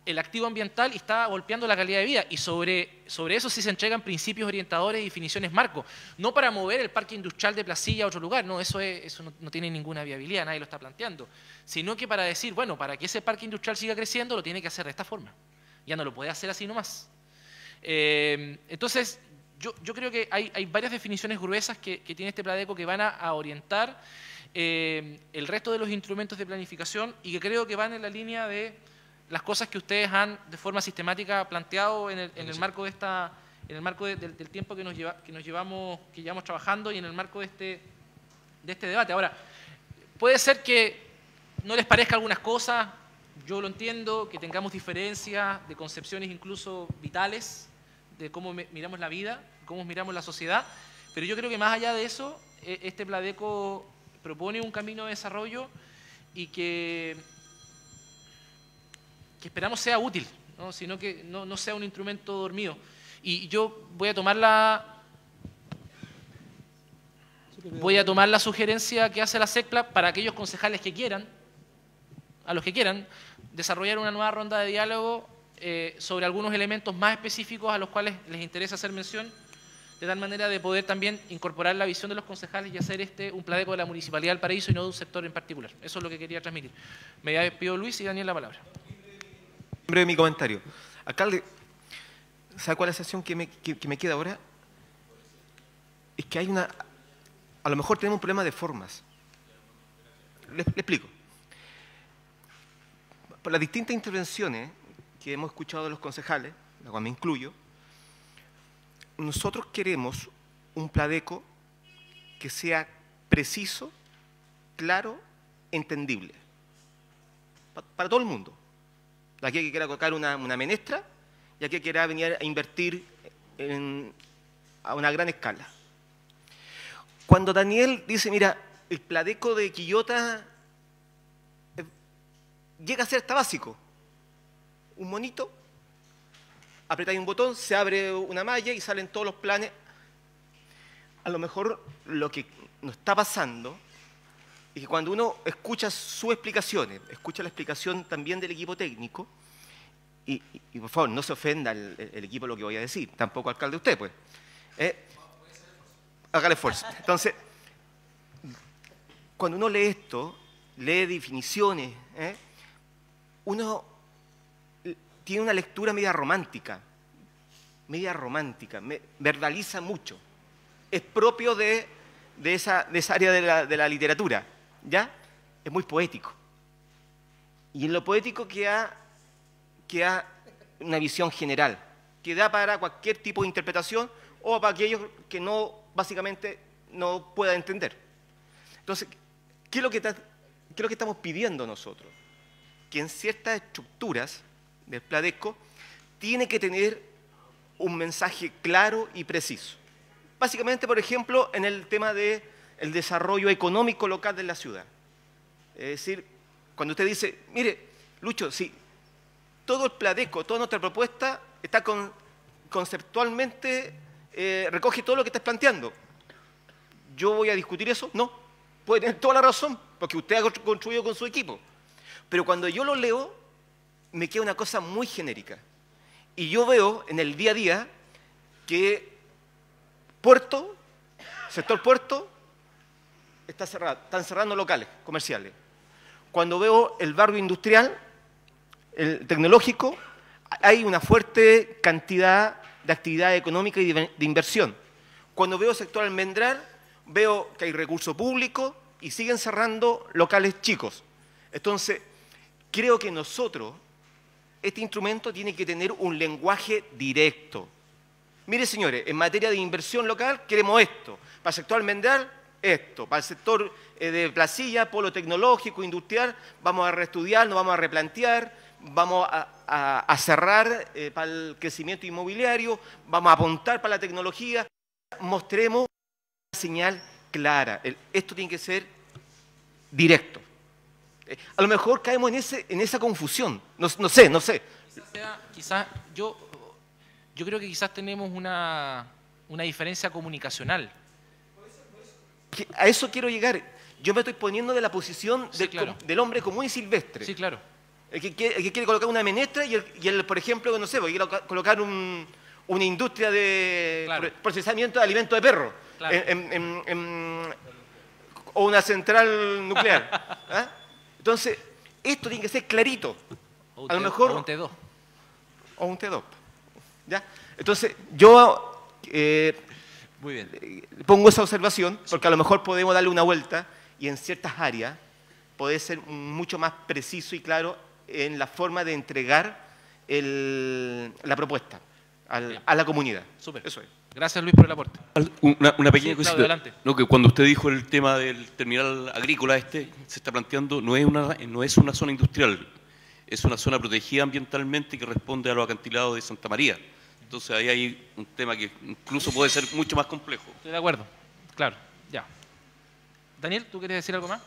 el activo ambiental y está golpeando la calidad de vida. Y sobre, sobre eso sí se entregan principios orientadores y definiciones marco. No para mover el parque industrial de Placilla a otro lugar, no, eso, eso no, tiene ninguna viabilidad, nadie lo está planteando. Sino que para decir, bueno, para que ese parque industrial siga creciendo, lo tiene que hacer de esta forma. Ya no lo puede hacer así nomás. Eh, entonces, yo, creo que hay, varias definiciones gruesas que, tiene este Pladeco que van a, orientar eh, el resto de los instrumentos de planificación y que creo que van en la línea de las cosas que ustedes han de forma sistemática planteado en el, en el marco de esta en el marco del, tiempo que nos, lleva, que nos llevamos que llevamos trabajando y en el marco de este de este debate ahora puede ser que no les parezca algunas cosas yo lo entiendo que tengamos diferencias de concepciones incluso vitales de cómo miramos la vida cómo miramos la sociedad, pero yo creo que más allá de eso, e, este Pladeco propone un camino de desarrollo y que, esperamos sea útil, sino que no, sea un instrumento dormido. Y yo voy a tomar la, voy a tomar la sugerencia que hace la SECPLA para aquellos concejales que quieran, a los que quieran, desarrollar una nueva ronda de diálogo eh, sobre algunos elementos más específicos a los cuales les interesa hacer mención de tal manera de poder también incorporar la visión de los concejales y hacer este un pladeco de la Municipalidad del Paraíso y no de un sector en particular. Eso es lo que quería transmitir. Me despido Luis y Daniel la palabra. En breve mi comentario. Alcalde, ¿sabe cuál es la sensación que me, que, me queda ahora? Es que hay una... A lo mejor tenemos un problema de formas. Le, explico. Por las distintas intervenciones que hemos escuchado de los concejales, la cual me incluyo, nosotros queremos un Pladeco que sea preciso, claro, entendible, para, todo el mundo. Aquí hay que quiera colocar una, menestra y aquí que quiera venir a invertir a una gran escala. Cuando Daniel dice, mira, el Pladeco de Quillota eh, llega a ser hasta básico, un monito apretáis un botón, se abre una malla y salen todos los planes. A lo mejor lo que nos está pasando es que cuando uno escucha sus explicaciones, escucha la explicación también del equipo técnico, y, por favor, no se ofenda el, equipo lo que voy a decir, tampoco alcalde usted, pues. Eh, hágale esfuerzo. Entonces, cuando uno lee esto, lee definiciones, ¿eh? uno tiene una lectura media romántica, media romántica, verdaliza mucho. Es propio de, esa, área de la, literatura, ¿ya? Es muy poético. Y en lo poético queda, ha una visión general, que da para cualquier tipo de interpretación o para aquellos que no, básicamente, no puedan entender. Entonces, qué es lo que estamos pidiendo nosotros? Que en ciertas estructuras del pladesco tiene que tener un mensaje claro y preciso. Básicamente, por ejemplo, en el tema del el desarrollo económico local de la ciudad. Es decir, cuando usted dice, mire, Lucho, si todo el Pladeco, toda nuestra propuesta está conceptualmente, eh, recoge todo lo que estás planteando. ¿Yo voy a discutir eso? No. Puede tener toda la razón, porque usted ha construido con su equipo. Pero cuando yo lo leo, me queda una cosa muy genérica. Y yo veo en el día a día que puerto, sector puerto, está cerrado, están cerrando locales comerciales. Cuando veo el barrio industrial, el tecnológico, hay una fuerte cantidad de actividad económica y de inversión. Cuando veo el sector almendral, veo que hay recursos públicos y siguen cerrando locales chicos. Entonces, creo que nosotros este instrumento tiene que tener un lenguaje directo. Mire, señores, en materia de inversión local queremos esto. Para el sector almendral, esto. Para el sector eh, de placilla, polo tecnológico, industrial, vamos a reestudiar, nos vamos a replantear, vamos a, cerrar eh, para el crecimiento inmobiliario, vamos a apuntar para la tecnología. Mostremos una señal clara. esto tiene que ser directo. Eh, a lo mejor caemos en, ese, en esa confusión. No, sé, no sé. Quizás, yo, yo creo que quizás tenemos una, una diferencia comunicacional. a eso quiero llegar. Yo me estoy poniendo de la posición del, hombre común y silvestre. Sí, claro. El que, quiere, colocar una menestra y el, por ejemplo, no sé, voy a colocar una industria de procesamiento de alimentos de perro. o una central nuclear. ¿ah? Entonces, esto tiene que ser clarito. a lo mejor... un T2. O un T2. ¿Ya? Entonces, yo eh, Muy pongo esa observación porque a lo mejor podemos darle una vuelta y en ciertas áreas poder ser mucho más preciso y claro en la forma de entregar la propuesta a la comunidad. Super. Eso es. Gracias Luis por el aporte. Una, pequeña cuestión. no, que cuando usted dijo el tema del terminal agrícola este, se está planteando, no es una, no es una zona industrial, es una zona protegida ambientalmente que responde a los acantilados de Santa María. Entonces ahí hay un tema que incluso puede ser mucho más complejo. Estoy de acuerdo, claro, ya. Daniel, ¿tú quieres decir algo más?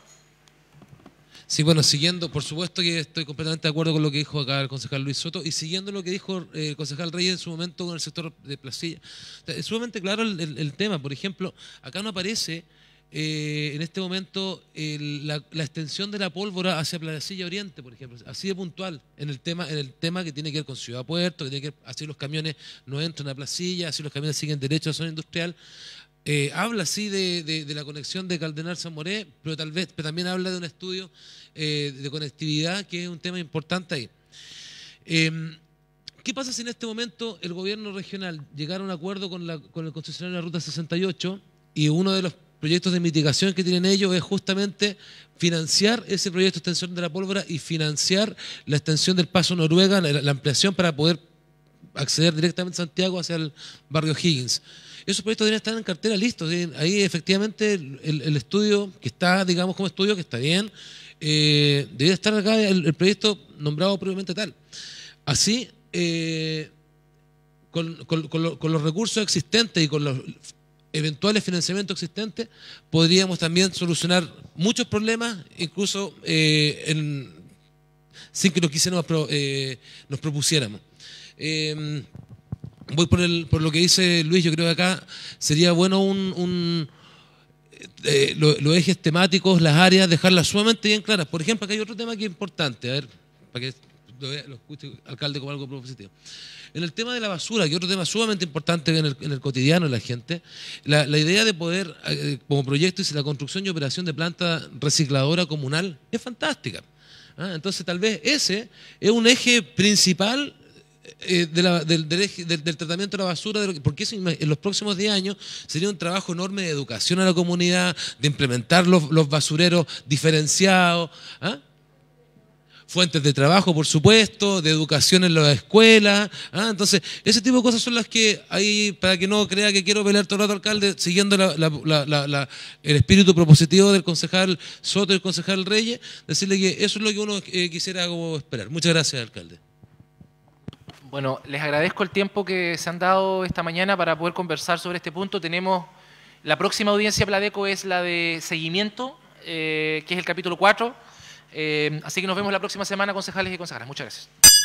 Sí, bueno, siguiendo, por supuesto que estoy completamente de acuerdo con lo que dijo acá el concejal Luis Soto y siguiendo lo que dijo eh, el concejal Reyes en su momento con el sector de Placilla. Es sumamente claro el, tema. Por ejemplo, acá no aparece eh, en este momento la, extensión de la pólvora hacia Placilla Oriente, por ejemplo, así de puntual en el tema en el tema que tiene que ver con Ciudad Puerto, que tiene que así los camiones no entran a Placilla, así los camiones siguen derecho a zona industrial. Eh, habla sí de, la conexión de Cardenal San Moré, pero tal vez también habla de un estudio eh, de conectividad que es un tema importante ahí. Em, ¿Qué pasa si en este momento el gobierno regional llegara a un acuerdo con, la, con el Constitucional de la Ruta 68 y uno de los proyectos de mitigación que tienen ellos es justamente financiar ese proyecto de extensión de la pólvora y financiar la extensión del paso Noruega, la ampliación para poder acceder directamente a Santiago hacia el barrio Higgins? esos proyectos deberían estar en cartera listos. Ahí efectivamente el, estudio que está, digamos, como estudio, que está bien, eh, debería estar acá el, proyecto nombrado previamente tal. Así, eh, con, los recursos existentes y con los eventuales financiamientos existentes, podríamos también solucionar muchos problemas, incluso eh, sin que nos quisiéramos, nos propusiéramos voy por, lo que dice Luis, yo creo que acá sería bueno un, eh, los ejes temáticos, las áreas, dejarlas sumamente bien claras. Por ejemplo, acá hay otro tema que es importante, a ver, para que lo, escuche escuche alcalde como algo propositivo. En el tema de la basura, que es otro tema sumamente importante en el, cotidiano de la gente, la, idea de poder, eh, como proyecto, la construcción y operación de planta recicladora comunal es fantástica. ¿ah? Entonces, tal vez ese es un eje principal eh, del, del, tratamiento de la basura, de porque en los próximos 10 años sería un trabajo enorme de educación a la comunidad, de implementar los, basureros diferenciados. ¿ah? Fuentes de trabajo, por supuesto, de educación en la escuela ¿ah? Entonces, ese tipo de cosas son las que hay, para que no crea que quiero pelear todo el rato, alcalde, siguiendo el espíritu propositivo del concejal Soto y el concejal Reyes, decirle que eso es lo que uno eh, quisiera esperar. Muchas gracias, alcalde. Bueno, les agradezco el tiempo que se han dado esta mañana para poder conversar sobre este punto. Tenemos la próxima audiencia Pladeco es la de seguimiento, eh, que es el capítulo 4. Eh, así que nos vemos la próxima semana, concejales y concejales. Muchas gracias.